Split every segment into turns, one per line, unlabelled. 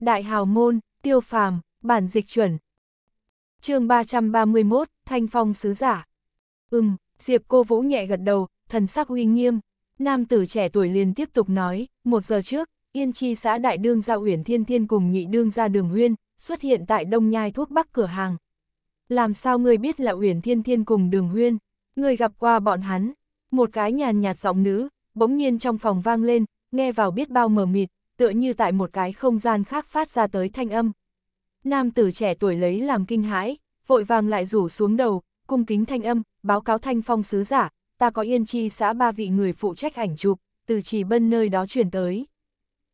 Đại hào môn, tiêu phàm, bản dịch chuẩn. chương 331, Thanh Phong Sứ Giả. Ừm, Diệp cô Vũ nhẹ gật đầu, thần sắc uy nghiêm. Nam tử trẻ tuổi liền tiếp tục nói, một giờ trước, Yên Chi xã Đại Đương Gia Uyển Thiên Thiên cùng nhị đương gia Đường Huyên, xuất hiện tại Đông Nhai thuốc bắc cửa hàng. Làm sao ngươi biết là Uyển Thiên Thiên cùng Đường Huyên? Ngươi gặp qua bọn hắn. Một cái nhàn nhạt giọng nữ, bỗng nhiên trong phòng vang lên, nghe vào biết bao mờ mịt, tựa như tại một cái không gian khác phát ra tới thanh âm. Nam tử trẻ tuổi lấy làm kinh hãi, vội vàng lại rủ xuống đầu, cung kính thanh âm, báo cáo thanh phong sứ giả, ta có yên chi xã ba vị người phụ trách ảnh chụp, từ chỉ bân nơi đó chuyển tới.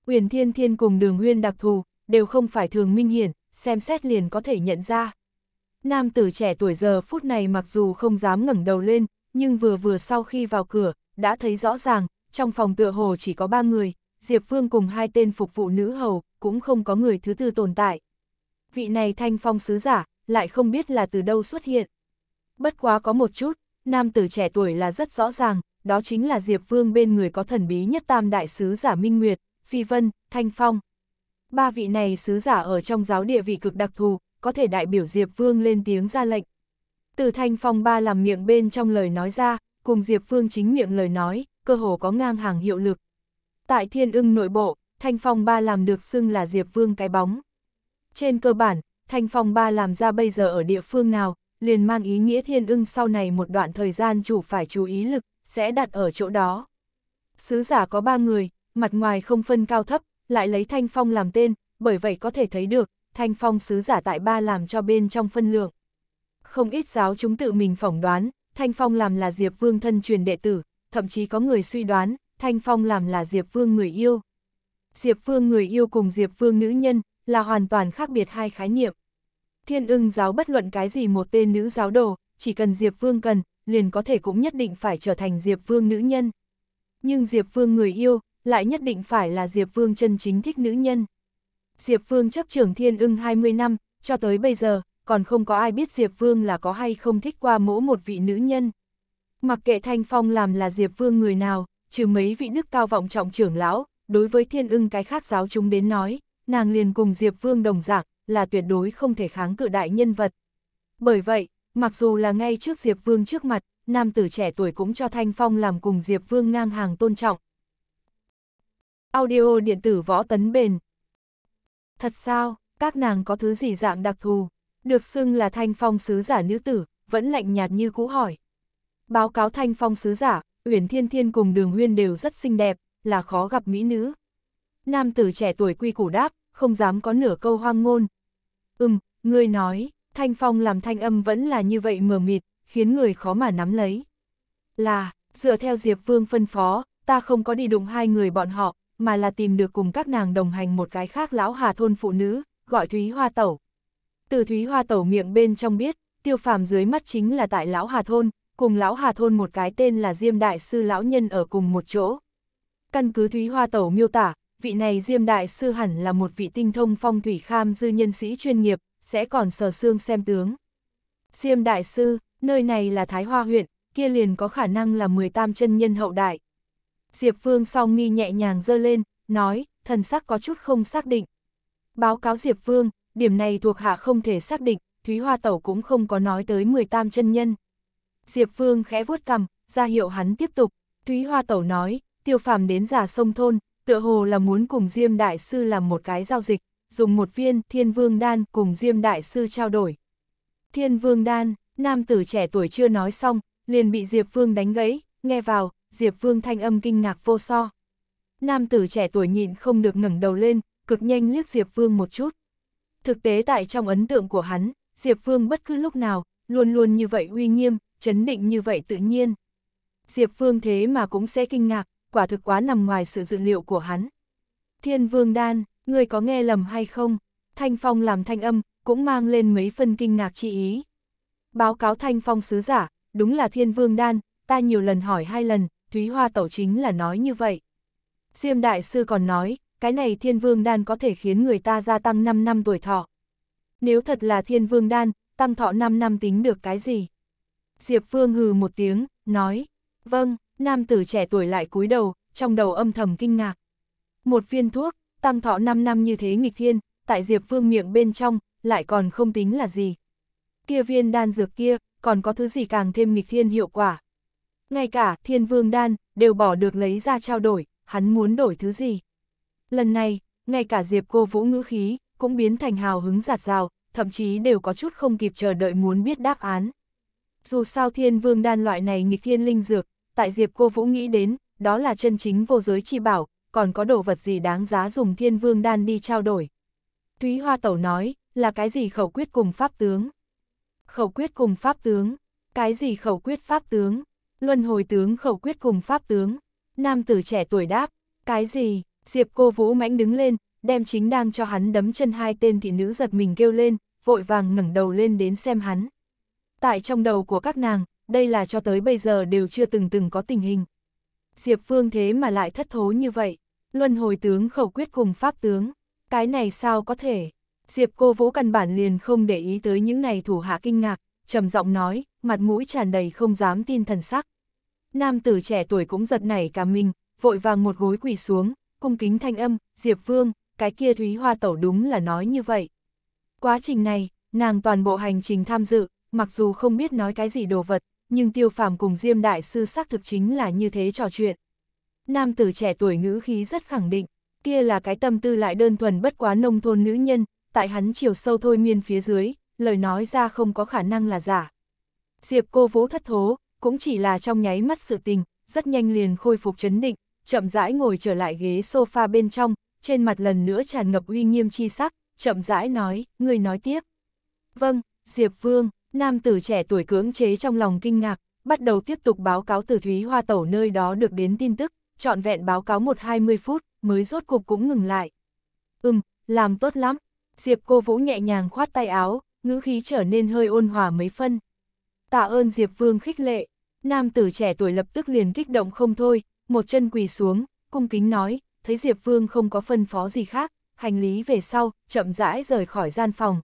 quyền Thiên Thiên cùng đường huyên đặc thù, đều không phải thường minh hiển, xem xét liền có thể nhận ra. Nam tử trẻ tuổi giờ phút này mặc dù không dám ngẩng đầu lên, nhưng vừa vừa sau khi vào cửa, đã thấy rõ ràng, trong phòng tựa hồ chỉ có ba người, Diệp Phương cùng hai tên phục vụ nữ hầu, cũng không có người thứ tư tồn tại. Vị này thanh phong sứ giả, lại không biết là từ đâu xuất hiện. Bất quá có một chút, nam tử trẻ tuổi là rất rõ ràng, đó chính là Diệp Vương bên người có thần bí nhất tam đại sứ giả Minh Nguyệt, Phi Vân, Thanh Phong. Ba vị này sứ giả ở trong giáo địa vị cực đặc thù, có thể đại biểu Diệp Vương lên tiếng ra lệnh. Từ Thanh Phong ba làm miệng bên trong lời nói ra, cùng Diệp Vương chính miệng lời nói, cơ hồ có ngang hàng hiệu lực, Tại thiên ưng nội bộ, Thanh Phong ba làm được xưng là Diệp Vương cái bóng. Trên cơ bản, Thanh Phong ba làm ra bây giờ ở địa phương nào, liền mang ý nghĩa thiên ưng sau này một đoạn thời gian chủ phải chú ý lực, sẽ đặt ở chỗ đó. Sứ giả có ba người, mặt ngoài không phân cao thấp, lại lấy Thanh Phong làm tên, bởi vậy có thể thấy được, Thanh Phong sứ giả tại ba làm cho bên trong phân lượng. Không ít giáo chúng tự mình phỏng đoán, Thanh Phong làm là Diệp Vương thân truyền đệ tử, thậm chí có người suy đoán, Thanh Phong làm là Diệp Vương người yêu. Diệp Vương người yêu cùng Diệp Vương nữ nhân là hoàn toàn khác biệt hai khái niệm. Thiên ưng giáo bất luận cái gì một tên nữ giáo đồ, chỉ cần Diệp Vương cần, liền có thể cũng nhất định phải trở thành Diệp Vương nữ nhân. Nhưng Diệp Vương người yêu, lại nhất định phải là Diệp Vương chân chính thích nữ nhân. Diệp Vương chấp trưởng thiên ưng 20 năm, cho tới bây giờ, còn không có ai biết Diệp Vương là có hay không thích qua mỗi một vị nữ nhân. Mặc kệ Thanh Phong làm là Diệp Vương người nào, trừ mấy vị đức cao vọng trọng trưởng lão, đối với thiên ưng cái khác giáo chúng đến nói, nàng liền cùng Diệp Vương đồng dạng, là tuyệt đối không thể kháng cự đại nhân vật. Bởi vậy, mặc dù là ngay trước Diệp Vương trước mặt, nam tử trẻ tuổi cũng cho Thanh Phong làm cùng Diệp Vương ngang hàng tôn trọng. Audio điện tử võ tấn bền. Thật sao, các nàng có thứ gì dạng đặc thù, được xưng là Thanh Phong sứ giả nữ tử, vẫn lạnh nhạt như cũ hỏi. Báo cáo Thanh Phong sứ giả, Uyển Thiên Thiên cùng Đường Huyên đều rất xinh đẹp, là khó gặp mỹ nữ. Nam tử trẻ tuổi quy củ đáp, không dám có nửa câu hoang ngôn. Ừm, ngươi nói, Thanh Phong làm thanh âm vẫn là như vậy mờ mịt, khiến người khó mà nắm lấy. Là, dựa theo Diệp Vương phân phó, ta không có đi đụng hai người bọn họ, mà là tìm được cùng các nàng đồng hành một cái khác lão hà thôn phụ nữ, gọi Thúy Hoa Tẩu. Từ Thúy Hoa Tẩu miệng bên trong biết, tiêu phàm dưới mắt chính là tại lão hà thôn, cùng lão Hà Thôn một cái tên là Diêm Đại Sư Lão Nhân ở cùng một chỗ. Căn cứ Thúy Hoa Tẩu miêu tả, vị này Diêm Đại Sư hẳn là một vị tinh thông phong thủy kham dư nhân sĩ chuyên nghiệp, sẽ còn sờ xương xem tướng. Diêm Đại Sư, nơi này là Thái Hoa huyện, kia liền có khả năng là 18 chân nhân hậu đại. Diệp Phương song mi nhẹ nhàng dơ lên, nói, thần sắc có chút không xác định. Báo cáo Diệp Phương, điểm này thuộc hạ không thể xác định, Thúy Hoa Tẩu cũng không có nói tới 18 chân nhân. Diệp Phương khẽ vuốt cằm, ra hiệu hắn tiếp tục. Thúy Hoa Tẩu nói, tiêu phàm đến giả sông thôn, tựa hồ là muốn cùng Diêm Đại Sư làm một cái giao dịch, dùng một viên thiên vương đan cùng Diêm Đại Sư trao đổi. Thiên vương đan, nam tử trẻ tuổi chưa nói xong, liền bị Diệp Phương đánh gãy, nghe vào, Diệp Phương thanh âm kinh ngạc vô so. Nam tử trẻ tuổi nhịn không được ngẩng đầu lên, cực nhanh liếc Diệp Phương một chút. Thực tế tại trong ấn tượng của hắn, Diệp Phương bất cứ lúc nào, luôn luôn như vậy uy nghiêm, chấn định như vậy tự nhiên. Diệp Vương thế mà cũng sẽ kinh ngạc, quả thực quá nằm ngoài sự dự liệu của hắn. Thiên Vương Đan, người có nghe lầm hay không? Thanh Phong làm thanh âm, cũng mang lên mấy phân kinh ngạc chi ý. Báo cáo Thanh Phong sứ giả, đúng là Thiên Vương Đan, ta nhiều lần hỏi hai lần, Thúy Hoa Tẩu chính là nói như vậy. Diêm Đại Sư còn nói, cái này Thiên Vương Đan có thể khiến người ta gia tăng 5 năm tuổi thọ. Nếu thật là Thiên Vương Đan, tăng thọ 5 năm tính được cái gì? Diệp Phương hừ một tiếng, nói, vâng, nam tử trẻ tuổi lại cúi đầu, trong đầu âm thầm kinh ngạc. Một viên thuốc, tăng thọ 5 năm như thế nghịch thiên, tại Diệp Phương miệng bên trong, lại còn không tính là gì. Kia viên đan dược kia, còn có thứ gì càng thêm nghịch thiên hiệu quả. Ngay cả thiên vương đan, đều bỏ được lấy ra trao đổi, hắn muốn đổi thứ gì. Lần này, ngay cả Diệp cô vũ ngữ khí, cũng biến thành hào hứng giạt rào, thậm chí đều có chút không kịp chờ đợi muốn biết đáp án. Dù sao thiên vương đan loại này nghịch thiên linh dược, tại Diệp Cô Vũ nghĩ đến, đó là chân chính vô giới chi bảo, còn có đồ vật gì đáng giá dùng thiên vương đan đi trao đổi. Thúy Hoa Tẩu nói, là cái gì khẩu quyết cùng pháp tướng? Khẩu quyết cùng pháp tướng, cái gì khẩu quyết pháp tướng? Luân hồi tướng khẩu quyết cùng pháp tướng. Nam tử trẻ tuổi đáp, cái gì? Diệp Cô Vũ mãnh đứng lên, đem chính đang cho hắn đấm chân hai tên thị nữ giật mình kêu lên, vội vàng ngẩng đầu lên đến xem hắn. Tại trong đầu của các nàng, đây là cho tới bây giờ đều chưa từng từng có tình hình. Diệp Phương thế mà lại thất thố như vậy, luân hồi tướng khẩu quyết cùng pháp tướng, cái này sao có thể? Diệp cô vũ căn bản liền không để ý tới những này thủ hạ kinh ngạc, trầm giọng nói, mặt mũi tràn đầy không dám tin thần sắc. Nam tử trẻ tuổi cũng giật nảy cả mình, vội vàng một gối quỳ xuống, cung kính thanh âm, Diệp phương cái kia Thúy Hoa Tẩu đúng là nói như vậy. Quá trình này, nàng toàn bộ hành trình tham dự, mặc dù không biết nói cái gì đồ vật, nhưng tiêu phàm cùng Diêm Đại Sư xác thực chính là như thế trò chuyện. Nam tử trẻ tuổi ngữ khí rất khẳng định, kia là cái tâm tư lại đơn thuần bất quá nông thôn nữ nhân, tại hắn chiều sâu thôi miên phía dưới, lời nói ra không có khả năng là giả. Diệp cô vũ thất thố, cũng chỉ là trong nháy mắt sự tình, rất nhanh liền khôi phục chấn định, chậm rãi ngồi trở lại ghế sofa bên trong, trên mặt lần nữa tràn ngập uy nghiêm chi sắc, chậm rãi nói, người nói tiếp. Vâng, Diệp Vương. Nam tử trẻ tuổi cưỡng chế trong lòng kinh ngạc, bắt đầu tiếp tục báo cáo từ Thúy Hoa Tẩu nơi đó được đến tin tức, trọn vẹn báo cáo một hai mươi phút, mới rốt cục cũng ngừng lại. Ừm, làm tốt lắm. Diệp cô Vũ nhẹ nhàng khoát tay áo, ngữ khí trở nên hơi ôn hòa mấy phân. Tạ ơn Diệp Vương khích lệ, nam tử trẻ tuổi lập tức liền kích động không thôi, một chân quỳ xuống, cung kính nói, thấy Diệp Vương không có phân phó gì khác, hành lý về sau, chậm rãi rời khỏi gian phòng.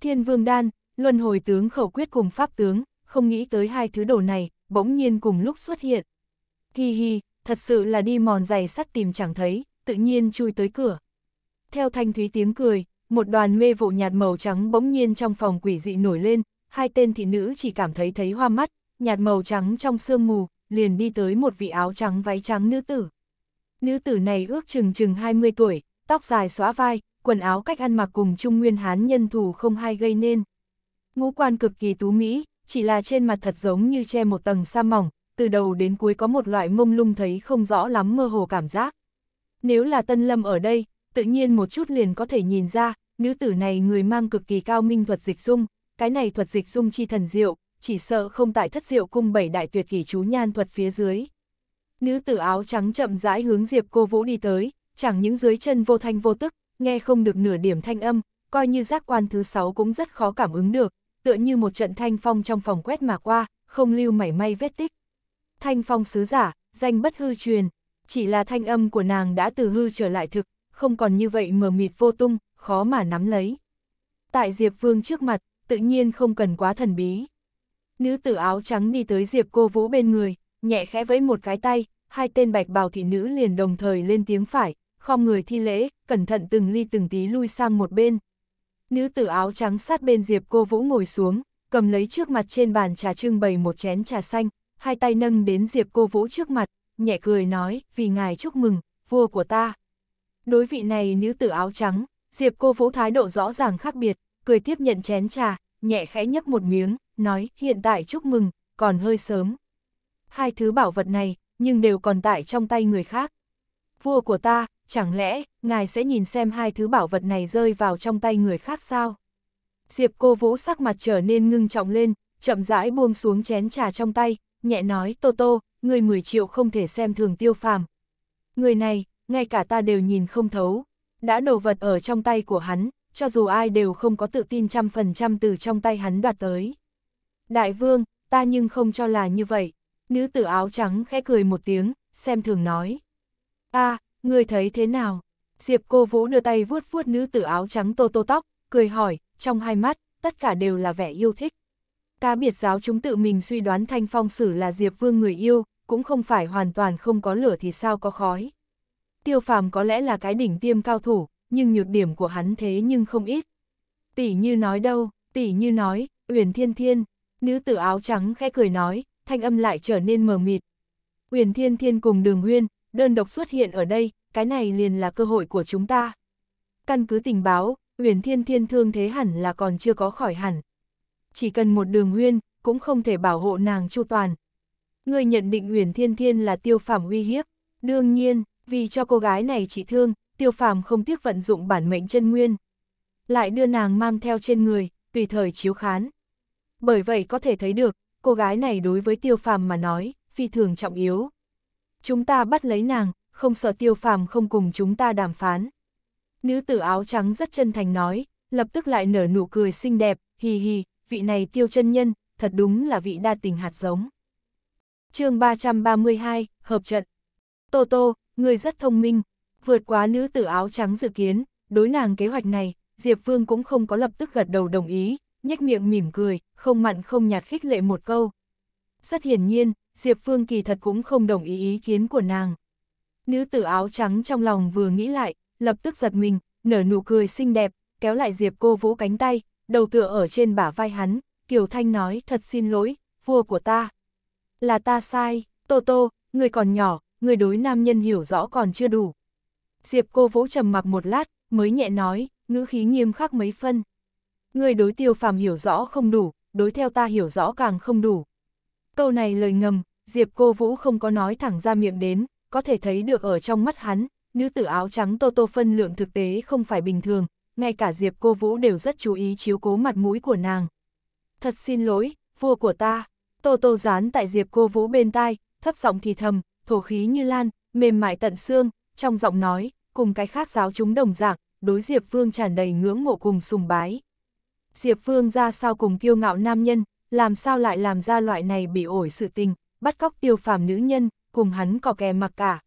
Thiên Vương Đan, Luân hồi tướng khẩu quyết cùng pháp tướng, không nghĩ tới hai thứ đồ này, bỗng nhiên cùng lúc xuất hiện. Hi hi, thật sự là đi mòn giày sắt tìm chẳng thấy, tự nhiên chui tới cửa. Theo thanh thúy tiếng cười, một đoàn mê vụ nhạt màu trắng bỗng nhiên trong phòng quỷ dị nổi lên, hai tên thị nữ chỉ cảm thấy thấy hoa mắt, nhạt màu trắng trong sương mù, liền đi tới một vị áo trắng váy trắng nữ tử. Nữ tử này ước chừng chừng 20 tuổi, tóc dài xóa vai, quần áo cách ăn mặc cùng Trung Nguyên Hán nhân thù không hay gây nên ngũ quan cực kỳ tú mỹ, chỉ là trên mặt thật giống như che một tầng sa mỏng, từ đầu đến cuối có một loại mông lung thấy không rõ lắm mơ hồ cảm giác. Nếu là Tân Lâm ở đây, tự nhiên một chút liền có thể nhìn ra, nữ tử này người mang cực kỳ cao minh thuật dịch dung, cái này thuật dịch dung chi thần diệu, chỉ sợ không tại thất diệu cung bảy đại tuyệt kỳ chú nhan thuật phía dưới. Nữ tử áo trắng chậm rãi hướng Diệp Cô Vũ đi tới, chẳng những dưới chân vô thanh vô tức, nghe không được nửa điểm thanh âm, coi như giác quan thứ sáu cũng rất khó cảm ứng được, tựa như một trận thanh phong trong phòng quét mà qua, không lưu mảy may vết tích. Thanh phong sứ giả, danh bất hư truyền, chỉ là thanh âm của nàng đã từ hư trở lại thực, không còn như vậy mờ mịt vô tung, khó mà nắm lấy. Tại Diệp Vương trước mặt, tự nhiên không cần quá thần bí. Nữ tử áo trắng đi tới Diệp cô vũ bên người, nhẹ khẽ vẫy một cái tay, hai tên bạch bào thị nữ liền đồng thời lên tiếng phải, khom người thi lễ, cẩn thận từng ly từng tí lui sang một bên, Nữ tử áo trắng sát bên Diệp Cô Vũ ngồi xuống, cầm lấy trước mặt trên bàn trà trưng bày một chén trà xanh, hai tay nâng đến Diệp Cô Vũ trước mặt, nhẹ cười nói, vì ngài chúc mừng, vua của ta. Đối vị này nữ tử áo trắng, Diệp Cô Vũ thái độ rõ ràng khác biệt, cười tiếp nhận chén trà, nhẹ khẽ nhấp một miếng, nói, hiện tại chúc mừng, còn hơi sớm. Hai thứ bảo vật này, nhưng đều còn tại trong tay người khác. Vua của ta, chẳng lẽ, ngài sẽ nhìn xem hai thứ bảo vật này rơi vào trong tay người khác sao? Diệp cô vũ sắc mặt trở nên ngưng trọng lên, chậm rãi buông xuống chén trà trong tay, nhẹ nói Tô Tô, người 10 triệu không thể xem thường tiêu phàm. Người này, ngay cả ta đều nhìn không thấu, đã đồ vật ở trong tay của hắn, cho dù ai đều không có tự tin trăm phần trăm từ trong tay hắn đoạt tới. Đại vương, ta nhưng không cho là như vậy, nữ tử áo trắng khẽ cười một tiếng, xem thường nói. a Người thấy thế nào? Diệp cô Vũ đưa tay vuốt vuốt nữ tử áo trắng tô tô tóc, cười hỏi, trong hai mắt, tất cả đều là vẻ yêu thích. Cá biệt giáo chúng tự mình suy đoán Thanh Phong Sử là Diệp Vương người yêu, cũng không phải hoàn toàn không có lửa thì sao có khói. Tiêu phàm có lẽ là cái đỉnh tiêm cao thủ, nhưng nhược điểm của hắn thế nhưng không ít. Tỷ như nói đâu, tỷ như nói, Uyển Thiên Thiên, nữ tử áo trắng khẽ cười nói, thanh âm lại trở nên mờ mịt. Uyển Thiên Thiên cùng Đường Huyên, đơn độc xuất hiện ở đây, cái này liền là cơ hội của chúng ta. Căn cứ tình báo, huyền thiên thiên thương thế hẳn là còn chưa có khỏi hẳn. Chỉ cần một đường huyên, cũng không thể bảo hộ nàng chu toàn. Người nhận định huyền thiên thiên là tiêu phàm uy hiếp. Đương nhiên, vì cho cô gái này chỉ thương, tiêu phàm không tiếc vận dụng bản mệnh chân nguyên. Lại đưa nàng mang theo trên người, tùy thời chiếu khán. Bởi vậy có thể thấy được, cô gái này đối với tiêu phàm mà nói, phi thường trọng yếu. Chúng ta bắt lấy nàng, không sợ tiêu phàm không cùng chúng ta đàm phán. Nữ tử áo trắng rất chân thành nói, lập tức lại nở nụ cười xinh đẹp, hì hì, vị này tiêu chân nhân, thật đúng là vị đa tình hạt giống. chương 332, Hợp trận Tô Tô, người rất thông minh, vượt quá nữ tử áo trắng dự kiến, đối nàng kế hoạch này, Diệp Vương cũng không có lập tức gật đầu đồng ý, nhếch miệng mỉm cười, không mặn không nhạt khích lệ một câu. Rất hiển nhiên, Diệp Phương kỳ thật cũng không đồng ý ý kiến của nàng. Nữ tử áo trắng trong lòng vừa nghĩ lại, lập tức giật mình, nở nụ cười xinh đẹp, kéo lại Diệp cô vũ cánh tay, đầu tựa ở trên bả vai hắn, Kiều Thanh nói thật xin lỗi, vua của ta. Là ta sai, Tô Tô, người còn nhỏ, người đối nam nhân hiểu rõ còn chưa đủ. Diệp cô vũ trầm mặc một lát, mới nhẹ nói, ngữ khí nghiêm khắc mấy phân. Người đối tiêu phàm hiểu rõ không đủ, đối theo ta hiểu rõ càng không đủ. Câu này lời ngầm, Diệp Cô Vũ không có nói thẳng ra miệng đến, có thể thấy được ở trong mắt hắn, nữ tử áo trắng Tô Tô phân lượng thực tế không phải bình thường, ngay cả Diệp Cô Vũ đều rất chú ý chiếu cố mặt mũi của nàng. Thật xin lỗi, vua của ta, Tô Tô dán tại Diệp Cô Vũ bên tai, thấp giọng thì thầm, thổ khí như lan, mềm mại tận xương, trong giọng nói, cùng cái khác giáo chúng đồng dạng, đối Diệp Vương tràn đầy ngưỡng mộ cùng sùng bái. Diệp Vương ra sao cùng kiêu ngạo nam nhân, làm sao lại làm ra loại này bị ổi sự tình, bắt cóc tiêu phàm nữ nhân, cùng hắn có kè mặc cả.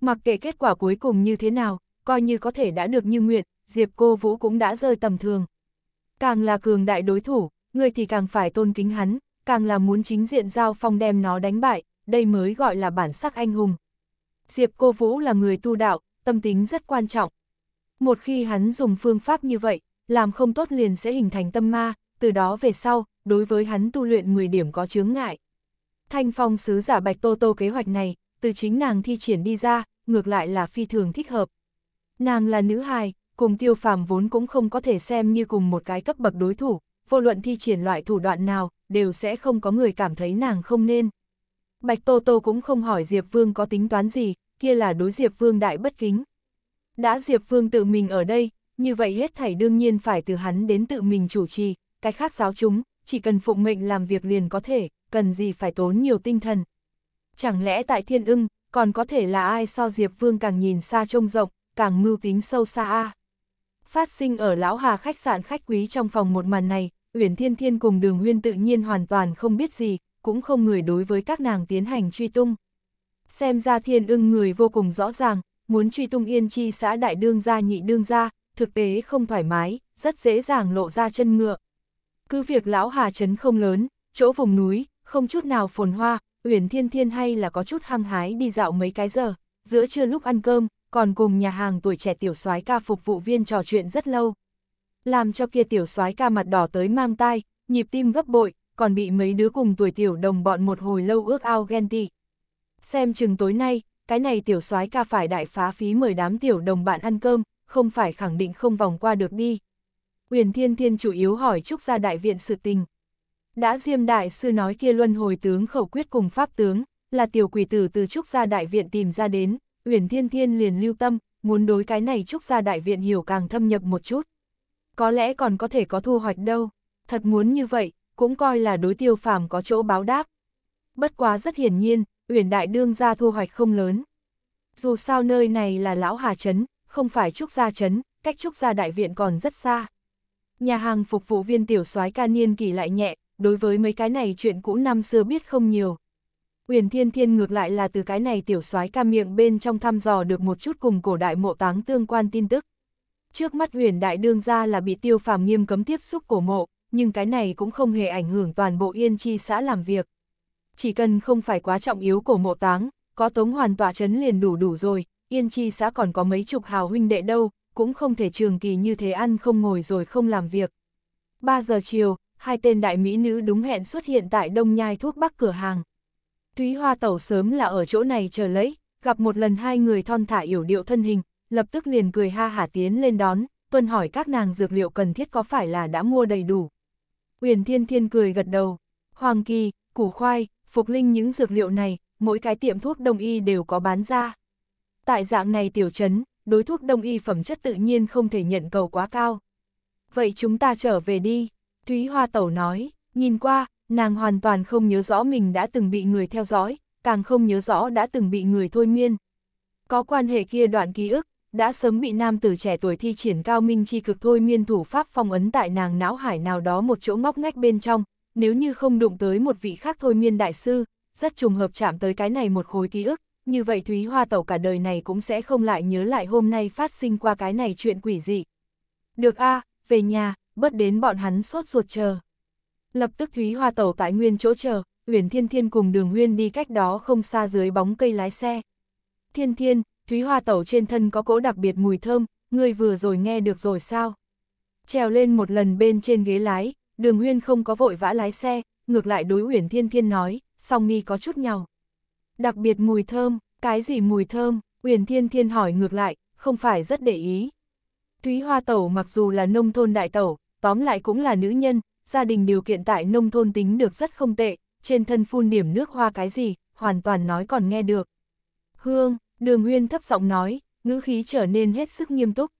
Mặc kệ kết quả cuối cùng như thế nào, coi như có thể đã được như nguyện, Diệp cô Vũ cũng đã rơi tầm thường. Càng là cường đại đối thủ, người thì càng phải tôn kính hắn, càng là muốn chính diện giao phong đem nó đánh bại, đây mới gọi là bản sắc anh hùng. Diệp cô Vũ là người tu đạo, tâm tính rất quan trọng. Một khi hắn dùng phương pháp như vậy, làm không tốt liền sẽ hình thành tâm ma, từ đó về sau, đối với hắn tu luyện 10 điểm có chướng ngại. Thanh phong sứ giả Bạch Tô Tô kế hoạch này, từ chính nàng thi triển đi ra, ngược lại là phi thường thích hợp. Nàng là nữ hài, cùng tiêu phàm vốn cũng không có thể xem như cùng một cái cấp bậc đối thủ, vô luận thi triển loại thủ đoạn nào, đều sẽ không có người cảm thấy nàng không nên. Bạch Tô Tô cũng không hỏi Diệp Vương có tính toán gì, kia là đối Diệp Vương đại bất kính. Đã Diệp Vương tự mình ở đây, như vậy hết thảy đương nhiên phải từ hắn đến tự mình chủ trì, cái khác giáo chúng, chỉ cần phụng mệnh làm việc liền có thể, cần gì phải tốn nhiều tinh thần. Chẳng lẽ tại thiên ưng, còn có thể là ai so Diệp Vương càng nhìn xa trông rộng, càng mưu tính sâu xa a Phát sinh ở Lão Hà khách sạn khách quý trong phòng một màn này, Uyển Thiên Thiên cùng Đường nguyên tự nhiên hoàn toàn không biết gì, cũng không người đối với các nàng tiến hành truy tung. Xem ra thiên ưng người vô cùng rõ ràng, muốn truy tung yên chi xã đại đương gia nhị đương gia, thực tế không thoải mái, rất dễ dàng lộ ra chân ngựa. Cứ việc lão Hà Trấn không lớn, chỗ vùng núi, không chút nào phồn hoa, Uyển Thiên Thiên hay là có chút hăng hái đi dạo mấy cái giờ, giữa trưa lúc ăn cơm, còn cùng nhà hàng tuổi trẻ tiểu soái ca phục vụ viên trò chuyện rất lâu. Làm cho kia tiểu soái ca mặt đỏ tới mang tai, nhịp tim gấp bội, còn bị mấy đứa cùng tuổi tiểu đồng bọn một hồi lâu ước ao ghen tị. Xem chừng tối nay, cái này tiểu soái ca phải đại phá phí mời đám tiểu đồng bạn ăn cơm, không phải khẳng định không vòng qua được đi. Uyển Thiên Thiên chủ yếu hỏi Trúc gia đại viện sự tình. Đã Diêm Đại Sư nói kia luân hồi tướng khẩu quyết cùng Pháp tướng, là tiểu quỷ tử từ Trúc gia đại viện tìm ra đến, Uyển Thiên Thiên liền lưu tâm, muốn đối cái này Trúc gia đại viện hiểu càng thâm nhập một chút. Có lẽ còn có thể có thu hoạch đâu, thật muốn như vậy, cũng coi là đối tiêu phàm có chỗ báo đáp. Bất quá rất hiển nhiên, Uyển Đại Đương ra thu hoạch không lớn. Dù sao nơi này là Lão Hà Trấn, không phải Trúc Gia Trấn, cách Trúc Gia Đại Viện còn rất xa nhà hàng phục vụ viên tiểu soái ca niên kỳ lại nhẹ, đối với mấy cái này chuyện cũ năm xưa biết không nhiều. Uyển Thiên Thiên ngược lại là từ cái này tiểu soái ca miệng bên trong thăm dò được một chút cùng cổ đại mộ táng tương quan tin tức. Trước mắt Uyển đại đương ra là bị Tiêu Phàm nghiêm cấm tiếp xúc cổ mộ, nhưng cái này cũng không hề ảnh hưởng toàn bộ Yên Chi xã làm việc. Chỉ cần không phải quá trọng yếu cổ mộ táng, có Tống Hoàn tỏa chấn liền đủ đủ rồi, Yên Chi xã còn có mấy chục hào huynh đệ đâu, cũng không thể trường kỳ như thế ăn không ngồi rồi không làm việc. 3 giờ chiều, hai tên đại mỹ nữ đúng hẹn xuất hiện tại đông nhai thuốc bắc cửa hàng. Thúy Hoa Tẩu sớm là ở chỗ này chờ lấy, gặp một lần hai người thon thả yểu điệu thân hình, lập tức liền cười ha hả tiến lên đón, tuân hỏi các nàng dược liệu cần thiết có phải là đã mua đầy đủ. Uyển Thiên Thiên cười gật đầu, Hoàng Kỳ, củ khoai, phục linh những dược liệu này, mỗi cái tiệm thuốc đông y đều có bán ra. Tại dạng này tiểu trấn, đối thuốc đông y phẩm chất tự nhiên không thể nhận cầu quá cao. Vậy chúng ta trở về đi, Thúy Hoa Tẩu nói, nhìn qua, nàng hoàn toàn không nhớ rõ mình đã từng bị người theo dõi, càng không nhớ rõ đã từng bị người thôi miên. Có quan hệ kia đoạn ký ức, đã sớm bị nam tử trẻ tuổi thi triển cao minh chi cực thôi miên thủ pháp phong ấn tại nàng não hải nào đó một chỗ ngóc ngách bên trong, nếu như không đụng tới một vị khác thôi miên đại sư, rất trùng hợp chạm tới cái này một khối ký ức, như vậy Thúy Hoa Tẩu cả đời này cũng sẽ không lại nhớ lại hôm nay phát sinh qua cái này chuyện quỷ dị. Được a à, về nhà, bớt đến bọn hắn sốt ruột chờ. Lập tức Thúy Hoa Tẩu tại nguyên chỗ chờ, Uyển Thiên Thiên cùng đường nguyên đi cách đó không xa dưới bóng cây lái xe. Thiên Thiên, Thúy Hoa Tẩu trên thân có cỗ đặc biệt mùi thơm, ngươi vừa rồi nghe được rồi sao? Trèo lên một lần bên trên ghế lái, đường nguyên không có vội vã lái xe, ngược lại đối Uyển Thiên Thiên nói, song nghi có chút nhào. Đặc biệt mùi thơm, cái gì mùi thơm, Uyển Thiên Thiên hỏi ngược lại, không phải rất để ý. Thúy Hoa Tẩu mặc dù là nông thôn đại tẩu, tóm lại cũng là nữ nhân, gia đình điều kiện tại nông thôn tính được rất không tệ, trên thân phun điểm nước hoa cái gì, hoàn toàn nói còn nghe được. Hương, đường huyên thấp giọng nói, ngữ khí trở nên hết sức nghiêm túc.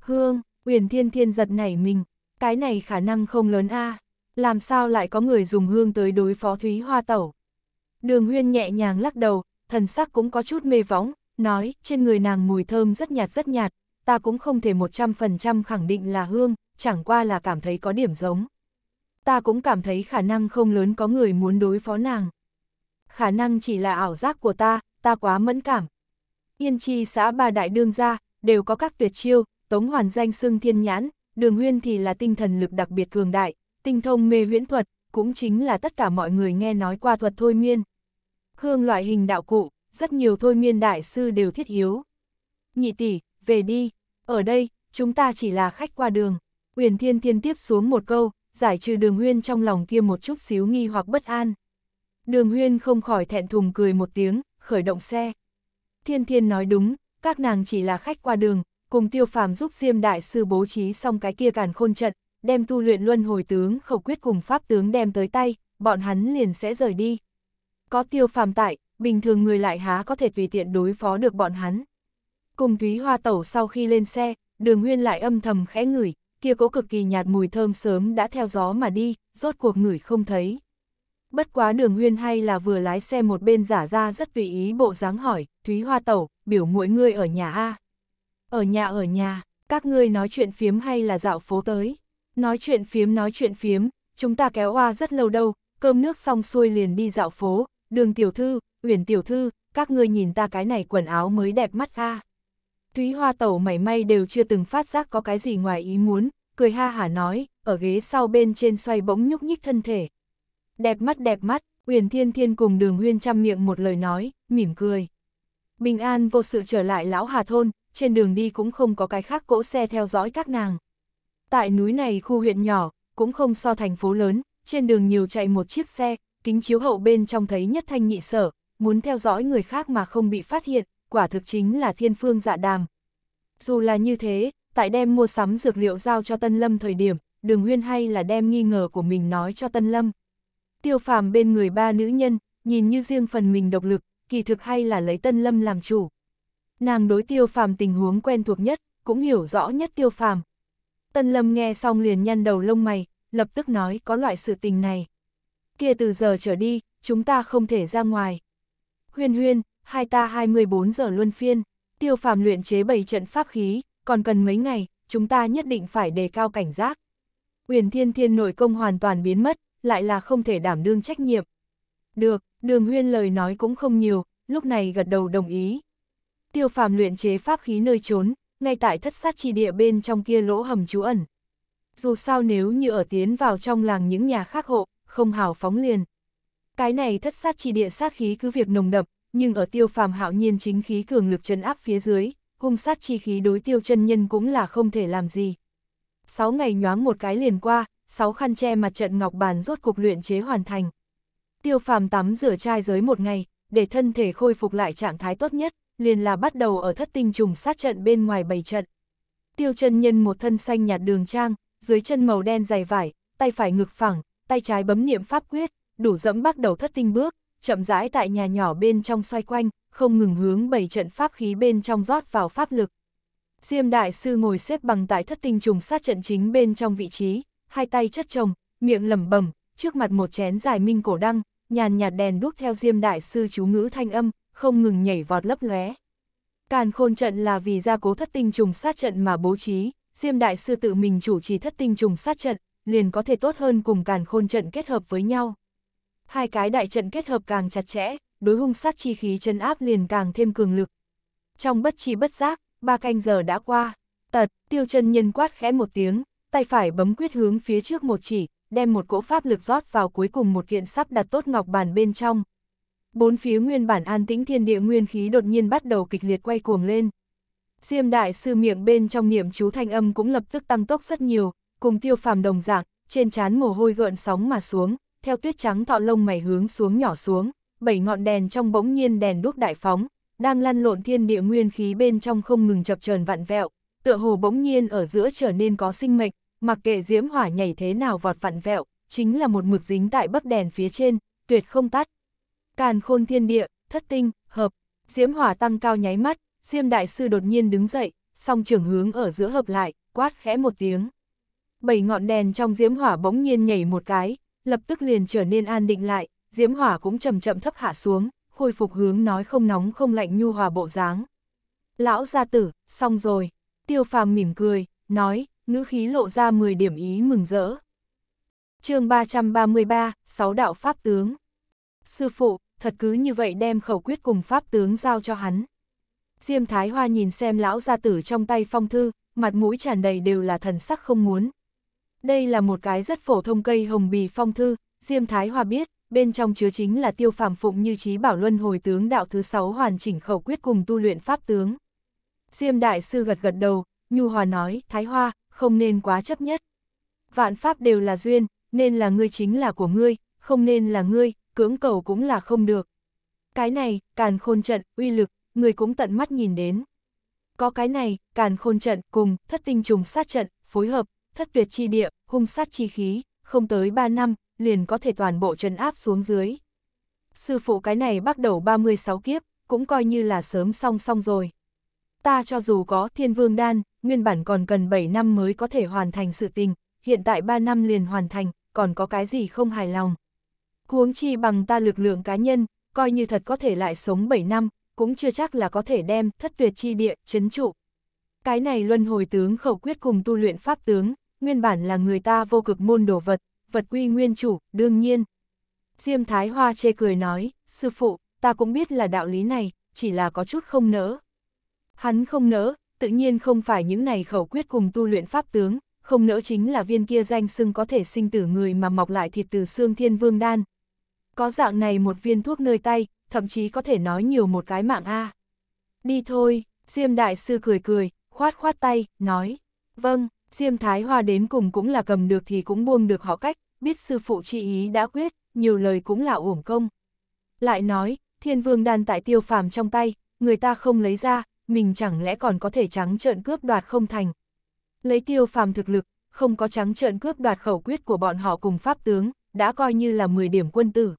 Hương, Uyển Thiên Thiên giật nảy mình, cái này khả năng không lớn a làm sao lại có người dùng hương tới đối phó Thúy Hoa Tẩu. Đường huyên nhẹ nhàng lắc đầu, thần sắc cũng có chút mê võng, nói, trên người nàng mùi thơm rất nhạt rất nhạt, ta cũng không thể 100% khẳng định là hương, chẳng qua là cảm thấy có điểm giống. Ta cũng cảm thấy khả năng không lớn có người muốn đối phó nàng. Khả năng chỉ là ảo giác của ta, ta quá mẫn cảm. Yên chi xã ba đại đương gia, đều có các tuyệt chiêu, tống hoàn danh xưng thiên nhãn, đường huyên thì là tinh thần lực đặc biệt cường đại, tinh thông mê huyễn thuật, cũng chính là tất cả mọi người nghe nói qua thuật thôi miên, Hương loại hình đạo cụ, rất nhiều thôi miên đại sư đều thiết yếu Nhị tỷ, về đi, ở đây, chúng ta chỉ là khách qua đường. Uyển Thiên Thiên tiếp xuống một câu, giải trừ đường huyên trong lòng kia một chút xíu nghi hoặc bất an. Đường huyên không khỏi thẹn thùng cười một tiếng, khởi động xe. Thiên Thiên nói đúng, các nàng chỉ là khách qua đường, cùng tiêu phàm giúp Diêm Đại Sư bố trí xong cái kia càn khôn trận, đem tu luyện luân hồi tướng khẩu quyết cùng pháp tướng đem tới tay, bọn hắn liền sẽ rời đi. Có tiêu phàm tại, bình thường người lại há có thể tùy tiện đối phó được bọn hắn. Cùng Thúy Hoa Tẩu sau khi lên xe, đường Nguyên lại âm thầm khẽ ngửi, kia cố cực kỳ nhạt mùi thơm sớm đã theo gió mà đi, rốt cuộc ngửi không thấy. Bất quá đường Nguyên hay là vừa lái xe một bên giả ra rất tùy ý bộ dáng hỏi, Thúy Hoa Tẩu, biểu mỗi người ở nhà a Ở nhà ở nhà, các ngươi nói chuyện phiếm hay là dạo phố tới. Nói chuyện phiếm nói chuyện phiếm, chúng ta kéo hoa rất lâu đâu, cơm nước xong xuôi liền đi dạo phố, đường tiểu thư, uyển tiểu thư, các ngươi nhìn ta cái này quần áo mới đẹp mắt ha. Thúy hoa tẩu mảy may đều chưa từng phát giác có cái gì ngoài ý muốn, cười ha hả nói, ở ghế sau bên trên xoay bỗng nhúc nhích thân thể. Đẹp mắt đẹp mắt, Uyển Thiên Thiên cùng Đường Huyên chăm miệng một lời nói, mỉm cười. Bình an vô sự trở lại lão Hà Thôn, trên đường đi cũng không có cái khác cỗ xe theo dõi các nàng. Tại núi này khu huyện nhỏ, cũng không so thành phố lớn, trên đường nhiều chạy một chiếc xe, kính chiếu hậu bên trong thấy nhất thanh nhị sở, muốn theo dõi người khác mà không bị phát hiện, quả thực chính là thiên phương dạ đàm. Dù là như thế, tại đem mua sắm dược liệu giao cho Tân Lâm thời điểm, đường huyên hay là đem nghi ngờ của mình nói cho Tân Lâm. Tiêu phàm bên người ba nữ nhân, nhìn như riêng phần mình độc lực, kỳ thực hay là lấy Tân Lâm làm chủ. Nàng đối tiêu phàm tình huống quen thuộc nhất, cũng hiểu rõ nhất tiêu phàm. Tân Lâm nghe xong liền nhăn đầu lông mày, lập tức nói có loại sự tình này kia từ giờ trở đi, chúng ta không thể ra ngoài. Huyên huyên, hai ta 24 giờ luân phiên, tiêu phàm luyện chế bảy trận pháp khí, còn cần mấy ngày, chúng ta nhất định phải đề cao cảnh giác. Huyền thiên thiên nội công hoàn toàn biến mất, lại là không thể đảm đương trách nhiệm. Được, đường huyên lời nói cũng không nhiều, lúc này gật đầu đồng ý. Tiêu phàm luyện chế pháp khí nơi trốn, ngay tại thất sát chi địa bên trong kia lỗ hầm trú ẩn. Dù sao nếu như ở tiến vào trong làng những nhà khác hộ, không hào phóng liền. Cái này thất sát chi địa sát khí cứ việc nồng đậm, nhưng ở tiêu phàm hạo nhiên chính khí cường lực chân áp phía dưới, hung sát chi khí đối tiêu chân nhân cũng là không thể làm gì. Sáu ngày nhoáng một cái liền qua, sáu khăn che mặt trận ngọc bàn rốt cục luyện chế hoàn thành. Tiêu phàm tắm rửa chai giới một ngày, để thân thể khôi phục lại trạng thái tốt nhất, liền là bắt đầu ở thất tinh trùng sát trận bên ngoài bày trận. Tiêu chân nhân một thân xanh nhạt đường trang, dưới chân màu đen dày vải, tay phải ngực phẳng, tay trái bấm niệm pháp quyết, đủ dẫm bắt đầu thất tinh bước, chậm rãi tại nhà nhỏ bên trong xoay quanh, không ngừng hướng bảy trận pháp khí bên trong rót vào pháp lực. Diêm đại sư ngồi xếp bằng tại thất tinh trùng sát trận chính bên trong vị trí, hai tay chất chồng, miệng lẩm bẩm, trước mặt một chén dài minh cổ đăng, nhàn nhạt đèn đuốc theo Diêm đại sư chú ngữ thanh âm, không ngừng nhảy vọt lấp lóe. Càn khôn trận là vì gia cố thất tinh trùng sát trận mà bố trí, Diêm đại sư tự mình chủ trì thất tinh trùng sát trận, liền có thể tốt hơn cùng càn khôn trận kết hợp với nhau. Hai cái đại trận kết hợp càng chặt chẽ, đối hung sát chi khí chân áp liền càng thêm cường lực. Trong bất chi bất giác, ba canh giờ đã qua, tật, tiêu chân nhân quát khẽ một tiếng, tay phải bấm quyết hướng phía trước một chỉ, đem một cỗ pháp lực rót vào cuối cùng một kiện sắp đặt tốt ngọc bàn bên trong. Bốn phía nguyên bản an tĩnh thiên địa nguyên khí đột nhiên bắt đầu kịch liệt quay cuồng lên. Diêm đại sư miệng bên trong niệm chú thanh âm cũng lập tức tăng tốc rất nhiều, cùng tiêu phàm đồng dạng, trên trán mồ hôi gợn sóng mà xuống, theo tuyết trắng thọ lông mày hướng xuống nhỏ xuống, bảy ngọn đèn trong bỗng nhiên đèn đuốc đại phóng, đang lăn lộn thiên địa nguyên khí bên trong không ngừng chập chờn vặn vẹo, tựa hồ bỗng nhiên ở giữa trở nên có sinh mệnh, mặc kệ diễm hỏa nhảy thế nào vọt vặn vẹo, chính là một mực dính tại bấc đèn phía trên, tuyệt không tắt. Càn khôn thiên địa, thất tinh, hợp, diễm hỏa tăng cao nháy mắt, Diêm đại sư đột nhiên đứng dậy, song trưởng hướng ở giữa hợp lại, quát khẽ một tiếng bảy ngọn đèn trong diễm hỏa bỗng nhiên nhảy một cái, lập tức liền trở nên an định lại, diễm hỏa cũng chậm chậm thấp hạ xuống, khôi phục hướng nói không nóng không lạnh nhu hòa bộ dáng. Lão gia tử, xong rồi, tiêu phàm mỉm cười, nói, ngữ khí lộ ra 10 điểm ý mừng rỡ. chương 333, sáu đạo pháp tướng. Sư phụ, thật cứ như vậy đem khẩu quyết cùng pháp tướng giao cho hắn. Diêm Thái Hoa nhìn xem lão gia tử trong tay phong thư, mặt mũi tràn đầy đều là thần sắc không muốn, đây là một cái rất phổ thông cây hồng bì phong thư, Diêm Thái Hòa biết, bên trong chứa chính là tiêu phàm phụng như trí bảo luân hồi tướng đạo thứ sáu hoàn chỉnh khẩu quyết cùng tu luyện pháp tướng. Diêm Đại Sư gật gật đầu, Nhu Hòa nói, Thái Hoa, không nên quá chấp nhất. Vạn pháp đều là duyên, nên là ngươi chính là của ngươi, không nên là ngươi, cưỡng cầu cũng là không được. Cái này, càn khôn trận, uy lực, người cũng tận mắt nhìn đến. Có cái này, càn khôn trận cùng thất tinh trùng sát trận, phối hợp, thất tuyệt chi địa, hung sát chi khí, không tới 3 năm, liền có thể toàn bộ trấn áp xuống dưới. Sư phụ cái này bắt đầu 36 kiếp, cũng coi như là sớm xong xong rồi. Ta cho dù có thiên vương đan, nguyên bản còn cần 7 năm mới có thể hoàn thành sự tình, hiện tại 3 năm liền hoàn thành, còn có cái gì không hài lòng. Huống chi bằng ta lực lượng cá nhân, coi như thật có thể lại sống 7 năm, cũng chưa chắc là có thể đem thất tuyệt chi địa, chấn trụ. Cái này luân hồi tướng khẩu quyết cùng tu luyện pháp tướng, nguyên bản là người ta vô cực môn đồ vật, vật quy nguyên chủ, đương nhiên. Diêm Thái Hoa chê cười nói, sư phụ, ta cũng biết là đạo lý này, chỉ là có chút không nỡ. Hắn không nỡ, tự nhiên không phải những này khẩu quyết cùng tu luyện pháp tướng, không nỡ chính là viên kia danh xưng có thể sinh tử người mà mọc lại thịt từ xương thiên vương đan. Có dạng này một viên thuốc nơi tay, thậm chí có thể nói nhiều một cái mạng A. Đi thôi, Diêm Đại Sư cười cười, khoát khoát tay, nói, vâng, Diêm Thái Hoa đến cùng cũng là cầm được thì cũng buông được họ cách, biết sư phụ chi ý đã quyết, nhiều lời cũng là uổng công. Lại nói, thiên vương đan tại tiêu phàm trong tay, người ta không lấy ra, mình chẳng lẽ còn có thể trắng trợn cướp đoạt không thành. Lấy tiêu phàm thực lực, không có trắng trợn cướp đoạt khẩu quyết của bọn họ cùng pháp tướng, đã coi như là 10 điểm quân tử.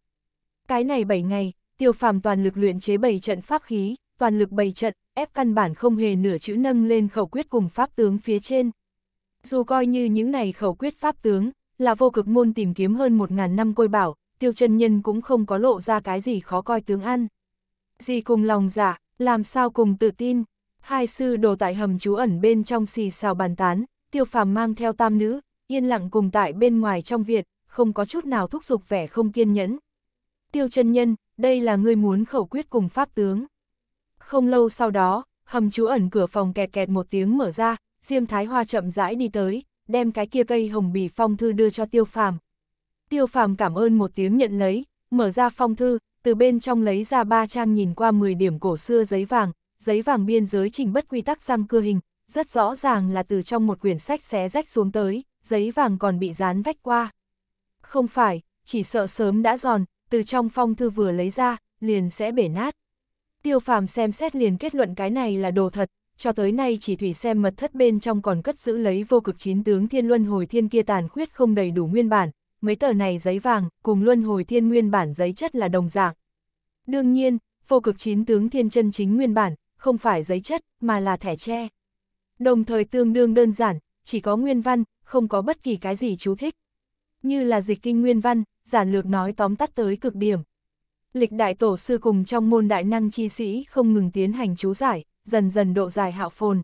Cái này 7 ngày, tiêu phàm toàn lực luyện chế bày trận pháp khí, toàn lực bày trận, ép căn bản không hề nửa chữ nâng lên khẩu quyết cùng pháp tướng phía trên. Dù coi như những này khẩu quyết pháp tướng, là vô cực môn tìm kiếm hơn một ngàn năm côi bảo, tiêu chân nhân cũng không có lộ ra cái gì khó coi tướng ăn. Gì cùng lòng giả, dạ, làm sao cùng tự tin. Hai sư đồ tại hầm trú ẩn bên trong xì xào bàn tán, tiêu phàm mang theo tam nữ, yên lặng cùng tại bên ngoài trong viện không có chút nào thúc giục vẻ không kiên nhẫn. Tiêu chân nhân, đây là người muốn khẩu quyết cùng pháp tướng. Không lâu sau đó, hầm trú ẩn cửa phòng kẹt kẹt một tiếng mở ra, Diêm Thái Hoa chậm rãi đi tới, đem cái kia cây hồng bì phong thư đưa cho Tiêu Phàm. Tiêu Phàm cảm ơn một tiếng nhận lấy, mở ra phong thư, từ bên trong lấy ra ba trang nhìn qua 10 điểm cổ xưa giấy vàng, giấy vàng biên giới trình bất quy tắc răng cưa hình, rất rõ ràng là từ trong một quyển sách xé rách xuống tới, giấy vàng còn bị dán vách qua. Không phải, chỉ sợ sớm đã giòn, từ trong phong thư vừa lấy ra, liền sẽ bể nát. Tiêu phàm xem xét liền kết luận cái này là đồ thật, cho tới nay chỉ thủy xem mật thất bên trong còn cất giữ lấy vô cực chín tướng thiên luân hồi thiên kia tàn khuyết không đầy đủ nguyên bản, mấy tờ này giấy vàng, cùng luân hồi thiên nguyên bản giấy chất là đồng dạng. Đương nhiên, vô cực chín tướng thiên chân chính nguyên bản, không phải giấy chất, mà là thẻ tre. Đồng thời tương đương đơn giản, chỉ có nguyên văn, không có bất kỳ cái gì chú thích. Như là dịch kinh nguyên văn, giản lược nói tóm tắt tới cực điểm. Lịch đại tổ sư cùng trong môn đại năng chi sĩ không ngừng tiến hành chú giải, dần dần độ dài hạo phồn.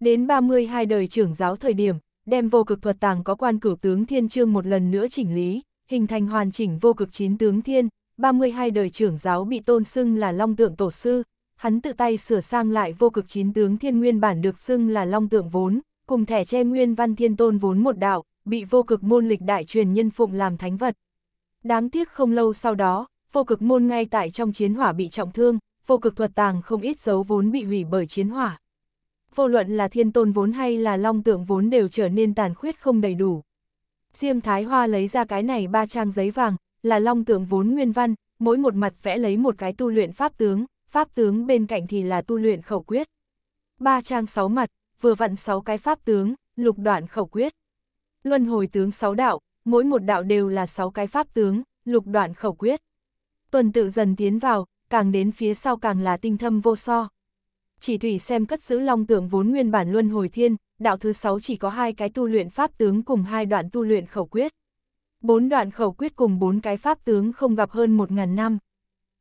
Đến 32 đời trưởng giáo thời điểm, đem vô cực thuật tàng có quan cửu tướng thiên chương một lần nữa chỉnh lý, hình thành hoàn chỉnh vô cực chín tướng thiên, 32 đời trưởng giáo bị tôn xưng là long tượng tổ sư, hắn tự tay sửa sang lại vô cực chín tướng thiên nguyên bản được xưng là long tượng vốn, cùng thẻ che nguyên văn thiên tôn vốn một đạo, bị vô cực môn lịch đại truyền nhân phụng làm thánh vật. Đáng tiếc không lâu sau đó, vô cực môn ngay tại trong chiến hỏa bị trọng thương, vô cực thuật tàng không ít dấu vốn bị hủy bởi chiến hỏa. Vô luận là thiên tôn vốn hay là long tượng vốn đều trở nên tàn khuyết không đầy đủ. Diêm Thái Hoa lấy ra cái này ba trang giấy vàng, là long tượng vốn nguyên văn, mỗi một mặt vẽ lấy một cái tu luyện pháp tướng, pháp tướng bên cạnh thì là tu luyện khẩu quyết. Ba trang sáu mặt, vừa vặn sáu cái pháp tướng, lục đoạn khẩu quyết. Luân hồi tướng sáu đạo, mỗi một đạo đều là sáu cái pháp tướng, lục đoạn khẩu quyết. Tuần tự dần tiến vào, càng đến phía sau càng là tinh thâm vô so. Chỉ thủy xem cất giữ long tượng vốn nguyên bản luân hồi thiên, đạo thứ sáu chỉ có hai cái tu luyện pháp tướng cùng hai đoạn tu luyện khẩu quyết. Bốn đoạn khẩu quyết cùng bốn cái pháp tướng không gặp hơn một ngàn năm.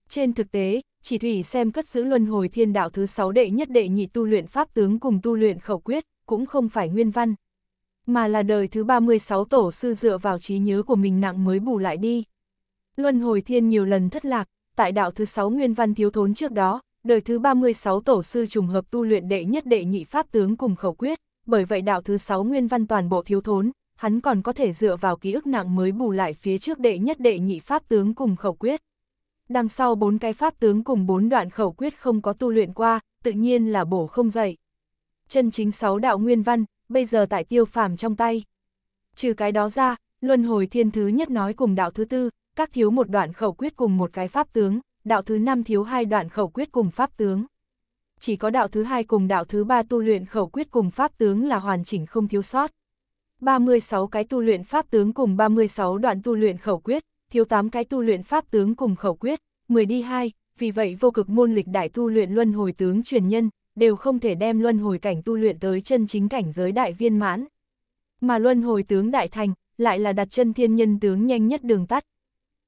Trên thực tế, chỉ thủy xem cất giữ luân hồi thiên đạo thứ sáu đệ nhất đệ nhị tu luyện pháp tướng cùng tu luyện khẩu quyết, cũng không phải nguyên văn. Mà là đời thứ 36 tổ sư dựa vào trí nhớ của mình nặng mới bù lại đi. Luân hồi thiên nhiều lần thất lạc, tại đạo thứ 6 Nguyên Văn Thiếu Thốn trước đó, đời thứ 36 Tổ sư trùng hợp tu luyện đệ nhất đệ nhị Pháp tướng cùng khẩu quyết, bởi vậy đạo thứ 6 Nguyên Văn toàn bộ thiếu thốn, hắn còn có thể dựa vào ký ức nặng mới bù lại phía trước đệ nhất đệ nhị Pháp tướng cùng khẩu quyết. Đằng sau bốn cái Pháp tướng cùng bốn đoạn khẩu quyết không có tu luyện qua, tự nhiên là bổ không dậy. Chân chính sáu đạo Nguyên Văn, bây giờ tại tiêu phàm trong tay. Trừ cái đó ra, luân hồi thiên thứ nhất nói cùng đạo thứ tư, các thiếu một đoạn khẩu quyết cùng một cái pháp tướng, đạo thứ năm thiếu hai đoạn khẩu quyết cùng pháp tướng. Chỉ có đạo thứ hai cùng đạo thứ ba tu luyện khẩu quyết cùng pháp tướng là hoàn chỉnh không thiếu sót. 36 cái tu luyện pháp tướng cùng 36 đoạn tu luyện khẩu quyết, thiếu 8 cái tu luyện pháp tướng cùng khẩu quyết, 10 đi 2, vì vậy vô cực môn lịch đại tu luyện luân hồi tướng truyền nhân, đều không thể đem luân hồi cảnh tu luyện tới chân chính cảnh giới đại viên mãn. Mà luân hồi tướng đại thành, lại là đặt chân thiên nhân tướng nhanh nhất đường tắt.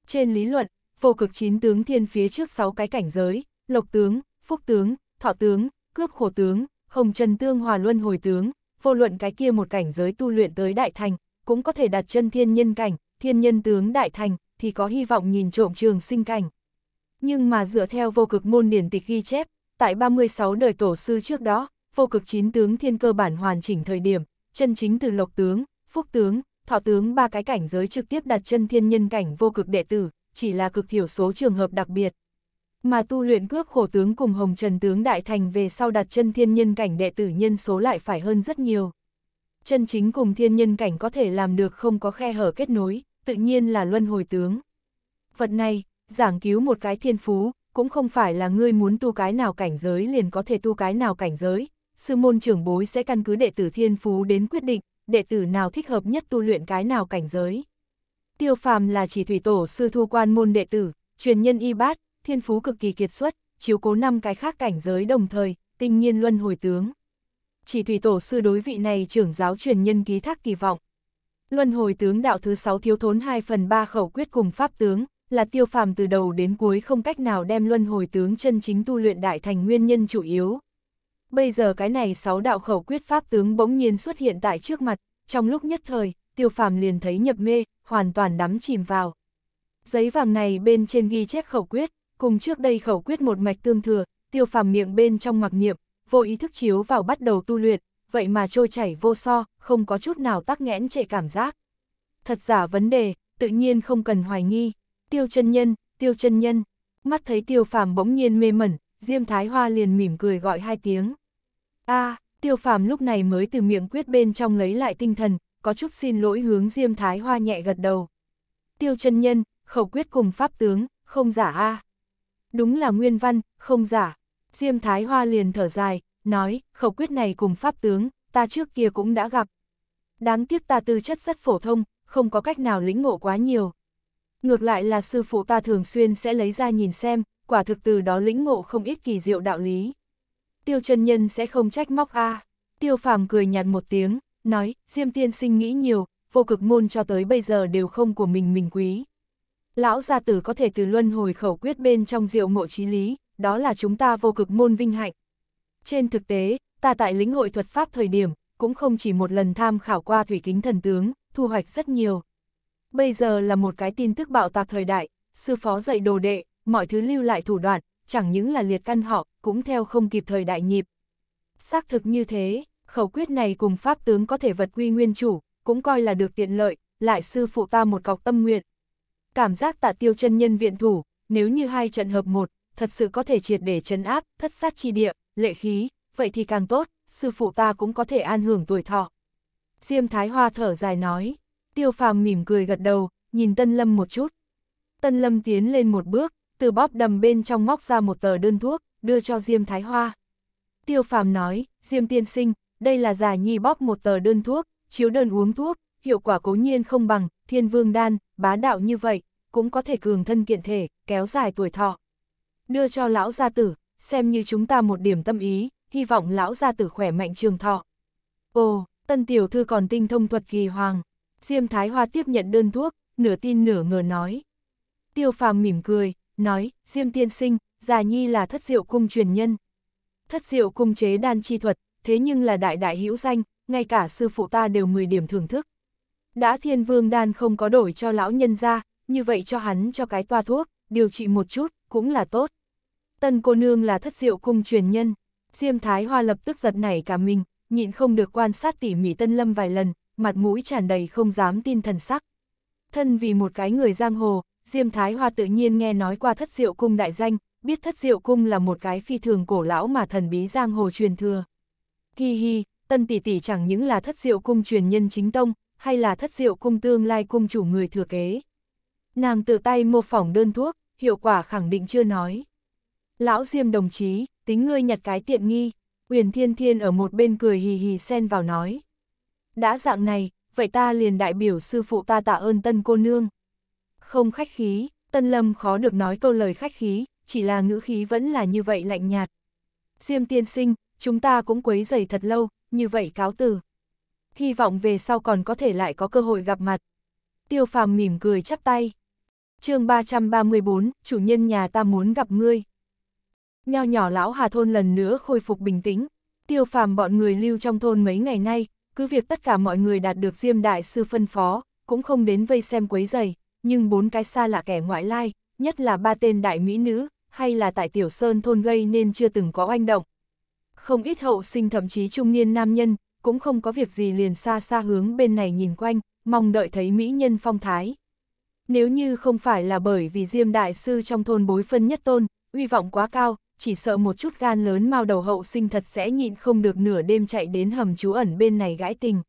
Trên lý luận, vô cực chín tướng thiên phía trước 6 cái cảnh giới, lộc tướng, phúc tướng, thọ tướng, cướp khổ tướng, hồng trần tương hòa luân hồi tướng, vô luận cái kia một cảnh giới tu luyện tới đại thành, cũng có thể đặt chân thiên nhân cảnh, thiên nhân tướng đại thành, thì có hy vọng nhìn trộm trường sinh cảnh. Nhưng mà dựa theo vô cực môn điển tịch ghi chép, tại 36 đời tổ sư trước đó, vô cực chín tướng thiên cơ bản hoàn chỉnh thời điểm, chân chính từ lộc tướng, phúc tướng, thọ tướng ba cái cảnh giới trực tiếp đặt chân thiên nhân cảnh vô cực đệ tử, chỉ là cực thiểu số trường hợp đặc biệt. Mà tu luyện cướp khổ tướng cùng hồng trần tướng đại thành về sau đặt chân thiên nhân cảnh đệ tử nhân số lại phải hơn rất nhiều. Chân chính cùng thiên nhân cảnh có thể làm được không có khe hở kết nối, tự nhiên là luân hồi tướng. Vật này, giảng cứu một cái thiên phú, cũng không phải là ngươi muốn tu cái nào cảnh giới liền có thể tu cái nào cảnh giới, sư môn trưởng bối sẽ căn cứ đệ tử thiên phú đến quyết định, đệ tử nào thích hợp nhất tu luyện cái nào cảnh giới. Tiêu phàm là chỉ thủy tổ sư thu quan môn đệ tử, truyền nhân y bát, thiên phú cực kỳ kiệt xuất, chiếu cố năm cái khác cảnh giới đồng thời, tinh nhiên luân hồi tướng. Chỉ thủy tổ sư đối vị này trưởng giáo truyền nhân ký thác kỳ vọng. Luân hồi tướng đạo thứ 6 thiếu thốn 2 phần 3 khẩu quyết cùng pháp tướng, là tiêu phàm từ đầu đến cuối không cách nào đem luân hồi tướng chân chính tu luyện đại thành nguyên nhân chủ yếu. Bây giờ cái này sáu đạo khẩu quyết pháp tướng bỗng nhiên xuất hiện tại trước mặt, trong lúc nhất thời, tiêu phàm liền thấy nhập mê, hoàn toàn đắm chìm vào. Giấy vàng này bên trên ghi chép khẩu quyết, cùng trước đây khẩu quyết một mạch tương thừa, tiêu phàm miệng bên trong mặc niệm, vô ý thức chiếu vào bắt đầu tu luyện, vậy mà trôi chảy vô so, không có chút nào tắc nghẽn trệ cảm giác. Thật giả vấn đề, tự nhiên không cần hoài nghi. Tiêu chân nhân, tiêu chân nhân, mắt thấy tiêu phàm bỗng nhiên mê mẩn, Diêm Thái Hoa liền mỉm cười gọi hai tiếng. a à, tiêu phàm lúc này mới từ miệng quyết bên trong lấy lại tinh thần, có chút xin lỗi hướng Diêm Thái Hoa nhẹ gật đầu. Tiêu chân nhân, khẩu quyết cùng pháp tướng, không giả a Đúng là nguyên văn, không giả. Diêm Thái Hoa liền thở dài, nói, khẩu quyết này cùng pháp tướng, ta trước kia cũng đã gặp. Đáng tiếc ta tư chất rất phổ thông, không có cách nào lĩnh ngộ quá nhiều. Ngược lại là sư phụ ta thường xuyên sẽ lấy ra nhìn xem, quả thực từ đó lĩnh ngộ không ít kỳ diệu đạo lý. Tiêu chân nhân sẽ không trách móc a. Tiêu phàm cười nhạt một tiếng, nói, Diêm tiên sinh nghĩ nhiều, vô cực môn cho tới bây giờ đều không của mình mình quý. Lão gia tử có thể từ luân hồi khẩu quyết bên trong diệu ngộ trí lý, đó là chúng ta vô cực môn vinh hạnh. Trên thực tế, ta tại lĩnh hội thuật pháp thời điểm, cũng không chỉ một lần tham khảo qua thủy kính thần tướng, thu hoạch rất nhiều. Bây giờ là một cái tin tức bạo tạc thời đại, sư phó dạy đồ đệ, mọi thứ lưu lại thủ đoạn, chẳng những là liệt căn họ, cũng theo không kịp thời đại nhịp. Xác thực như thế, khẩu quyết này cùng pháp tướng có thể vật quy nguyên chủ, cũng coi là được tiện lợi, lại sư phụ ta một cọc tâm nguyện. Cảm giác tạ tiêu chân nhân viện thủ, nếu như hai trận hợp một, thật sự có thể triệt để chấn áp, thất sát chi địa, lệ khí, vậy thì càng tốt, sư phụ ta cũng có thể an hưởng tuổi thọ. Diêm Thái Hoa thở dài nói, tiêu phàm mỉm cười gật đầu, nhìn Tân Lâm một chút. Tân Lâm tiến lên một bước, từ bóp đầm bên trong móc ra một tờ đơn thuốc, đưa cho Diêm Thái Hoa. Tiêu phàm nói, Diêm tiên sinh, đây là giả nhi bóp một tờ đơn thuốc, chiếu đơn uống thuốc, hiệu quả cố nhiên không bằng, thiên vương đan, bá đạo như vậy, cũng có thể cường thân kiện thể, kéo dài tuổi thọ. Đưa cho lão gia tử, xem như chúng ta một điểm tâm ý, hy vọng lão gia tử khỏe mạnh trường thọ. Ồ, tân tiểu thư còn tinh thông thuật kỳ hoàng. Diêm Thái Hoa tiếp nhận đơn thuốc, nửa tin nửa ngờ nói. Tiêu phàm mỉm cười, nói, Diêm tiên sinh, Già Nhi là thất diệu cung truyền nhân. Thất diệu cung chế đan chi thuật, thế nhưng là đại đại hữu danh, ngay cả sư phụ ta đều 10 điểm thưởng thức. Đã thiên vương đan không có đổi cho lão nhân ra, như vậy cho hắn cho cái toa thuốc, điều trị một chút, cũng là tốt. Tân cô nương là thất diệu cung truyền nhân, Diêm Thái Hoa lập tức giật nảy cả mình, nhịn không được quan sát tỉ mỉ Tân Lâm vài lần, mặt mũi tràn đầy không dám tin thần sắc. Thân vì một cái người giang hồ, Diêm Thái Hoa tự nhiên nghe nói qua thất diệu cung đại danh, biết thất diệu cung là một cái phi thường cổ lão mà thần bí giang hồ truyền thừa. Hi hi, tân tỷ tỷ chẳng những là thất diệu cung truyền nhân chính tông, hay là thất diệu cung tương lai cung chủ người thừa kế. Nàng tự tay mô phỏng đơn thuốc, hiệu quả khẳng định chưa nói. Lão Diêm đồng chí, tính ngươi nhặt cái tiện nghi, Uyển Thiên Thiên ở một bên cười hì hì xen vào nói. Đã dạng này, vậy ta liền đại biểu sư phụ ta tạ ơn tân cô nương không khách khí, Tân Lâm khó được nói câu lời khách khí, chỉ là ngữ khí vẫn là như vậy lạnh nhạt. Diêm tiên sinh, chúng ta cũng quấy giày thật lâu, như vậy cáo từ. Hy vọng về sau còn có thể lại có cơ hội gặp mặt. Tiêu phàm mỉm cười chắp tay. chương 334, chủ nhân nhà ta muốn gặp ngươi. Nho nhỏ lão Hà Thôn lần nữa khôi phục bình tĩnh. Tiêu phàm bọn người lưu trong thôn mấy ngày nay, cứ việc tất cả mọi người đạt được Diêm Đại Sư phân phó, cũng không đến vây xem quấy giày, nhưng bốn cái xa là kẻ ngoại lai, nhất là ba tên đại mỹ nữ, hay là tại Tiểu Sơn thôn gây nên chưa từng có oanh động. Không ít hậu sinh thậm chí trung niên nam nhân, cũng không có việc gì liền xa xa hướng bên này nhìn quanh, mong đợi thấy mỹ nhân phong thái. Nếu như không phải là bởi vì Diêm Đại Sư trong thôn bối phân nhất tôn, uy vọng quá cao, chỉ sợ một chút gan lớn mau đầu hậu sinh thật sẽ nhịn không được nửa đêm chạy đến hầm trú ẩn bên này gãi tình.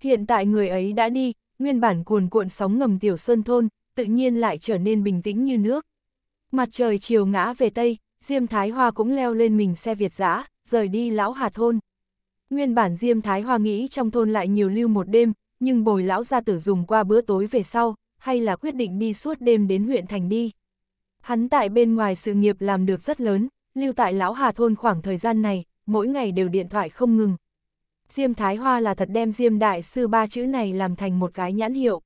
Hiện tại người ấy đã đi, nguyên bản cuồn cuộn sóng ngầm tiểu sơn thôn, tự nhiên lại trở nên bình tĩnh như nước. Mặt trời chiều ngã về Tây, Diêm Thái Hoa cũng leo lên mình xe Việt giã, rời đi lão Hà Thôn. Nguyên bản Diêm Thái Hoa nghĩ trong thôn lại nhiều lưu một đêm, nhưng bồi lão gia tử dùng qua bữa tối về sau, hay là quyết định đi suốt đêm đến huyện thành đi. Hắn tại bên ngoài sự nghiệp làm được rất lớn, lưu tại lão Hà Thôn khoảng thời gian này, mỗi ngày đều điện thoại không ngừng. Diêm Thái Hoa là thật đem Diêm Đại Sư ba chữ này làm thành một cái nhãn hiệu.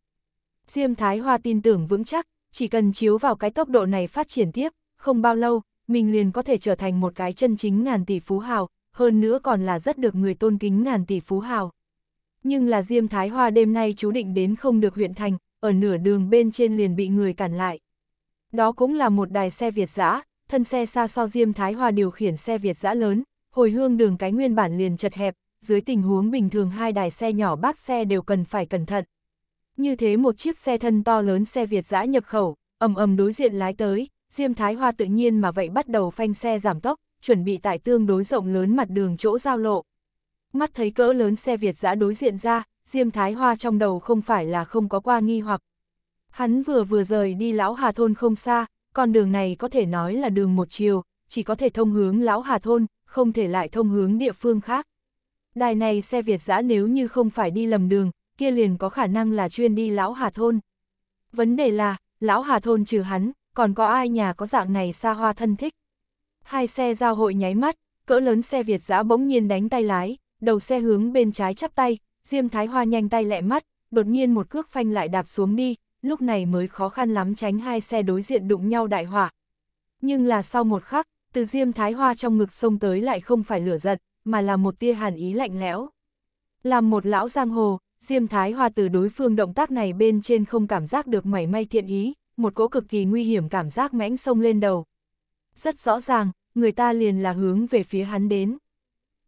Diêm Thái Hoa tin tưởng vững chắc, chỉ cần chiếu vào cái tốc độ này phát triển tiếp, không bao lâu, mình liền có thể trở thành một cái chân chính ngàn tỷ phú hào, hơn nữa còn là rất được người tôn kính ngàn tỷ phú hào. Nhưng là Diêm Thái Hoa đêm nay chú định đến không được huyện thành, ở nửa đường bên trên liền bị người cản lại. Đó cũng là một đài xe Việt giã, thân xe xa so Diêm Thái Hoa điều khiển xe Việt giã lớn, hồi hương đường cái nguyên bản liền chật hẹp, dưới tình huống bình thường hai đài xe nhỏ bác xe đều cần phải cẩn thận. Như thế một chiếc xe thân to lớn xe Việt giã nhập khẩu, ầm ầm đối diện lái tới, Diêm Thái Hoa tự nhiên mà vậy bắt đầu phanh xe giảm tốc, chuẩn bị tại tương đối rộng lớn mặt đường chỗ giao lộ. Mắt thấy cỡ lớn xe Việt giã đối diện ra, Diêm Thái Hoa trong đầu không phải là không có qua nghi hoặc. Hắn vừa vừa rời đi Lão Hà Thôn không xa, con đường này có thể nói là đường một chiều, chỉ có thể thông hướng Lão Hà Thôn, không thể lại thông hướng địa phương khác. Đài này xe Việt giã nếu như không phải đi lầm đường, kia liền có khả năng là chuyên đi Lão Hà Thôn. Vấn đề là, Lão Hà Thôn trừ hắn, còn có ai nhà có dạng này xa hoa thân thích. Hai xe giao hội nháy mắt, cỡ lớn xe Việt giã bỗng nhiên đánh tay lái, đầu xe hướng bên trái chắp tay, Diêm Thái Hoa nhanh tay lẹ mắt, đột nhiên một cước phanh lại đạp xuống đi, lúc này mới khó khăn lắm tránh hai xe đối diện đụng nhau đại hỏa. Nhưng là sau một khắc, từ Diêm Thái Hoa trong ngực sông tới lại không phải lửa giận, mà là một tia hàn ý lạnh lẽo. Làm một lão giang hồ, Diêm Thái Hoa từ đối phương động tác này bên trên không cảm giác được mảy may thiện ý, một cỗ cực kỳ nguy hiểm cảm giác mãnh sông lên đầu. Rất rõ ràng, người ta liền là hướng về phía hắn đến.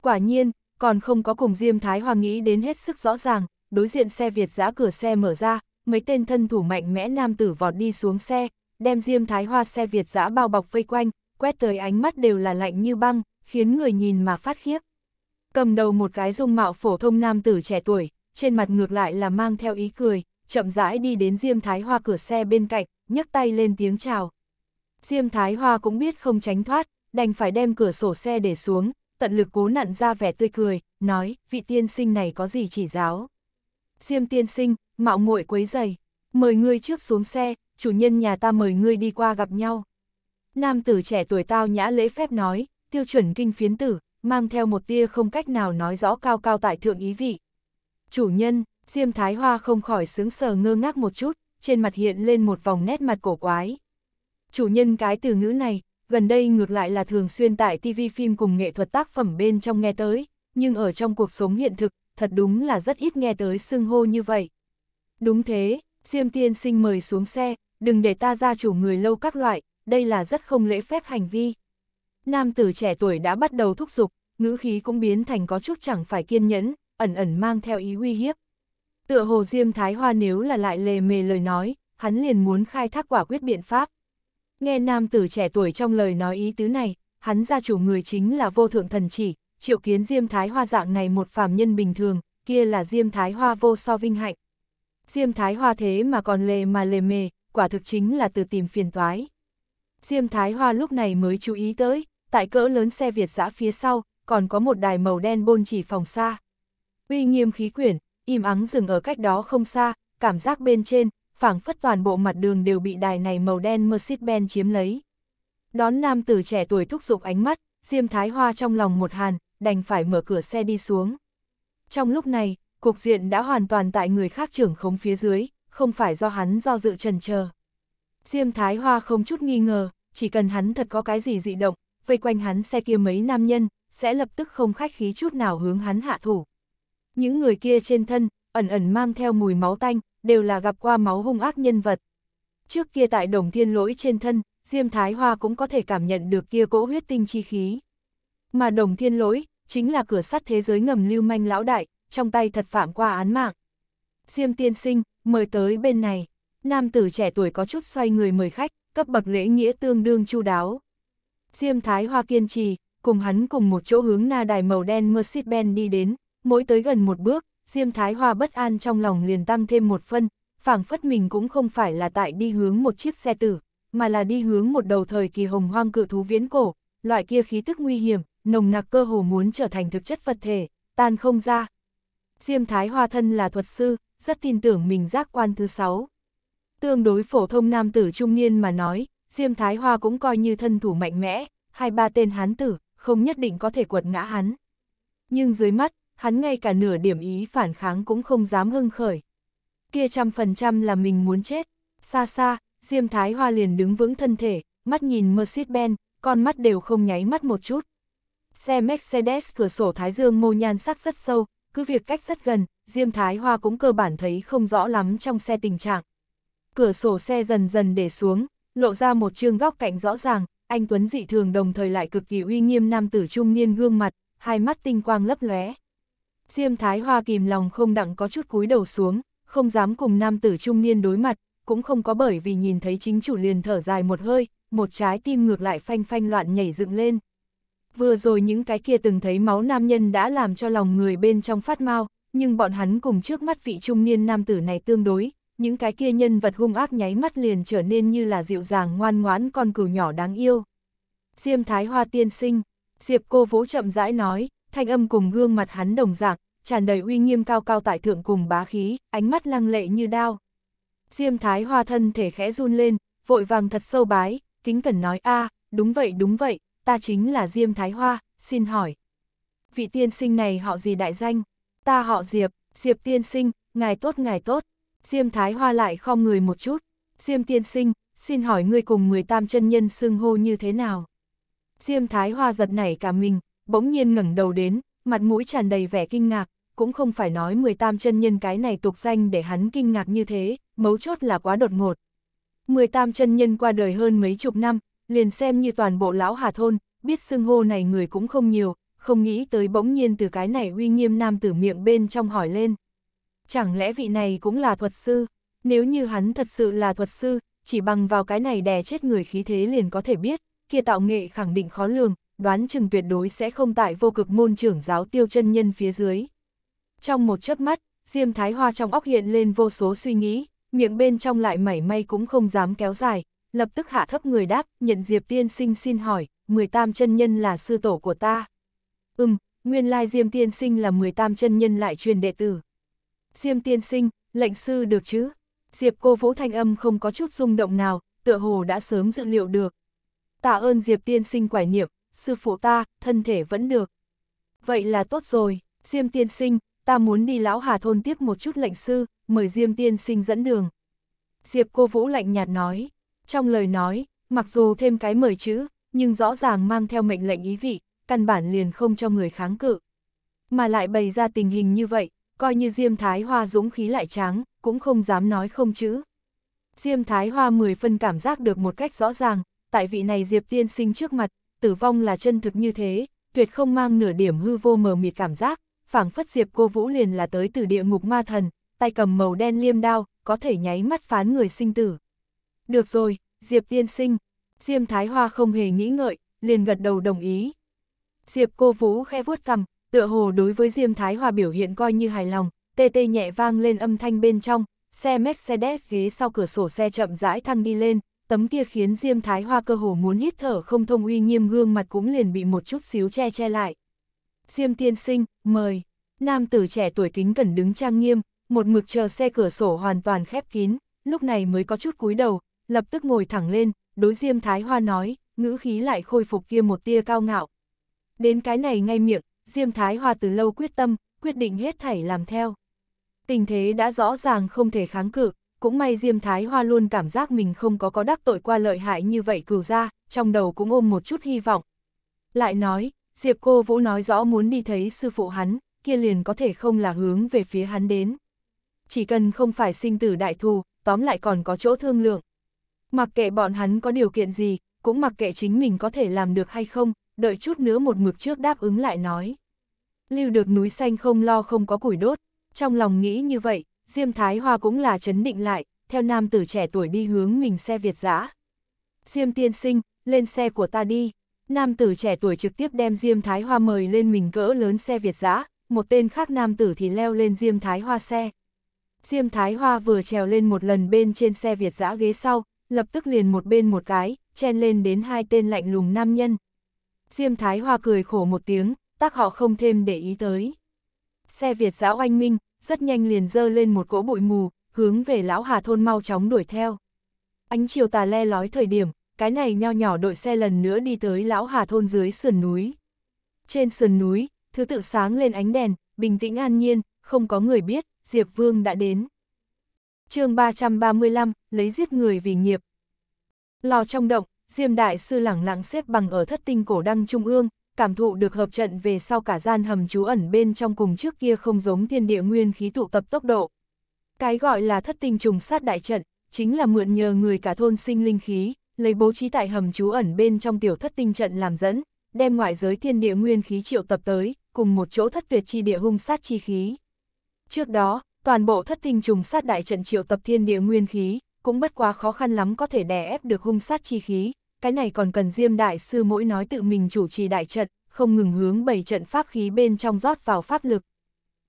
Quả nhiên, còn không có cùng Diêm Thái Hoa nghĩ đến hết sức rõ ràng, đối diện xe Việt giã cửa xe mở ra, mấy tên thân thủ mạnh mẽ nam tử vọt đi xuống xe, đem Diêm Thái Hoa xe Việt giã bao bọc vây quanh, quét tới ánh mắt đều là lạnh như băng, khiến người nhìn mà phát khiếp cầm đầu một cái dung mạo phổ thông nam tử trẻ tuổi, trên mặt ngược lại là mang theo ý cười, chậm rãi đi đến Diêm Thái Hoa cửa xe bên cạnh, nhấc tay lên tiếng chào. Diêm Thái Hoa cũng biết không tránh thoát, đành phải đem cửa sổ xe để xuống, tận lực cố nặn ra vẻ tươi cười, nói, vị tiên sinh này có gì chỉ giáo. Diêm tiên sinh, mạo muội quấy giày, mời ngươi trước xuống xe, chủ nhân nhà ta mời ngươi đi qua gặp nhau. Nam tử trẻ tuổi tao nhã lễ phép nói, tiêu chuẩn kinh phiến tử, mang theo một tia không cách nào nói rõ cao cao tại thượng ý vị. Chủ nhân, Diêm Thái Hoa không khỏi sướng sờ ngơ ngác một chút, trên mặt hiện lên một vòng nét mặt cổ quái. Chủ nhân cái từ ngữ này, gần đây ngược lại là thường xuyên tại TV phim cùng nghệ thuật tác phẩm bên trong nghe tới, nhưng ở trong cuộc sống hiện thực, thật đúng là rất ít nghe tới xưng hô như vậy. Đúng thế, Diêm Tiên Sinh mời xuống xe, đừng để ta ra chủ người lâu các loại, đây là rất không lễ phép hành vi. Nam tử trẻ tuổi đã bắt đầu thúc giục, ngữ khí cũng biến thành có chút chẳng phải kiên nhẫn, ẩn ẩn mang theo ý uy hiếp. Tựa hồ Diêm Thái Hoa nếu là lại lề mề lời nói, hắn liền muốn khai thác quả quyết biện pháp. Nghe nam tử trẻ tuổi trong lời nói ý tứ này, hắn gia chủ người chính là vô thượng thần chỉ, triệu kiến Diêm Thái Hoa dạng này một phàm nhân bình thường, kia là Diêm Thái Hoa vô so vinh hạnh. Diêm Thái Hoa thế mà còn lề mà lề mề, quả thực chính là từ tìm phiền toái. Diêm Thái Hoa lúc này mới chú ý tới, tại cỡ lớn xe Việt giã phía sau, còn có một đài màu đen bôn chỉ phòng xa. Uy nghiêm khí quyển, im ắng dừng ở cách đó không xa, cảm giác bên trên, phảng phất toàn bộ mặt đường đều bị đài này màu đen Mercedes-Benz chiếm lấy. Đón nam tử trẻ tuổi thúc giục ánh mắt, Diêm Thái Hoa trong lòng một hàn, đành phải mở cửa xe đi xuống. Trong lúc này, cục diện đã hoàn toàn tại người khác trưởng khống phía dưới, không phải do hắn do dự trần chờ. Diêm Thái Hoa không chút nghi ngờ, chỉ cần hắn thật có cái gì dị động, vây quanh hắn xe kia mấy nam nhân, sẽ lập tức không khách khí chút nào hướng hắn hạ thủ. Những người kia trên thân, ẩn ẩn mang theo mùi máu tanh, đều là gặp qua máu hung ác nhân vật. Trước kia tại đồng thiên lỗi trên thân, Diêm Thái Hoa cũng có thể cảm nhận được kia cỗ huyết tinh chi khí. Mà đồng thiên lỗi, chính là cửa sắt thế giới ngầm lưu manh lão đại, trong tay thật phạm qua án mạng. Diêm tiên sinh, mời tới bên này. Nam tử trẻ tuổi có chút xoay người mời khách, cấp bậc lễ nghĩa tương đương chu đáo. Diêm Thái Hoa kiên trì, cùng hắn cùng một chỗ hướng na đài màu đen Mercedes-Benz đi đến, mỗi tới gần một bước, Diêm Thái Hoa bất an trong lòng liền tăng thêm một phân, phảng phất mình cũng không phải là tại đi hướng một chiếc xe tử, mà là đi hướng một đầu thời kỳ hồng hoang cự thú viễn cổ, loại kia khí tức nguy hiểm, nồng nặc cơ hồ muốn trở thành thực chất vật thể, tan không ra. Diêm Thái Hoa thân là thuật sư, rất tin tưởng mình giác quan thứ sáu. Tương đối phổ thông nam tử trung niên mà nói, Diêm Thái Hoa cũng coi như thân thủ mạnh mẽ, hai ba tên hán tử, không nhất định có thể quật ngã hắn. Nhưng dưới mắt, hắn ngay cả nửa điểm ý phản kháng cũng không dám hưng khởi. Kia trăm phần trăm là mình muốn chết, xa xa, Diêm Thái Hoa liền đứng vững thân thể, mắt nhìn Mercedes-Benz, con mắt đều không nháy mắt một chút. Xe Mercedes cửa sổ Thái Dương mô nhan sắc rất sâu, cứ việc cách rất gần, Diêm Thái Hoa cũng cơ bản thấy không rõ lắm trong xe tình trạng. Cửa sổ xe dần dần để xuống, lộ ra một chương góc cạnh rõ ràng, anh Tuấn dị thường đồng thời lại cực kỳ uy nghiêm nam tử trung niên gương mặt, hai mắt tinh quang lấp lóe. Diêm Thái Hoa kìm lòng không đặng có chút cúi đầu xuống, không dám cùng nam tử trung niên đối mặt, cũng không có bởi vì nhìn thấy chính chủ liền thở dài một hơi, một trái tim ngược lại phanh phanh loạn nhảy dựng lên. Vừa rồi những cái kia từng thấy máu nam nhân đã làm cho lòng người bên trong phát mau, nhưng bọn hắn cùng trước mắt vị trung niên nam tử này tương đối, những cái kia nhân vật hung ác nháy mắt liền trở nên như là dịu dàng ngoan ngoãn con cừu nhỏ đáng yêu. Diêm Thái Hoa tiên sinh, Diệp cô vũ chậm rãi nói, thanh âm cùng gương mặt hắn đồng dạng, tràn đầy uy nghiêm cao cao tại thượng cùng bá khí, ánh mắt lăng lệ như đao. Diêm Thái Hoa thân thể khẽ run lên, vội vàng thật sâu bái, kính cẩn nói a, đúng vậy đúng vậy, ta chính là Diêm Thái Hoa, xin hỏi. Vị tiên sinh này họ gì đại danh? Ta họ Diệp, Diệp tiên sinh, ngài tốt ngài tốt, Diêm Thái Hoa lại khom người một chút. Diêm tiên sinh, xin hỏi ngươi cùng người Tam chân nhân xưng hô như thế nào? Diêm Thái Hoa giật nảy cả mình, bỗng nhiên ngẩng đầu đến, mặt mũi tràn đầy vẻ kinh ngạc, cũng không phải nói Tam chân nhân cái này tục danh để hắn kinh ngạc như thế, mấu chốt là quá đột ngột. Tam chân nhân qua đời hơn mấy chục năm, liền xem như toàn bộ lão Hà Thôn, biết xưng hô này người cũng không nhiều, không nghĩ tới bỗng nhiên từ cái này uy nghiêm nam tử miệng bên trong hỏi lên chẳng lẽ vị này cũng là thuật sư? Nếu như hắn thật sự là thuật sư, chỉ bằng vào cái này đè chết người khí thế liền có thể biết, kia tạo nghệ khẳng định khó lường, đoán chừng tuyệt đối sẽ không tại vô cực môn trưởng giáo tiêu chân nhân phía dưới. Trong một chớp mắt, Diêm Thái Hoa trong óc hiện lên vô số suy nghĩ, miệng bên trong lại mảy may cũng không dám kéo dài, lập tức hạ thấp người đáp, nhận Diệp Tiên Sinh xin hỏi, 18 chân nhân là sư tổ của ta. Ừm, nguyên lai Diêm Tiên Sinh là 18 chân nhân lại truyền đệ tử. Diêm tiên sinh, lệnh sư được chứ? Diệp cô vũ thanh âm không có chút rung động nào, tựa hồ đã sớm dự liệu được. Tạ ơn Diệp tiên sinh quải niệm, sư phụ ta, thân thể vẫn được. Vậy là tốt rồi, Diêm tiên sinh, ta muốn đi lão hà thôn tiếp một chút lệnh sư, mời Diêm tiên sinh dẫn đường. Diệp cô vũ lạnh nhạt nói, trong lời nói, mặc dù thêm cái mời chữ, nhưng rõ ràng mang theo mệnh lệnh ý vị, căn bản liền không cho người kháng cự. Mà lại bày ra tình hình như vậy, coi như Diêm Thái Hoa dũng khí lại tráng, cũng không dám nói không chữ. Diêm Thái Hoa mười phân cảm giác được một cách rõ ràng, tại vị này Diệp Tiên Sinh trước mặt, tử vong là chân thực như thế, tuyệt không mang nửa điểm hư vô mờ mịt cảm giác, phảng phất Diệp Cô Vũ liền là tới từ địa ngục ma thần, tay cầm màu đen liêm đao, có thể nháy mắt phán người sinh tử. Được rồi, Diệp Tiên Sinh, Diêm Thái Hoa không hề nghĩ ngợi, liền gật đầu đồng ý. Diệp Cô Vũ khe vuốt cằm, tựa hồ đối với Diêm Thái Hòa biểu hiện coi như hài lòng, tê tê nhẹ vang lên âm thanh bên trong, xe Mercedes ghế sau cửa sổ xe chậm rãi thăng đi lên, tấm kia khiến Diêm Thái Hoa cơ hồ muốn hít thở không thông uy nghiêm gương mặt cũng liền bị một chút xíu che che lại. Diêm tiên sinh, mời. Nam tử trẻ tuổi kính cẩn đứng trang nghiêm, một mực chờ xe cửa sổ hoàn toàn khép kín, lúc này mới có chút cúi đầu, lập tức ngồi thẳng lên, đối Diêm Thái Hoa nói, ngữ khí lại khôi phục kia một tia cao ngạo. Đến cái này ngay miệng, Diêm Thái Hòa từ lâu quyết tâm, quyết định hết thảy làm theo. Tình thế đã rõ ràng không thể kháng cự, cũng may Diêm Thái Hoa luôn cảm giác mình không có có đắc tội qua lợi hại như vậy cửu ra, trong đầu cũng ôm một chút hy vọng. Lại nói, Diệp Cô Vũ nói rõ muốn đi thấy sư phụ hắn, kia liền có thể không là hướng về phía hắn đến. Chỉ cần không phải sinh tử đại thù, tóm lại còn có chỗ thương lượng. Mặc kệ bọn hắn có điều kiện gì, cũng mặc kệ chính mình có thể làm được hay không, đợi chút nữa một mực trước đáp ứng lại nói lưu được núi xanh không lo không có củi đốt. Trong lòng nghĩ như vậy, Diêm Thái Hoa cũng là chấn định lại, theo nam tử trẻ tuổi đi hướng mình xe Việt giã. Diêm tiên sinh, lên xe của ta đi. Nam tử trẻ tuổi trực tiếp đem Diêm Thái Hoa mời lên mình cỡ lớn xe Việt giã, một tên khác nam tử thì leo lên Diêm Thái Hoa xe. Diêm Thái Hoa vừa trèo lên một lần bên trên xe Việt giã ghế sau, lập tức liền một bên một cái, chen lên đến hai tên lạnh lùng nam nhân. Diêm Thái Hoa cười khổ một tiếng, tác họ không thêm để ý tới. Xe Việt giã oanh minh, rất nhanh liền dơ lên một cỗ bụi mù, hướng về lão Hà Thôn mau chóng đuổi theo. Ánh chiều tà le lói thời điểm, cái này nho nhỏ đội xe lần nữa đi tới lão Hà Thôn dưới sườn núi. Trên sườn núi, thứ tự sáng lên ánh đèn, bình tĩnh an nhiên, không có người biết, Diệp Vương đã đến. chương 335, lấy giết người vì nghiệp. Lò trong động, Diêm Đại Sư lẳng lặng xếp bằng ở thất tinh cổ đăng trung ương, cảm thụ được hợp trận về sau cả gian hầm trú ẩn bên trong cùng trước kia không giống thiên địa nguyên khí tụ tập tốc độ. Cái gọi là thất tinh trùng sát đại trận, chính là mượn nhờ người cả thôn sinh linh khí, lấy bố trí tại hầm trú ẩn bên trong tiểu thất tinh trận làm dẫn, đem ngoại giới thiên địa nguyên khí triệu tập tới, cùng một chỗ thất tuyệt chi địa hung sát chi khí. Trước đó, toàn bộ thất tinh trùng sát đại trận triệu tập thiên địa nguyên khí, cũng bất quá khó khăn lắm có thể đè ép được hung sát chi khí, cái này còn cần Diêm Đại Sư mỗi nói tự mình chủ trì đại trận, không ngừng hướng bảy trận pháp khí bên trong rót vào pháp lực.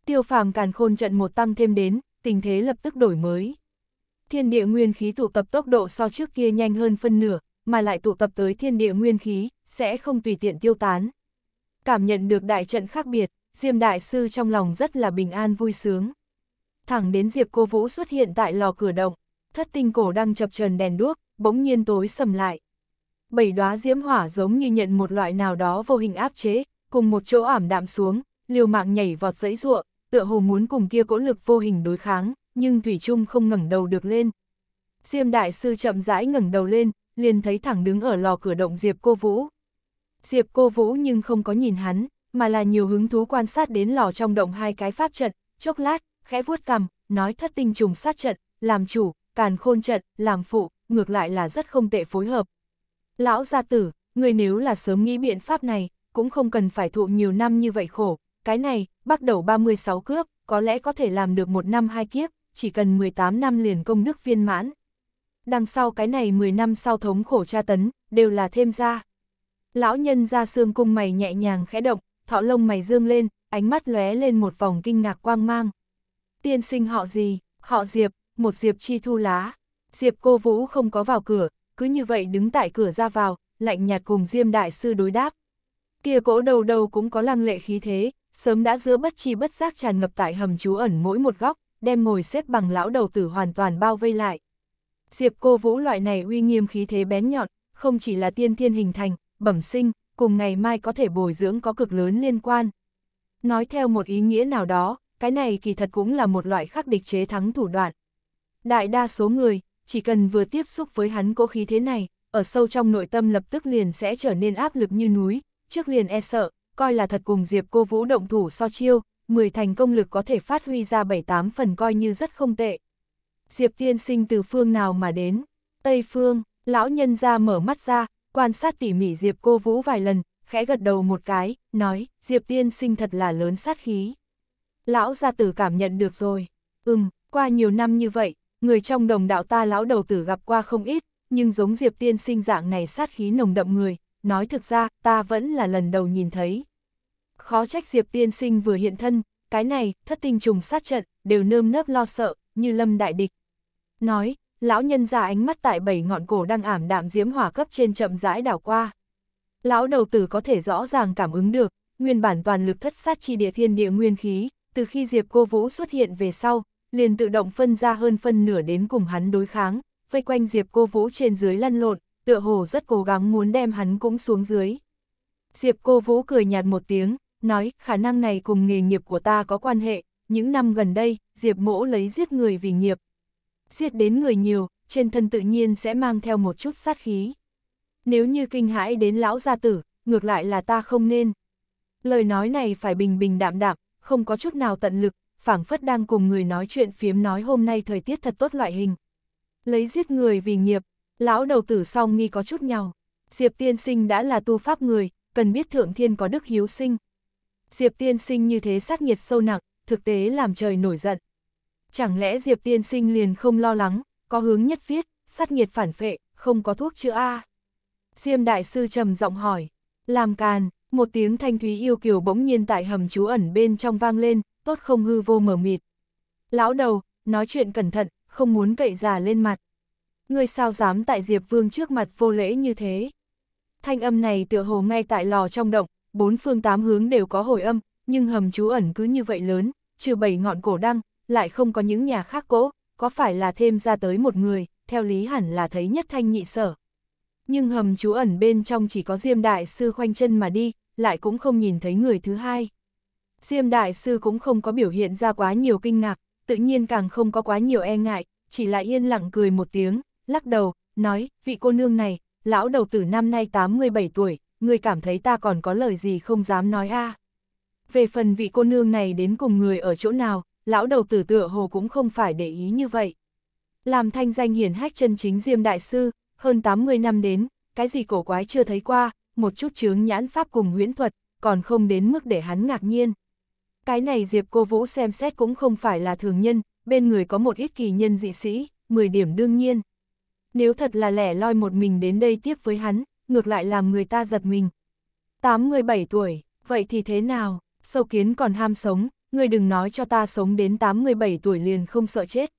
Tiêu phàm càn khôn trận một tăng thêm đến, tình thế lập tức đổi mới. Thiên địa nguyên khí tụ tập tốc độ so trước kia nhanh hơn phân nửa, mà lại tụ tập tới thiên địa nguyên khí, sẽ không tùy tiện tiêu tán. Cảm nhận được đại trận khác biệt, Diêm Đại Sư trong lòng rất là bình an vui sướng. Thẳng đến Diệp Cô Vũ xuất hiện tại lò cửa động, thất tinh cổ đang chập trần đèn đuốc, bỗng nhiên tối sầm lại bảy đóa diễm hỏa giống như nhận một loại nào đó vô hình áp chế, cùng một chỗ ảm đạm xuống, liều mạng nhảy vọt dãy ruộng, tựa hồ muốn cùng kia cỗ lực vô hình đối kháng, nhưng Thủy Trung không ngẩng đầu được lên. Diêm Đại Sư chậm rãi ngẩng đầu lên, liền thấy thẳng đứng ở lò cửa động Diệp Cô Vũ. Diệp Cô Vũ nhưng không có nhìn hắn, mà là nhiều hứng thú quan sát đến lò trong động hai cái pháp trận, chốc lát, khẽ vuốt cằm, nói thất tinh trùng sát trận, làm chủ, càn khôn trận, làm phụ, ngược lại là rất không tệ phối hợp, Lão gia tử, người nếu là sớm nghĩ biện pháp này, cũng không cần phải thụ nhiều năm như vậy khổ. Cái này, bắt đầu 36 cướp, có lẽ có thể làm được một năm hai kiếp, chỉ cần 18 năm liền công đức viên mãn. Đằng sau cái này 10 năm sau thống khổ tra tấn, đều là thêm ra. Lão nhân ra xương cung mày nhẹ nhàng khẽ động, thọ lông mày dương lên, ánh mắt lóe lên một vòng kinh ngạc quang mang. Tiên sinh họ gì? Họ Diệp, một Diệp chi thu lá. Diệp cô Vũ không có vào cửa, cứ như vậy đứng tại cửa ra vào, lạnh nhạt cùng Diêm Đại Sư đối đáp. Kia cỗ đầu đầu cũng có lăng lệ khí thế, sớm đã giữa bất chi bất giác tràn ngập tại hầm trú ẩn mỗi một góc, đem ngồi xếp bằng lão đầu tử hoàn toàn bao vây lại. Diệp cô vũ loại này uy nghiêm khí thế bén nhọn, không chỉ là tiên thiên hình thành, bẩm sinh, cùng ngày mai có thể bồi dưỡng có cực lớn liên quan. Nói theo một ý nghĩa nào đó, cái này kỳ thật cũng là một loại khắc địch chế thắng thủ đoạn. Đại đa số người, chỉ cần vừa tiếp xúc với hắn cỗ khí thế này, ở sâu trong nội tâm lập tức liền sẽ trở nên áp lực như núi, trước liền e sợ, coi là thật cùng Diệp Cô Vũ động thủ so chiêu, 10 thành công lực có thể phát huy ra 7-8 phần coi như rất không tệ. Diệp tiên sinh từ phương nào mà đến? Tây phương, lão nhân ra mở mắt ra, quan sát tỉ mỉ Diệp Cô Vũ vài lần, khẽ gật đầu một cái, nói, Diệp tiên sinh thật là lớn sát khí. Lão gia tử cảm nhận được rồi, ừm, qua nhiều năm như vậy, Người trong đồng đạo ta lão đầu tử gặp qua không ít, nhưng giống Diệp Tiên sinh dạng này sát khí nồng đậm người, nói thực ra, ta vẫn là lần đầu nhìn thấy. Khó trách Diệp Tiên sinh vừa hiện thân, cái này, thất tinh trùng sát trận, đều nơm nớp lo sợ, như lâm đại địch. Nói, lão nhân ra ánh mắt tại bảy ngọn cổ đang ảm đạm diễm hỏa cấp trên chậm rãi đảo qua. Lão đầu tử có thể rõ ràng cảm ứng được, nguyên bản toàn lực thất sát chi địa thiên địa nguyên khí, từ khi Diệp Cô Vũ xuất hiện về sau, liền tự động phân ra hơn phân nửa đến cùng hắn đối kháng, vây quanh Diệp Cô Vũ trên dưới lăn lộn, tựa hồ rất cố gắng muốn đem hắn cũng xuống dưới. Diệp Cô Vũ cười nhạt một tiếng, nói khả năng này cùng nghề nghiệp của ta có quan hệ, những năm gần đây, Diệp Mỗ lấy giết người vì nghiệp. Giết đến người nhiều, trên thân tự nhiên sẽ mang theo một chút sát khí. Nếu như kinh hãi đến lão gia tử, ngược lại là ta không nên. Lời nói này phải bình bình đạm đạm, không có chút nào tận lực, phảng phất đang cùng người nói chuyện phiếm nói hôm nay thời tiết thật tốt loại hình. Lấy giết người vì nghiệp, lão đầu tử song nghi có chút nhau. Diệp tiên sinh đã là tu pháp người, cần biết thượng thiên có đức hiếu sinh. Diệp tiên sinh như thế sát nhiệt sâu nặng, thực tế làm trời nổi giận. Chẳng lẽ Diệp tiên sinh liền không lo lắng, có hướng nhất viết, sát nhiệt phản phệ, không có thuốc chữa A. Diêm đại sư trầm giọng hỏi, làm càn, một tiếng thanh thúy yêu kiều bỗng nhiên tại hầm trú ẩn bên trong vang lên, tốt không hư vô mờ mịt. Lão đầu, nói chuyện cẩn thận, không muốn cậy già lên mặt. Ngươi sao dám tại Diệp Vương trước mặt vô lễ như thế? Thanh âm này tựa hồ ngay tại lò trong động, bốn phương tám hướng đều có hồi âm, nhưng hầm trú ẩn cứ như vậy lớn, trừ bảy ngọn cổ đăng, lại không có những nhà khác cỗ, có phải là thêm ra tới một người, theo lý hẳn là thấy nhất thanh nhị sở. Nhưng hầm trú ẩn bên trong chỉ có Diêm Đại Sư khoanh chân mà đi, lại cũng không nhìn thấy người thứ hai. Diêm Đại Sư cũng không có biểu hiện ra quá nhiều kinh ngạc, tự nhiên càng không có quá nhiều e ngại, chỉ là yên lặng cười một tiếng, lắc đầu, nói, vị cô nương này, lão đầu tử năm nay 87 tuổi, người cảm thấy ta còn có lời gì không dám nói a Về phần vị cô nương này đến cùng người ở chỗ nào, lão đầu tử tựa hồ cũng không phải để ý như vậy. Làm thanh danh hiển hách chân chính Diêm Đại Sư, hơn 80 năm đến, cái gì cổ quái chưa thấy qua, một chút chướng nhãn pháp cùng huyễn thuật, còn không đến mức để hắn ngạc nhiên. Cái này Diệp Cô Vũ xem xét cũng không phải là thường nhân, bên người có một ít kỳ nhân dị sĩ, 10 điểm đương nhiên. Nếu thật là lẻ loi một mình đến đây tiếp với hắn, ngược lại làm người ta giật mình. 87 tuổi, vậy thì thế nào, sâu kiến còn ham sống, người đừng nói cho ta sống đến 87 tuổi liền không sợ chết.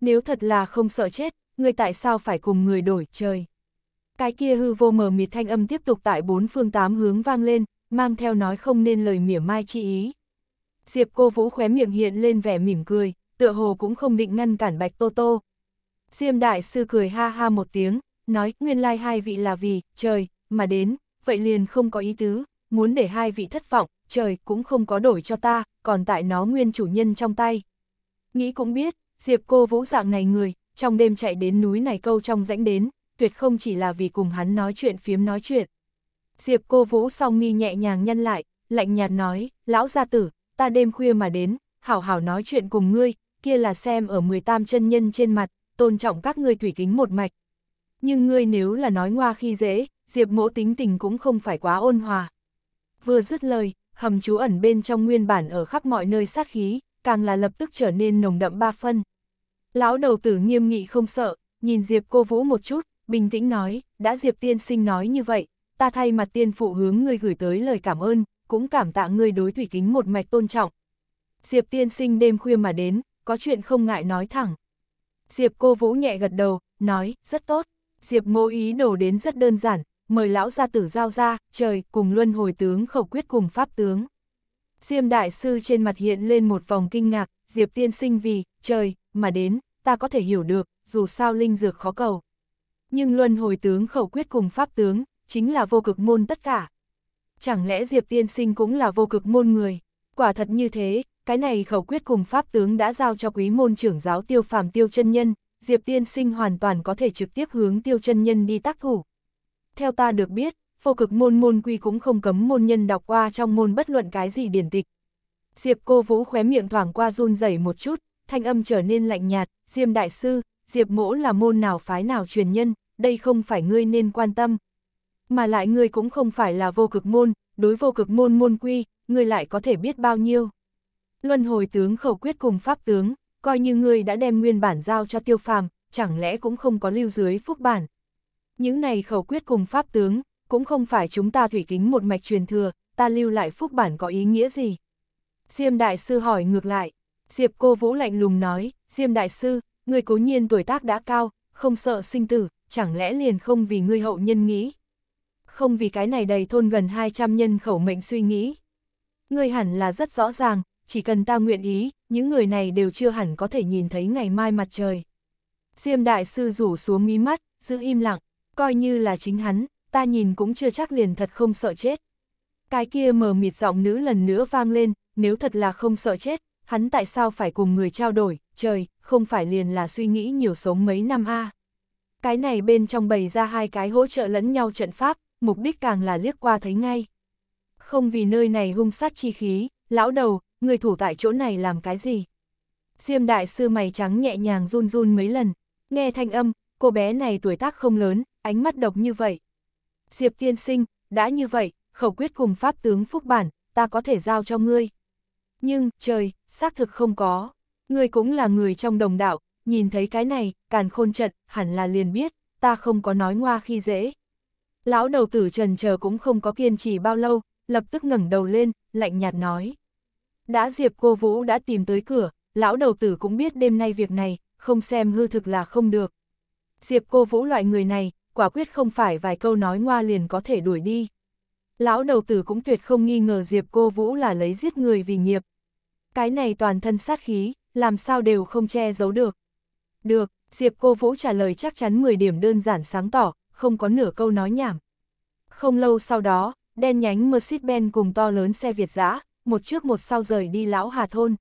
Nếu thật là không sợ chết, người tại sao phải cùng người đổi trời? Cái kia hư vô mờ mịt thanh âm tiếp tục tại bốn phương tám hướng vang lên, mang theo nói không nên lời mỉa mai chi ý. Diệp cô Vũ khóe miệng hiện lên vẻ mỉm cười, tựa hồ cũng không định ngăn cản Bạch Tô Tô. Diêm đại sư cười ha ha một tiếng, nói nguyên lai hai vị là vì, trời, mà đến, vậy liền không có ý tứ, muốn để hai vị thất vọng, trời cũng không có đổi cho ta, còn tại nó nguyên chủ nhân trong tay. Nghĩ cũng biết, Diệp cô Vũ dạng này người, trong đêm chạy đến núi này câu trong rãnh đến, tuyệt không chỉ là vì cùng hắn nói chuyện phiếm nói chuyện. Diệp cô Vũ song mi nhẹ nhàng nhân lại, lạnh nhạt nói, lão gia tử, ta đêm khuya mà đến, hảo hảo nói chuyện cùng ngươi, kia là xem ở 18 chân nhân trên mặt, tôn trọng các ngươi thủy kính một mạch. Nhưng ngươi nếu là nói ngoa khi dễ, Diệp mỗ tính tình cũng không phải quá ôn hòa. Vừa dứt lời, hầm chú ẩn bên trong nguyên bản ở khắp mọi nơi sát khí, càng là lập tức trở nên nồng đậm ba phân. Lão đầu tử nghiêm nghị không sợ, nhìn Diệp cô vũ một chút, bình tĩnh nói, đã Diệp tiên sinh nói như vậy, ta thay mặt tiên phụ hướng ngươi gửi tới lời cảm ơn, cũng cảm tạ ngươi đối thủy kính một mạch tôn trọng. Diệp tiên sinh đêm khuya mà đến, có chuyện không ngại nói thẳng. Diệp cô vũ nhẹ gật đầu, nói, rất tốt. Diệp ngô ý đồ đến rất đơn giản, mời lão gia tử giao ra, trời, cùng luân hồi tướng khẩu quyết cùng pháp tướng. Diêm đại sư trên mặt hiện lên một vòng kinh ngạc, Diệp tiên sinh vì, trời, mà đến, ta có thể hiểu được, dù sao linh dược khó cầu. Nhưng luân hồi tướng khẩu quyết cùng pháp tướng, chính là vô cực môn tất cả chẳng lẽ Diệp tiên sinh cũng là vô cực môn người? Quả thật như thế, cái này khẩu quyết cùng pháp tướng đã giao cho quý môn trưởng giáo tiêu phàm tiêu chân nhân, Diệp tiên sinh hoàn toàn có thể trực tiếp hướng tiêu chân nhân đi tác thủ. Theo ta được biết, vô cực môn môn quy cũng không cấm môn nhân đọc qua trong môn bất luận cái gì điển tịch. Diệp cô vũ khóe miệng thoảng qua run rẩy một chút, thanh âm trở nên lạnh nhạt, Diêm đại sư, Diệp mỗ là môn nào phái nào truyền nhân, đây không phải ngươi nên quan tâm, mà lại ngươi cũng không phải là vô cực môn, đối vô cực môn môn quy, ngươi lại có thể biết bao nhiêu. Luân hồi tướng khẩu quyết cùng pháp tướng, coi như ngươi đã đem nguyên bản giao cho tiêu phàm, chẳng lẽ cũng không có lưu dưới phúc bản. Những này khẩu quyết cùng pháp tướng, cũng không phải chúng ta thủy kính một mạch truyền thừa, ta lưu lại phúc bản có ý nghĩa gì? Diêm Đại Sư hỏi ngược lại, Diệp Cô Vũ lạnh lùng nói, Diêm Đại Sư, người cố nhiên tuổi tác đã cao, không sợ sinh tử, chẳng lẽ liền không vì ngươi hậu nhân nghĩ? không vì cái này đầy thôn gần 200 nhân khẩu mệnh suy nghĩ. Ngươi hẳn là rất rõ ràng, chỉ cần ta nguyện ý, những người này đều chưa hẳn có thể nhìn thấy ngày mai mặt trời. Diêm đại sư rủ xuống mí mắt, giữ im lặng, coi như là chính hắn, ta nhìn cũng chưa chắc liền thật không sợ chết. Cái kia mờ mịt giọng nữ lần nữa vang lên, nếu thật là không sợ chết, hắn tại sao phải cùng người trao đổi, trời, không phải liền là suy nghĩ nhiều sống mấy năm a Cái này bên trong bày ra hai cái hỗ trợ lẫn nhau trận pháp, mục đích càng là liếc qua thấy ngay. Không vì nơi này hung sát chi khí, lão đầu, người thủ tại chỗ này làm cái gì? Diêm đại sư mày trắng nhẹ nhàng run run mấy lần, nghe thanh âm, cô bé này tuổi tác không lớn, ánh mắt độc như vậy. Diệp tiên sinh, đã như vậy, khẩu quyết cùng pháp tướng phúc bản, ta có thể giao cho ngươi. Nhưng, trời, xác thực không có. Ngươi cũng là người trong đồng đạo, nhìn thấy cái này, càn khôn trận, hẳn là liền biết, ta không có nói ngoa khi dễ. Lão đầu tử trần chờ cũng không có kiên trì bao lâu, lập tức ngẩng đầu lên, lạnh nhạt nói. Đã Diệp cô Vũ đã tìm tới cửa, lão đầu tử cũng biết đêm nay việc này, không xem hư thực là không được. Diệp cô Vũ loại người này, quả quyết không phải vài câu nói ngoa liền có thể đuổi đi. Lão đầu tử cũng tuyệt không nghi ngờ Diệp cô Vũ là lấy giết người vì nghiệp. Cái này toàn thân sát khí, làm sao đều không che giấu được. Được, Diệp cô Vũ trả lời chắc chắn 10 điểm đơn giản sáng tỏ, không có nửa câu nói nhảm. Không lâu sau đó, đen nhánh Mercedes-Benz cùng to lớn xe Việt giã, một trước một sau rời đi Lão Hà Thôn.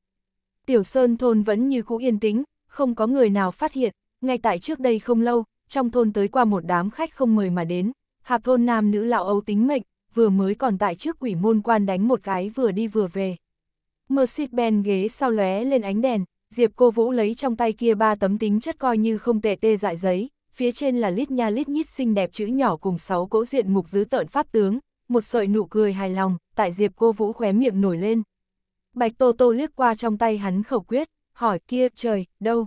Tiểu Sơn Thôn vẫn như cũ yên tĩnh, không có người nào phát hiện, ngay tại trước đây không lâu, trong thôn tới qua một đám khách không mời mà đến, hà thôn nam nữ lão ấu tính mệnh, vừa mới còn tại trước quỷ môn quan đánh một cái vừa đi vừa về. Mercedes-Benz ghế sau lóe lên ánh đèn, Diệp cô Vũ lấy trong tay kia ba tấm tính chất coi như không tệ tê dại giấy, phía trên là lít nha lít nhít xinh đẹp chữ nhỏ cùng sáu cỗ diện mục dứ tợn pháp tướng, một sợi nụ cười hài lòng, tại Diệp Cô Vũ khóe miệng nổi lên. Bạch Tô Tô liếc qua trong tay hắn khẩu quyết, hỏi kia trời, đâu?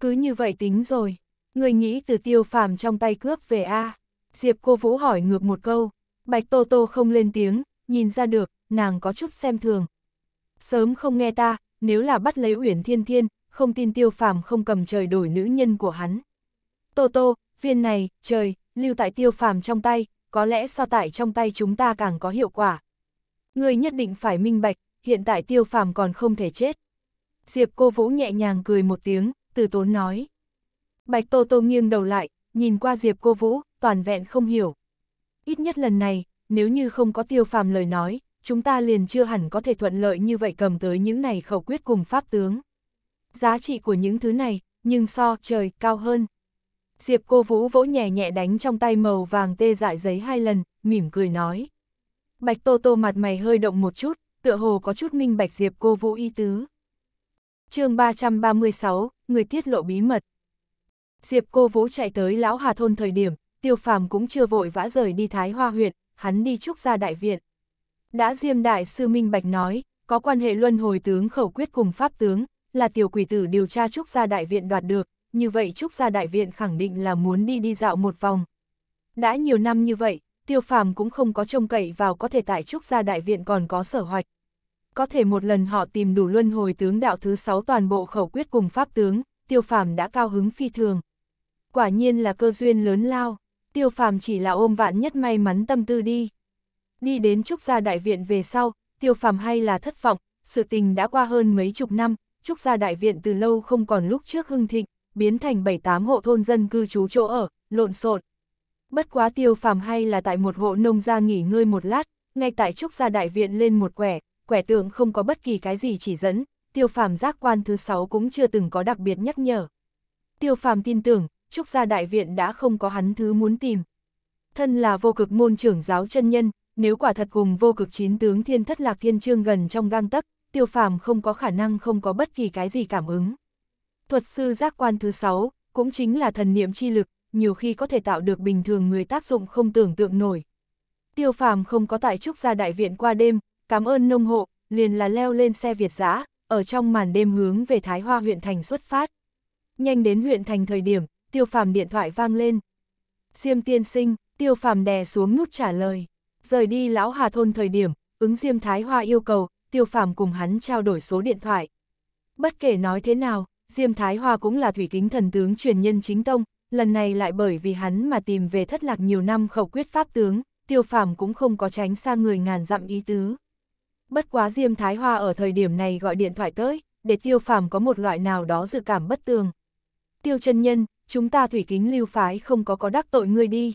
Cứ như vậy tính rồi, người nghĩ từ tiêu phàm trong tay cướp về A. Diệp Cô Vũ hỏi ngược một câu, Bạch Tô Tô không lên tiếng, nhìn ra được, nàng có chút xem thường. Sớm không nghe ta, nếu là bắt lấy Uyển Thiên Thiên, không tin tiêu phàm không cầm trời đổi nữ nhân của hắn. Tô Tô, viên này, trời, lưu tại tiêu phàm trong tay, có lẽ so tại trong tay chúng ta càng có hiệu quả. Người nhất định phải minh bạch, hiện tại tiêu phàm còn không thể chết. Diệp cô Vũ nhẹ nhàng cười một tiếng, từ tốn nói. Bạch Tô Tô nghiêng đầu lại, nhìn qua Diệp cô Vũ, toàn vẹn không hiểu. Ít nhất lần này, nếu như không có tiêu phàm lời nói, chúng ta liền chưa hẳn có thể thuận lợi như vậy cầm tới những này khẩu quyết cùng pháp tướng. Giá trị của những thứ này, nhưng so trời cao hơn. Diệp cô vũ vỗ nhẹ nhẹ đánh trong tay màu vàng tê dại giấy hai lần, mỉm cười nói. Bạch Tô Tô mặt mày hơi động một chút, tựa hồ có chút minh bạch Diệp cô vũ y tứ. chương 336, người tiết lộ bí mật. Diệp cô vũ chạy tới Lão Hà Thôn thời điểm, tiêu phàm cũng chưa vội vã rời đi Thái Hoa huyện, hắn đi trúc ra đại viện. Đã diêm đại sư Minh Bạch nói, có quan hệ luân hồi tướng khẩu quyết cùng pháp tướng, là tiểu quỷ tử điều tra trúc ra đại viện đoạt được, như vậy Trúc Gia Đại Viện khẳng định là muốn đi đi dạo một vòng. Đã nhiều năm như vậy, Tiêu Phàm cũng không có trông cậy vào có thể tại Trúc Gia Đại Viện còn có sở hoạch. Có thể một lần họ tìm đủ luân hồi tướng đạo thứ 6 toàn bộ khẩu quyết cùng pháp tướng, Tiêu Phàm đã cao hứng phi thường. Quả nhiên là cơ duyên lớn lao, Tiêu Phàm chỉ là ôm vạn nhất may mắn tâm tư đi. Đi đến Trúc Gia Đại Viện về sau, Tiêu Phàm hay là thất vọng, sự tình đã qua hơn mấy chục năm, Trúc Gia Đại Viện từ lâu không còn lúc trước hưng thịnh, biến thành 7-8 hộ thôn dân cư trú chỗ ở, lộn xộn. Bất quá tiêu phàm hay là tại một hộ nông gia nghỉ ngơi một lát, ngay tại trúc gia đại viện lên một quẻ, quẻ tượng không có bất kỳ cái gì chỉ dẫn, tiêu phàm giác quan thứ 6 cũng chưa từng có đặc biệt nhắc nhở. Tiêu phàm tin tưởng, trúc gia đại viện đã không có hắn thứ muốn tìm. Thân là vô cực môn trưởng giáo chân nhân, nếu quả thật cùng vô cực chín tướng thiên thất lạc thiên trương gần trong gang tấc, tiêu phàm không có khả năng không có bất kỳ cái gì cảm ứng. Thuật sư giác quan thứ sáu cũng chính là thần niệm chi lực, nhiều khi có thể tạo được bình thường người tác dụng không tưởng tượng nổi. Tiêu phàm không có tại trúc gia đại viện qua đêm, cảm ơn nông hộ, liền là leo lên xe Việt giã, ở trong màn đêm hướng về Thái Hoa huyện thành xuất phát. Nhanh đến huyện thành thời điểm, tiêu phàm điện thoại vang lên. Diêm tiên sinh, tiêu phàm đè xuống nút trả lời. Rời đi lão Hà Thôn thời điểm, ứng Diêm Thái Hoa yêu cầu, tiêu phàm cùng hắn trao đổi số điện thoại. Bất kể nói thế nào, Diêm Thái Hoa cũng là thủy kính thần tướng truyền nhân chính tông, lần này lại bởi vì hắn mà tìm về thất lạc nhiều năm khẩu quyết pháp tướng, tiêu phàm cũng không có tránh xa người ngàn dặm ý tứ. Bất quá Diêm Thái Hoa ở thời điểm này gọi điện thoại tới, để tiêu phàm có một loại nào đó dự cảm bất tường. Tiêu chân nhân, chúng ta thủy kính lưu phái không có có đắc tội ngươi đi.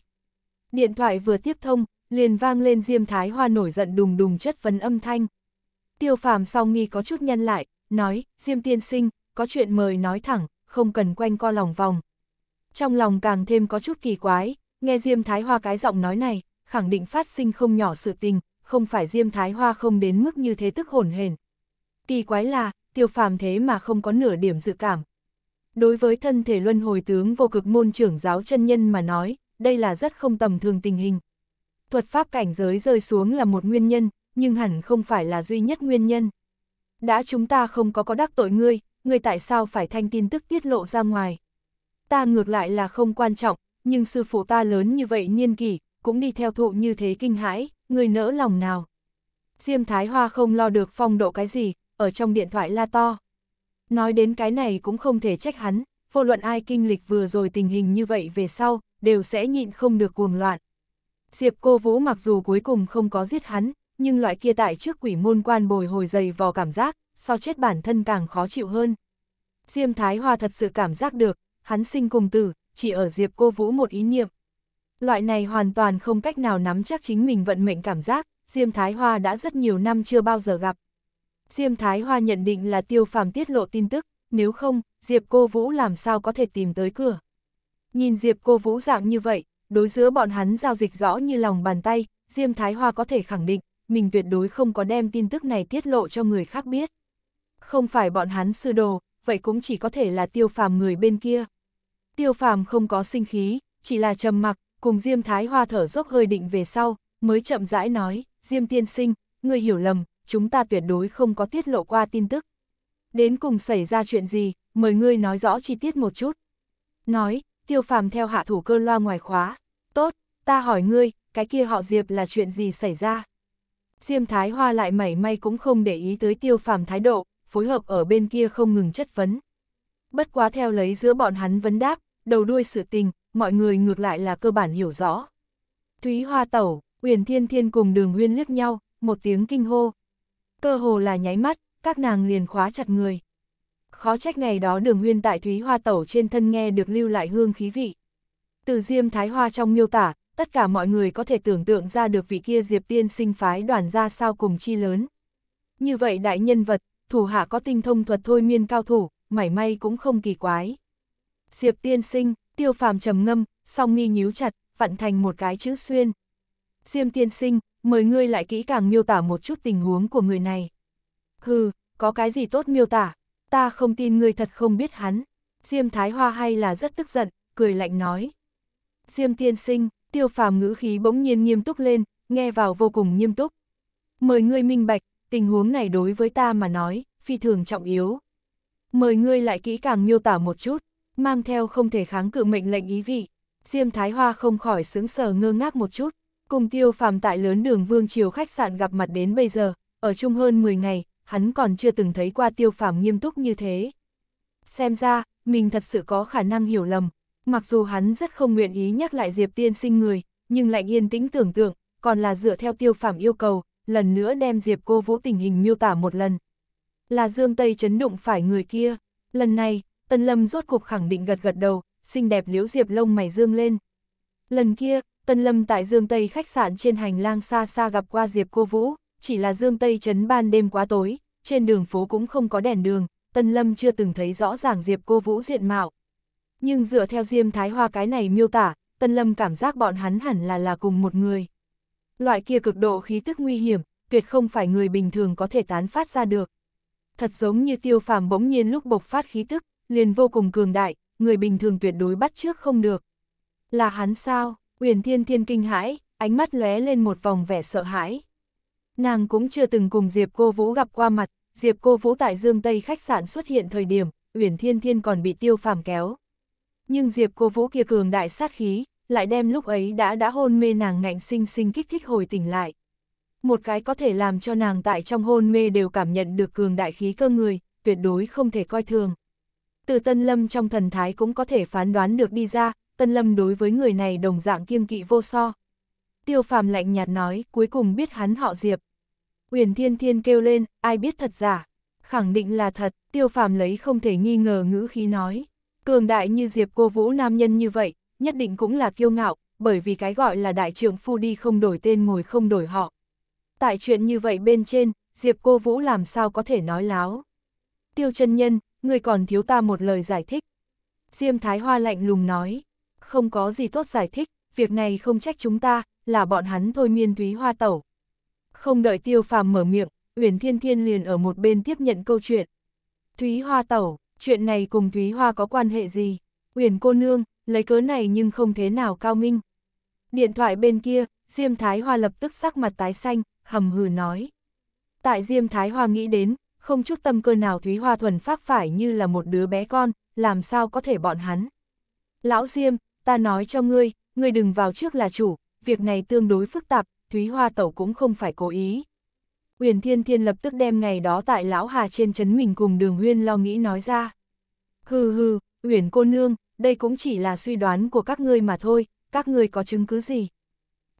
Điện thoại vừa tiếp thông, liền vang lên Diêm Thái Hoa nổi giận đùng đùng chất vấn âm thanh. Tiêu phàm sau nghi có chút nhân lại, nói, Diêm tiên sinh, có chuyện mời nói thẳng, không cần quanh co lòng vòng. Trong lòng càng thêm có chút kỳ quái, nghe Diêm Thái Hoa cái giọng nói này, khẳng định phát sinh không nhỏ sự tình, không phải Diêm Thái Hoa không đến mức như thế tức hồn hền. Kỳ quái là, tiêu phàm thế mà không có nửa điểm dự cảm. Đối với thân thể luân hồi tướng vô cực môn trưởng giáo chân nhân mà nói, đây là rất không tầm thường tình hình. Thuật pháp cảnh giới rơi xuống là một nguyên nhân, nhưng hẳn không phải là duy nhất nguyên nhân. Đã chúng ta không có có đắc tội ngươi, người tại sao phải thanh tin tức tiết lộ ra ngoài. Ta ngược lại là không quan trọng, nhưng sư phụ ta lớn như vậy niên kỷ, cũng đi theo thụ như thế kinh hãi, người nỡ lòng nào. Diêm Thái Hoa không lo được phong độ cái gì, ở trong điện thoại la to. Nói đến cái này cũng không thể trách hắn, vô luận ai kinh lịch vừa rồi tình hình như vậy về sau, đều sẽ nhịn không được cuồng loạn. Diệp cô Vũ mặc dù cuối cùng không có giết hắn, nhưng loại kia tại trước quỷ môn quan bồi hồi dày vò cảm giác, so chết bản thân càng khó chịu hơn. Diêm Thái Hòa thật sự cảm giác được, hắn sinh cùng tử, chỉ ở Diệp Cô Vũ một ý niệm. Loại này hoàn toàn không cách nào nắm chắc chính mình vận mệnh cảm giác, Diêm Thái Hoa đã rất nhiều năm chưa bao giờ gặp. Diêm Thái Hoa nhận định là tiêu phàm tiết lộ tin tức, nếu không, Diệp Cô Vũ làm sao có thể tìm tới cửa. Nhìn Diệp Cô Vũ dạng như vậy, đối giữa bọn hắn giao dịch rõ như lòng bàn tay, Diêm Thái Hoa có thể khẳng định, mình tuyệt đối không có đem tin tức này tiết lộ cho người khác biết. Không phải bọn hắn sư đồ, vậy cũng chỉ có thể là tiêu phàm người bên kia. Tiêu phàm không có sinh khí, chỉ là trầm mặc, cùng Diêm Thái Hoa thở dốc hơi định về sau, mới chậm rãi nói, Diêm tiên sinh, người hiểu lầm, chúng ta tuyệt đối không có tiết lộ qua tin tức. Đến cùng xảy ra chuyện gì, mời ngươi nói rõ chi tiết một chút. Nói, tiêu phàm theo hạ thủ cơ loa ngoài khóa, tốt, ta hỏi ngươi, cái kia họ Diệp là chuyện gì xảy ra. Diêm Thái Hoa lại mảy may cũng không để ý tới tiêu phàm thái độ, phối hợp ở bên kia không ngừng chất vấn. Bất quá theo lấy giữa bọn hắn vấn đáp, đầu đuôi sự tình, mọi người ngược lại là cơ bản hiểu rõ. Thúy Hoa Tẩu, Uyển Thiên Thiên cùng Đường Huyên liếc nhau, một tiếng kinh hô. Cơ hồ là nháy mắt, các nàng liền khóa chặt người. Khó trách ngày đó Đường Huyên tại Thúy Hoa Tẩu trên thân nghe được lưu lại hương khí vị. Từ Diêm Thái Hoa trong miêu tả, tất cả mọi người có thể tưởng tượng ra được vị kia Diệp Tiên sinh phái đoàn ra sao cùng chi lớn. Như vậy đại nhân vật, thủ hạ có tinh thông thuật thôi miên cao thủ, mảy may cũng không kỳ quái. Diệp tiên sinh, tiêu phàm trầm ngâm, song mi nhíu chặt, vặn thành một cái chữ xuyên. Diêm tiên sinh, mời ngươi lại kỹ càng miêu tả một chút tình huống của người này. Hừ, có cái gì tốt miêu tả, ta không tin ngươi thật không biết hắn. Diêm thái hoa hay là rất tức giận, cười lạnh nói. Diêm tiên sinh, tiêu phàm ngữ khí bỗng nhiên nghiêm túc lên, nghe vào vô cùng nghiêm túc. Mời ngươi minh bạch, tình huống này đối với ta mà nói, phi thường trọng yếu. Mời ngươi lại kỹ càng miêu tả một chút, mang theo không thể kháng cự mệnh lệnh ý vị. Diêm Thái Hoa không khỏi sướng sờ ngơ ngác một chút, cùng tiêu phàm tại lớn đường Vương Triều khách sạn gặp mặt đến bây giờ, ở chung hơn 10 ngày, hắn còn chưa từng thấy qua tiêu phàm nghiêm túc như thế. Xem ra, mình thật sự có khả năng hiểu lầm, mặc dù hắn rất không nguyện ý nhắc lại Diệp Tiên sinh người, nhưng lại yên tĩnh tưởng tượng, còn là dựa theo tiêu phàm yêu cầu, lần nữa đem Diệp Cô Vũ tình hình miêu tả một lần. Là Dương Tây chấn đụng phải người kia, lần này, Tân Lâm rốt cuộc khẳng định gật gật đầu, xinh đẹp liễu Diệp lông mày dương lên. Lần kia, Tân Lâm tại Dương Tây khách sạn trên hành lang xa xa gặp qua Diệp Cô Vũ, chỉ là Dương Tây chấn ban đêm quá tối, trên đường phố cũng không có đèn đường, Tân Lâm chưa từng thấy rõ ràng Diệp Cô Vũ diện mạo. Nhưng dựa theo Diêm Thái Hoa cái này miêu tả, Tân Lâm cảm giác bọn hắn hẳn là là cùng một người. Loại kia cực độ khí tức nguy hiểm, tuyệt không phải người bình thường có thể tán phát ra được. Thật giống như tiêu phàm bỗng nhiên lúc bộc phát khí tức, liền vô cùng cường đại, người bình thường tuyệt đối bắt trước không được. Là hắn sao? Uyển Thiên Thiên kinh hãi, ánh mắt lóe lên một vòng vẻ sợ hãi. Nàng cũng chưa từng cùng Diệp Cô Vũ gặp qua mặt, Diệp Cô Vũ tại Dương Tây khách sạn xuất hiện thời điểm, Uyển Thiên Thiên còn bị tiêu phàm kéo. Nhưng Diệp Cô Vũ kia cường đại sát khí, lại đem lúc ấy đã đã hôn mê nàng ngạnh sinh sinh kích thích hồi tỉnh lại. Một cái có thể làm cho nàng tại trong hôn mê đều cảm nhận được cường đại khí cơ người, tuyệt đối không thể coi thường. Từ Tân Lâm trong thần thái cũng có thể phán đoán được đi ra, Tân Lâm đối với người này đồng dạng kiêng kỵ vô so. Tiêu phàm lạnh nhạt nói, cuối cùng biết hắn họ Diệp. Uyển Thiên Thiên kêu lên, ai biết thật giả, khẳng định là thật, tiêu phàm lấy không thể nghi ngờ ngữ khí nói. Cường đại như Diệp cô vũ nam nhân như vậy, nhất định cũng là kiêu ngạo, bởi vì cái gọi là đại trưởng phu đi không đổi tên ngồi không đổi họ. Tại chuyện như vậy bên trên, Diệp Cô Vũ làm sao có thể nói láo. Tiêu chân nhân, người còn thiếu ta một lời giải thích. Diêm Thái Hoa lạnh lùng nói, không có gì tốt giải thích, việc này không trách chúng ta, là bọn hắn thôi miên túy hoa tẩu. Không đợi tiêu phàm mở miệng, Uyển Thiên Thiên liền ở một bên tiếp nhận câu chuyện. Thúy Hoa Tẩu, chuyện này cùng Thúy Hoa có quan hệ gì? Uyển cô nương, lấy cớ này nhưng không thế nào cao minh. Điện thoại bên kia, Diêm Thái Hoa lập tức sắc mặt tái xanh, hầm hừ nói. Tại Diêm Thái Hoa nghĩ đến, không chút tâm cơ nào Thúy Hoa thuần phát phải như là một đứa bé con, làm sao có thể bọn hắn. Lão Diêm, ta nói cho ngươi, ngươi đừng vào trước là chủ, việc này tương đối phức tạp, Thúy Hoa Tẩu cũng không phải cố ý. Uyển Thiên Thiên lập tức đem ngày đó tại Lão Hà trên chấn mình cùng đường huyên lo nghĩ nói ra. Hừ hừ, Uyển cô nương, đây cũng chỉ là suy đoán của các ngươi mà thôi, các ngươi có chứng cứ gì?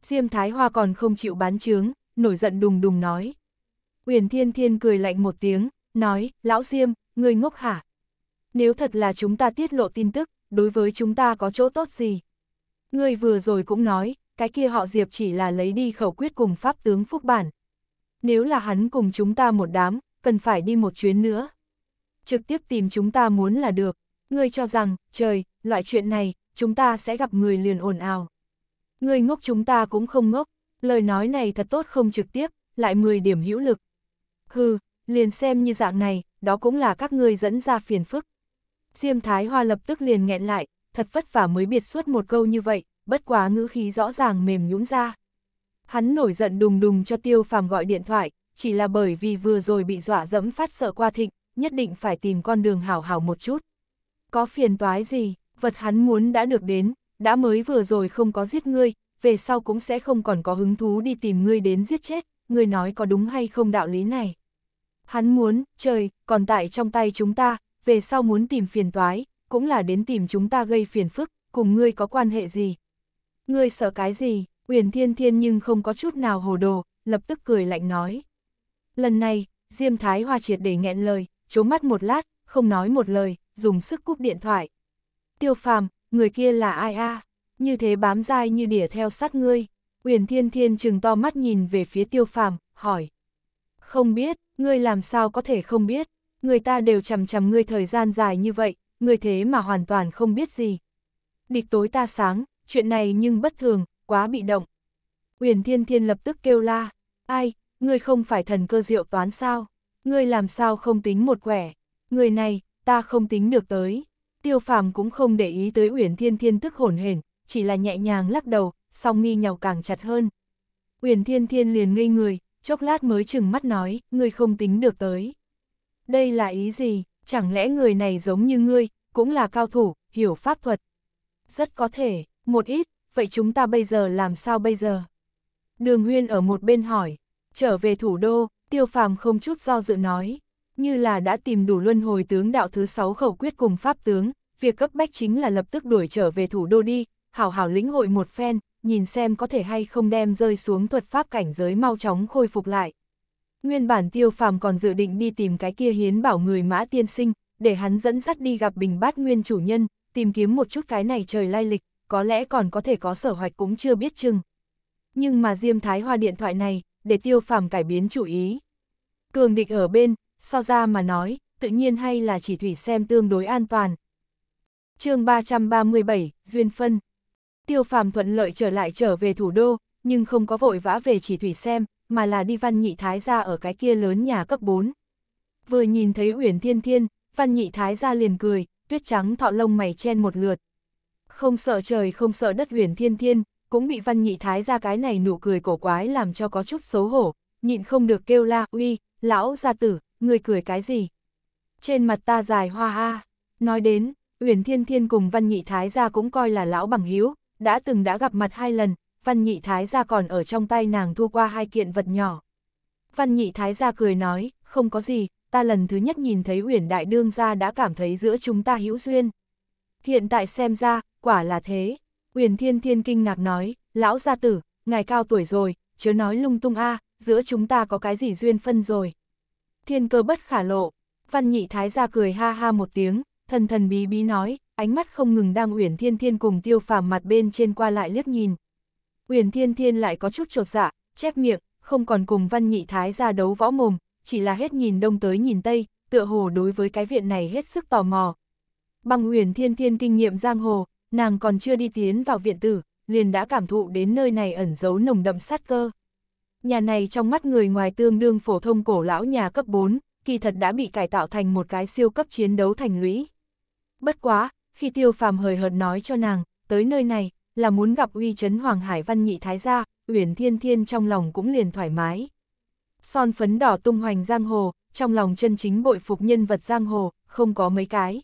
Diêm Thái Hoa còn không chịu bán chướng, nổi giận đùng đùng nói. Uyển Thiên Thiên cười lạnh một tiếng, nói, lão Diêm, ngươi ngốc hả? Nếu thật là chúng ta tiết lộ tin tức, đối với chúng ta có chỗ tốt gì? Ngươi vừa rồi cũng nói, cái kia họ Diệp chỉ là lấy đi khẩu quyết cùng pháp tướng Phúc Bản. Nếu là hắn cùng chúng ta một đám, cần phải đi một chuyến nữa. Trực tiếp tìm chúng ta muốn là được. Ngươi cho rằng, trời, loại chuyện này, chúng ta sẽ gặp người liền ồn ào. Ngươi ngốc chúng ta cũng không ngốc, lời nói này thật tốt không trực tiếp, lại 10 điểm hữu lực. Hừ, liền xem như dạng này, đó cũng là các ngươi dẫn ra phiền phức. Diêm Thái Hoa lập tức liền nghẹn lại, thật vất vả mới biệt suốt một câu như vậy, bất quá ngữ khí rõ ràng mềm nhũn ra. Hắn nổi giận đùng đùng cho Tiêu Phàm gọi điện thoại, chỉ là bởi vì vừa rồi bị dọa dẫm phát sợ qua thịnh, nhất định phải tìm con đường hảo hảo một chút. Có phiền toái gì, vật hắn muốn đã được đến, đã mới vừa rồi không có giết ngươi, về sau cũng sẽ không còn có hứng thú đi tìm ngươi đến giết chết, ngươi nói có đúng hay không đạo lý này. Hắn muốn, trời, còn tại trong tay chúng ta, về sau muốn tìm phiền toái, cũng là đến tìm chúng ta gây phiền phức, cùng ngươi có quan hệ gì. Ngươi sợ cái gì, Uyển Thiên Thiên nhưng không có chút nào hồ đồ, lập tức cười lạnh nói. Lần này, Diêm Thái Hoa triệt để nghẹn lời, trốn mắt một lát, không nói một lời, dùng sức cúp điện thoại. Tiêu phàm, người kia là ai a? Như thế bám dai như đỉa theo sát ngươi. Uyển Thiên Thiên chừng to mắt nhìn về phía tiêu phàm, hỏi. Không biết, ngươi làm sao có thể không biết, người ta đều chầm chầm ngươi thời gian dài như vậy, ngươi thế mà hoàn toàn không biết gì. Địch tối ta sáng, chuyện này nhưng bất thường, quá bị động. Uyển Thiên Thiên lập tức kêu la, ai, ngươi không phải thần cơ diệu toán sao, ngươi làm sao không tính một quẻ, người này, ta không tính được tới. Tiêu phàm cũng không để ý tới Uyển Thiên Thiên tức hổn hển, chỉ là nhẹ nhàng lắc đầu, song mi nhào càng chặt hơn. Uyển Thiên Thiên liền ngây người, chốc lát mới chừng mắt nói, ngươi không tính được tới. Đây là ý gì, chẳng lẽ người này giống như ngươi, cũng là cao thủ, hiểu pháp thuật. Rất có thể, một ít, vậy chúng ta bây giờ làm sao bây giờ? Đường Huyên ở một bên hỏi, trở về thủ đô, tiêu phàm không chút do dự nói như là đã tìm đủ luân hồi tướng đạo thứ sáu khẩu quyết cùng pháp tướng, việc cấp bách chính là lập tức đuổi trở về thủ đô đi, hảo hảo lĩnh hội một phen, nhìn xem có thể hay không đem rơi xuống thuật pháp cảnh giới mau chóng khôi phục lại. Nguyên bản tiêu phàm còn dự định đi tìm cái kia hiến bảo người mã tiên sinh, để hắn dẫn dắt đi gặp bình bát nguyên chủ nhân, tìm kiếm một chút cái này trời lai lịch, có lẽ còn có thể có sở hoạch cũng chưa biết chừng. Nhưng mà Diêm Thái Hoa điện thoại này, để tiêu phàm cải biến chủ ý. Cường địch ở bên, so ra mà nói, tự nhiên hay là chỉ thủy xem tương đối an toàn. chương 337, Duyên Phân Tiêu phàm thuận lợi trở lại trở về thủ đô, nhưng không có vội vã về chỉ thủy xem, mà là đi văn nhị thái ra ở cái kia lớn nhà cấp 4. Vừa nhìn thấy Uyển Thiên Thiên, văn nhị thái ra liền cười, tuyết trắng thọ lông mày chen một lượt. Không sợ trời không sợ đất Uyển Thiên Thiên, cũng bị văn nhị thái ra cái này nụ cười cổ quái làm cho có chút xấu hổ, nhịn không được kêu la uy, lão gia tử, người cười cái gì? Trên mặt ta dài hoa a nói đến, Uyển Thiên Thiên cùng Văn Nhị Thái gia cũng coi là lão bằng hiếu, đã từng đã gặp mặt hai lần, Văn Nhị Thái gia còn ở trong tay nàng thua qua hai kiện vật nhỏ. Văn Nhị Thái gia cười nói, không có gì, ta lần thứ nhất nhìn thấy Uyển Đại Đương gia đã cảm thấy giữa chúng ta hữu duyên. Hiện tại xem ra, quả là thế. Uyển Thiên Thiên kinh ngạc nói, lão gia tử, ngài cao tuổi rồi, chớ nói lung tung a, giữa chúng ta có cái gì duyên phân rồi thiên cơ bất khả lộ. Văn nhị thái ra cười ha ha một tiếng, thần thần bí bí nói, ánh mắt không ngừng đang Uyển Thiên Thiên cùng tiêu phàm mặt bên trên qua lại liếc nhìn. Uyển Thiên Thiên lại có chút trột dạ, chép miệng, không còn cùng văn nhị thái ra đấu võ mồm, chỉ là hết nhìn đông tới nhìn tây, tựa hồ đối với cái viện này hết sức tò mò. Bằng Uyển Thiên Thiên kinh nghiệm giang hồ, nàng còn chưa đi tiến vào viện tử, liền đã cảm thụ đến nơi này ẩn giấu nồng đậm sát cơ. Nhà này trong mắt người ngoài tương đương phổ thông cổ lão nhà cấp 4, kỳ thật đã bị cải tạo thành một cái siêu cấp chiến đấu thành lũy. Bất quá, khi tiêu phàm hời hợt nói cho nàng, tới nơi này, là muốn gặp uy chấn Hoàng Hải Văn Nhị Thái Gia, Uyển Thiên Thiên trong lòng cũng liền thoải mái. Son phấn đỏ tung hoành giang hồ, trong lòng chân chính bội phục nhân vật giang hồ, không có mấy cái.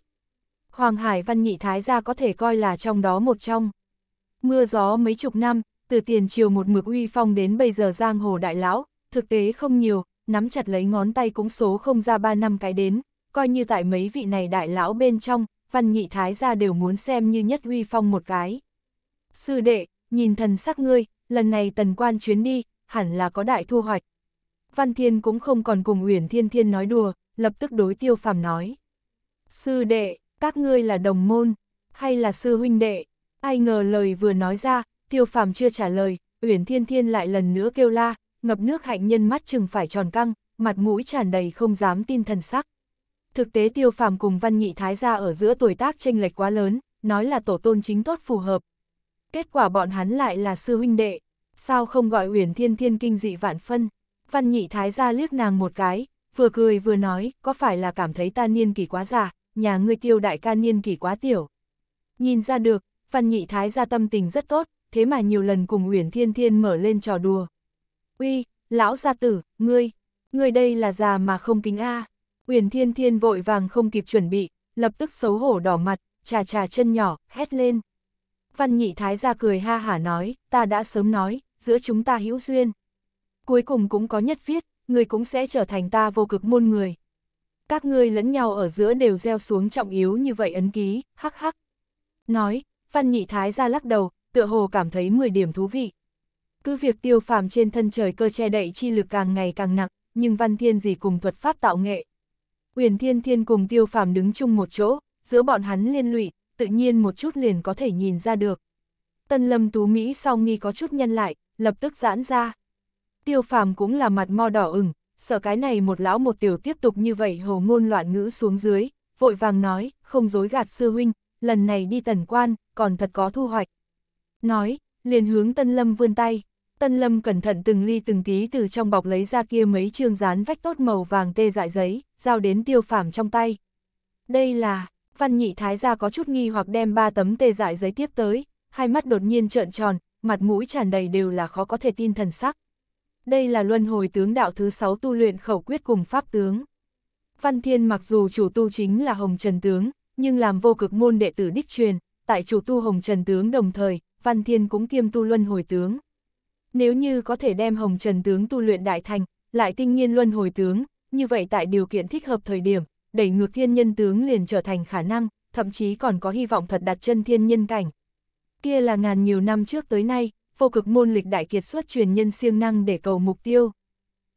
Hoàng Hải Văn Nhị Thái Gia có thể coi là trong đó một trong. Mưa gió mấy chục năm, từ tiền triều một mực uy phong đến bây giờ giang hồ đại lão, thực tế không nhiều, nắm chặt lấy ngón tay cũng số không ra ba năm cái đến, coi như tại mấy vị này đại lão bên trong, văn nhị thái gia đều muốn xem như nhất uy phong một cái. Sư đệ, nhìn thần sắc ngươi, lần này tần quan chuyến đi, hẳn là có đại thu hoạch. Văn Thiên cũng không còn cùng Uyển Thiên Thiên nói đùa, lập tức đối tiêu phàm nói. Sư đệ, các ngươi là đồng môn, hay là sư huynh đệ? Ai ngờ lời vừa nói ra, Tiêu phàm chưa trả lời, Uyển Thiên Thiên lại lần nữa kêu la, ngập nước hạnh nhân mắt chừng phải tròn căng, mặt mũi tràn đầy không dám tin thần sắc. Thực tế Tiêu phàm cùng Văn Nhị Thái gia ở giữa tuổi tác chênh lệch quá lớn, nói là tổ tôn chính tốt phù hợp. Kết quả bọn hắn lại là sư huynh đệ, sao không gọi Uyển Thiên Thiên kinh dị vạn phân? Văn Nhị Thái gia liếc nàng một cái, vừa cười vừa nói, có phải là cảm thấy ta niên kỷ quá già, nhà ngươi tiêu đại ca niên kỷ quá tiểu. Nhìn ra được, Văn Nhị Thái gia tâm tình rất tốt, thế mà nhiều lần cùng Uyển Thiên Thiên mở lên trò đùa. Uy, lão gia tử, ngươi, ngươi đây là già mà không kính a. Uyển Thiên Thiên vội vàng không kịp chuẩn bị, lập tức xấu hổ đỏ mặt, trà trà chân nhỏ, hét lên. Văn nhị thái gia cười ha hả nói, ta đã sớm nói, giữa chúng ta hữu duyên. Cuối cùng cũng có nhất viết, ngươi cũng sẽ trở thành ta vô cực môn người. Các ngươi lẫn nhau ở giữa đều gieo xuống trọng yếu như vậy ấn ký, hắc hắc. Nói, văn nhị thái gia lắc đầu, tựa hồ cảm thấy 10 điểm thú vị. Cứ việc tiêu phàm trên thân trời cơ che đậy chi lực càng ngày càng nặng, nhưng văn thiên gì cùng thuật pháp tạo nghệ. Uyển thiên thiên cùng tiêu phàm đứng chung một chỗ, giữa bọn hắn liên lụy, tự nhiên một chút liền có thể nhìn ra được. Tân lâm tú Mỹ sau nghi có chút nhân lại, lập tức giãn ra. Tiêu phàm cũng là mặt mo đỏ ửng, sợ cái này một lão một tiểu tiếp tục như vậy hồ ngôn loạn ngữ xuống dưới, vội vàng nói, không dối gạt sư huynh, lần này đi tần quan, còn thật có thu hoạch nói, liền hướng Tân Lâm vươn tay. Tân Lâm cẩn thận từng ly từng tí từ trong bọc lấy ra kia mấy chương dán vách tốt màu vàng tê dại giấy, giao đến tiêu phảm trong tay. Đây là, văn nhị thái gia có chút nghi hoặc đem ba tấm tê dại giấy tiếp tới, hai mắt đột nhiên trợn tròn, mặt mũi tràn đầy đều là khó có thể tin thần sắc. Đây là luân hồi tướng đạo thứ sáu tu luyện khẩu quyết cùng pháp tướng. Văn Thiên mặc dù chủ tu chính là Hồng Trần Tướng, nhưng làm vô cực môn đệ tử đích truyền, tại chủ tu Hồng Trần Tướng đồng thời, Văn Thiên cũng kiêm tu luân hồi tướng. Nếu như có thể đem Hồng Trần tướng tu luyện đại thành, lại tinh nhiên luân hồi tướng, như vậy tại điều kiện thích hợp thời điểm, đẩy ngược thiên nhân tướng liền trở thành khả năng, thậm chí còn có hy vọng thật đặt chân thiên nhân cảnh. Kia là ngàn nhiều năm trước tới nay, vô cực môn lịch đại kiệt xuất truyền nhân siêng năng để cầu mục tiêu.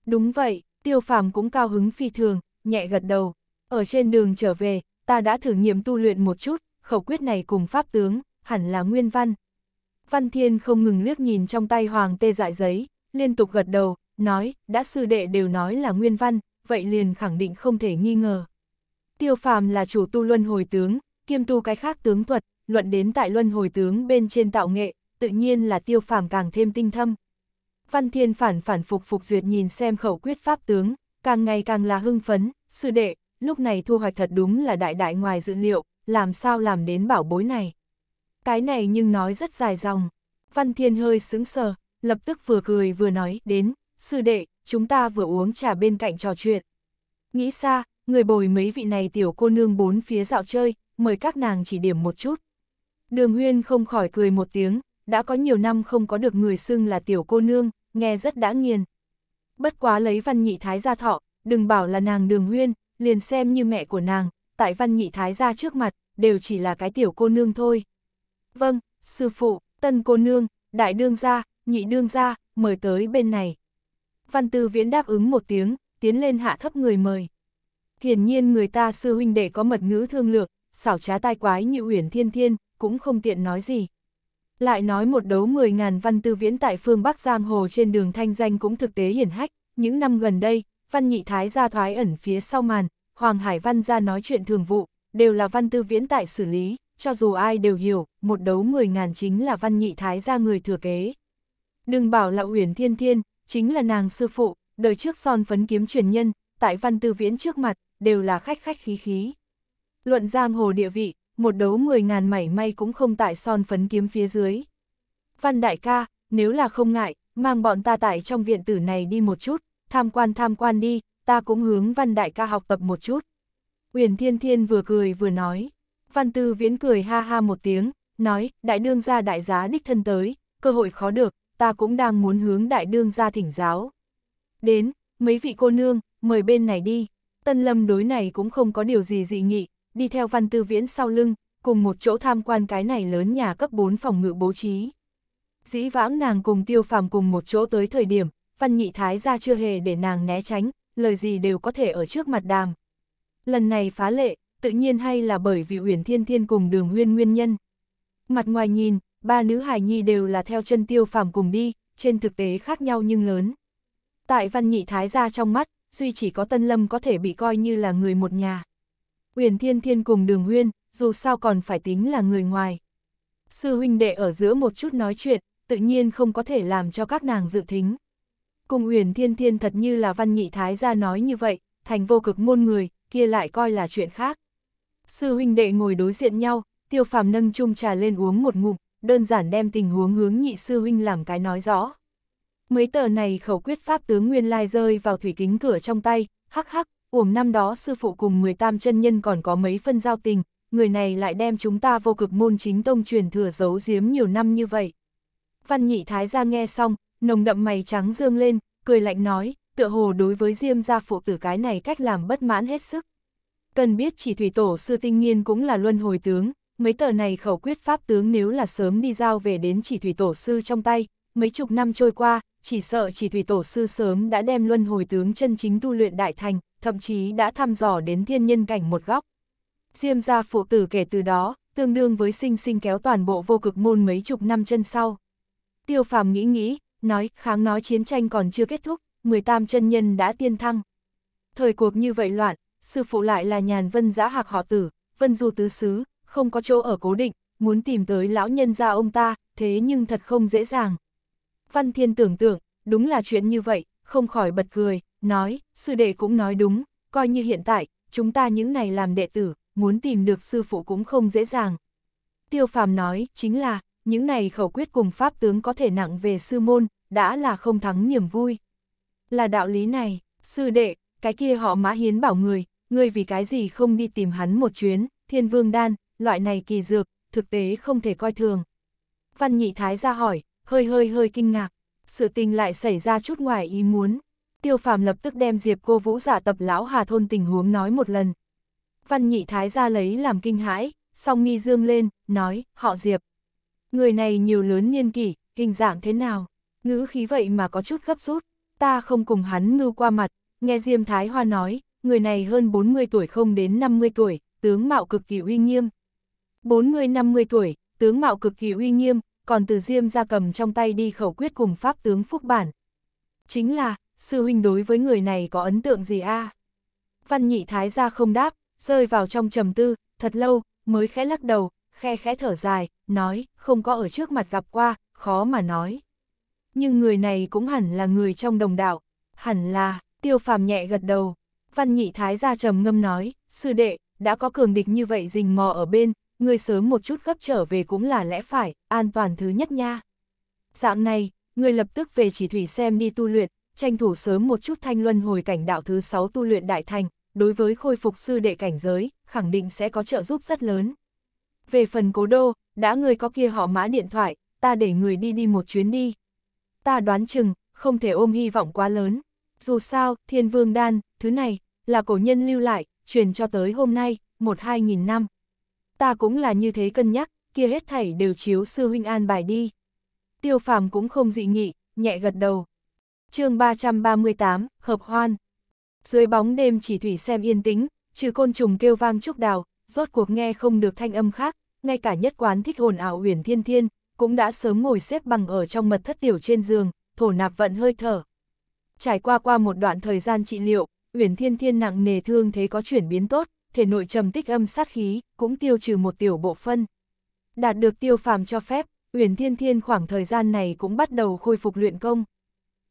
Đúng vậy, tiêu phàm cũng cao hứng phi thường, nhẹ gật đầu. Ở trên đường trở về, ta đã thử nghiệm tu luyện một chút, khẩu quyết này cùng pháp tướng, hẳn là nguyên văn, Văn Thiên không ngừng liếc nhìn trong tay Hoàng Tê dại giấy, liên tục gật đầu, nói, đã sư đệ đều nói là nguyên văn, vậy liền khẳng định không thể nghi ngờ. Tiêu phàm là chủ tu luân hồi tướng, kiêm tu cái khác tướng thuật, luận đến tại luân hồi tướng bên trên tạo nghệ, tự nhiên là tiêu phàm càng thêm tinh thâm. Văn Thiên phản phản phục phục duyệt nhìn xem khẩu quyết pháp tướng, càng ngày càng là hưng phấn, sư đệ, lúc này thu hoạch thật đúng là đại đại ngoài dữ liệu, làm sao làm đến bảo bối này cái này nhưng nói rất dài dòng. Văn Thiên hơi sững sờ, lập tức vừa cười vừa nói, đến, sư đệ, chúng ta vừa uống trà bên cạnh trò chuyện. Nghĩ xa, người bồi mấy vị này tiểu cô nương bốn phía dạo chơi, mời các nàng chỉ điểm một chút. Đường Huyên không khỏi cười một tiếng, đã có nhiều năm không có được người xưng là tiểu cô nương, nghe rất đã nghiền. Bất quá lấy văn nhị thái gia thọ, đừng bảo là nàng đường Huyên, liền xem như mẹ của nàng, tại văn nhị thái gia trước mặt, đều chỉ là cái tiểu cô nương thôi. Vâng, sư phụ, tân cô nương, đại đương gia, nhị đương gia, mời tới bên này. Văn tư viễn đáp ứng một tiếng, tiến lên hạ thấp người mời. Hiển nhiên người ta sư huynh đệ có mật ngữ thương lược, xảo trá tai quái như uyển thiên thiên, cũng không tiện nói gì. Lại nói một đấu 10.000 văn tư viễn tại phương Bắc Giang Hồ trên đường thanh danh cũng thực tế hiển hách, những năm gần đây, văn nhị thái gia thoái ẩn phía sau màn, Hoàng Hải Văn ra nói chuyện thường vụ, đều là văn tư viễn tại xử lý, cho dù ai đều hiểu, một đấu mười ngàn chính là văn nhị thái gia người thừa kế. Đừng bảo là Uyển Thiên Thiên, chính là nàng sư phụ, đời trước son phấn kiếm truyền nhân, tại văn tư viễn trước mặt, đều là khách khách khí khí. Luận giang hồ địa vị, một đấu mười ngàn mảy may cũng không tại son phấn kiếm phía dưới. Văn đại ca, nếu là không ngại, mang bọn ta tại trong viện tử này đi một chút, tham quan tham quan đi, ta cũng hướng văn đại ca học tập một chút. Uyển Thiên Thiên vừa cười vừa nói. Văn Tư Viễn cười ha ha một tiếng, nói, đại đương gia đại giá đích thân tới, cơ hội khó được, ta cũng đang muốn hướng đại đương gia thỉnh giáo. Đến, mấy vị cô nương, mời bên này đi. Tân Lâm đối này cũng không có điều gì dị nghị, đi theo Văn Tư Viễn sau lưng, cùng một chỗ tham quan cái này lớn nhà cấp 4 phòng ngự bố trí. Dĩ vãng nàng cùng tiêu phàm cùng một chỗ tới thời điểm, Văn Nhị Thái ra chưa hề để nàng né tránh, lời gì đều có thể ở trước mặt đàm. Lần này phá lệ, tự nhiên hay là bởi vì Uyển Thiên Thiên cùng đường huyên nguyên nhân. Mặt ngoài nhìn, ba nữ hài nhi đều là theo chân tiêu phàm cùng đi, trên thực tế khác nhau nhưng lớn. Tại văn nhị thái gia trong mắt, duy chỉ có Tân Lâm có thể bị coi như là người một nhà. Uyển Thiên Thiên cùng đường huyên, dù sao còn phải tính là người ngoài. Sư huynh đệ ở giữa một chút nói chuyện, tự nhiên không có thể làm cho các nàng dự thính. Cùng Uyển Thiên Thiên thật như là văn nhị thái gia nói như vậy, thành vô cực môn người, kia lại coi là chuyện khác. Sư huynh đệ ngồi đối diện nhau, tiêu phàm nâng chung trà lên uống một ngụm, đơn giản đem tình huống hướng nhị sư huynh làm cái nói rõ. Mấy tờ này khẩu quyết pháp tướng nguyên lai rơi vào thủy kính cửa trong tay, hắc hắc, uổng năm đó sư phụ cùng 18 chân nhân còn có mấy phân giao tình, người này lại đem chúng ta vô cực môn chính tông truyền thừa giấu giếm nhiều năm như vậy. Văn nhị thái gia nghe xong, nồng đậm mày trắng dương lên, cười lạnh nói, tựa hồ đối với Diêm gia phụ tử cái này cách làm bất mãn hết sức. Cần biết chỉ thủy tổ sư tinh nhiên cũng là luân hồi tướng, mấy tờ này khẩu quyết pháp tướng nếu là sớm đi giao về đến chỉ thủy tổ sư trong tay, mấy chục năm trôi qua, chỉ sợ chỉ thủy tổ sư sớm đã đem luân hồi tướng chân chính tu luyện đại thành, thậm chí đã thăm dò đến thiên nhân cảnh một góc. Diêm gia phụ tử kể từ đó, tương đương với sinh sinh kéo toàn bộ vô cực môn mấy chục năm chân sau. Tiêu phàm nghĩ nghĩ, nói kháng nói chiến tranh còn chưa kết thúc, 18 chân nhân đã tiên thăng. Thời cuộc như vậy loạn, sư phụ lại là nhàn vân giã hạc họ tử, vân du tứ xứ, không có chỗ ở cố định, muốn tìm tới lão nhân gia ông ta, thế nhưng thật không dễ dàng. Văn Thiên tưởng tượng, đúng là chuyện như vậy, không khỏi bật cười, nói, sư đệ cũng nói đúng, coi như hiện tại, chúng ta những này làm đệ tử, muốn tìm được sư phụ cũng không dễ dàng. Tiêu phàm nói, chính là, những này khẩu quyết cùng pháp tướng có thể nặng về sư môn, đã là không thắng niềm vui. Là đạo lý này, sư đệ, cái kia họ mã hiến bảo người, người vì cái gì không đi tìm hắn một chuyến, thiên vương đan, loại này kỳ dược, thực tế không thể coi thường. Văn nhị thái ra hỏi, hơi hơi hơi kinh ngạc, sự tình lại xảy ra chút ngoài ý muốn. Tiêu phàm lập tức đem Diệp cô vũ giả tập lão hà thôn tình huống nói một lần. Văn nhị thái ra lấy làm kinh hãi, song nghi dương lên, nói, họ Diệp. Người này nhiều lớn niên kỷ, hình dạng thế nào, ngữ khí vậy mà có chút gấp rút, ta không cùng hắn ngư qua mặt, Nghe Diêm Thái Hoa nói, người này hơn 40 tuổi không đến 50 tuổi, tướng mạo cực kỳ uy nghiêm. 40-50 tuổi, tướng mạo cực kỳ uy nghiêm, còn từ Diêm ra cầm trong tay đi khẩu quyết cùng Pháp tướng Phúc Bản. Chính là, sư huynh đối với người này có ấn tượng gì a Văn nhị thái ra không đáp, rơi vào trong trầm tư, thật lâu, mới khẽ lắc đầu, khe khẽ thở dài, nói, không có ở trước mặt gặp qua, khó mà nói. Nhưng người này cũng hẳn là người trong đồng đạo, hẳn là, Tiêu phàm nhẹ gật đầu, văn nhị thái gia trầm ngâm nói, sư đệ, đã có cường địch như vậy rình mò ở bên, người sớm một chút gấp trở về cũng là lẽ phải, an toàn thứ nhất nha. Dạng này, người lập tức về chỉ thủy xem đi tu luyện, tranh thủ sớm một chút thanh luân hồi cảnh đạo thứ 6 tu luyện đại thành, đối với khôi phục sư đệ cảnh giới, khẳng định sẽ có trợ giúp rất lớn. Về phần cố đô, đã người có kia họ mã điện thoại, ta để người đi đi một chuyến đi. Ta đoán chừng, không thể ôm hy vọng quá lớn, dù sao, thiên vương đan, thứ này, là cổ nhân lưu lại, truyền cho tới hôm nay, một hai nghìn năm. Ta cũng là như thế cân nhắc, kia hết thảy đều chiếu sư huynh an bài đi. Tiêu phàm cũng không dị nghị, nhẹ gật đầu. chương 338, Hợp Hoan Dưới bóng đêm chỉ thủy xem yên tĩnh, trừ côn trùng kêu vang trúc đào, rốt cuộc nghe không được thanh âm khác, ngay cả nhất quán thích hồn ảo huyền thiên thiên, cũng đã sớm ngồi xếp bằng ở trong mật thất tiểu trên giường, thổ nạp vận hơi thở, Trải qua qua một đoạn thời gian trị liệu, Uyển Thiên Thiên nặng nề thương thế có chuyển biến tốt, thể nội trầm tích âm sát khí cũng tiêu trừ một tiểu bộ phân. Đạt được tiêu phàm cho phép, Uyển Thiên Thiên khoảng thời gian này cũng bắt đầu khôi phục luyện công.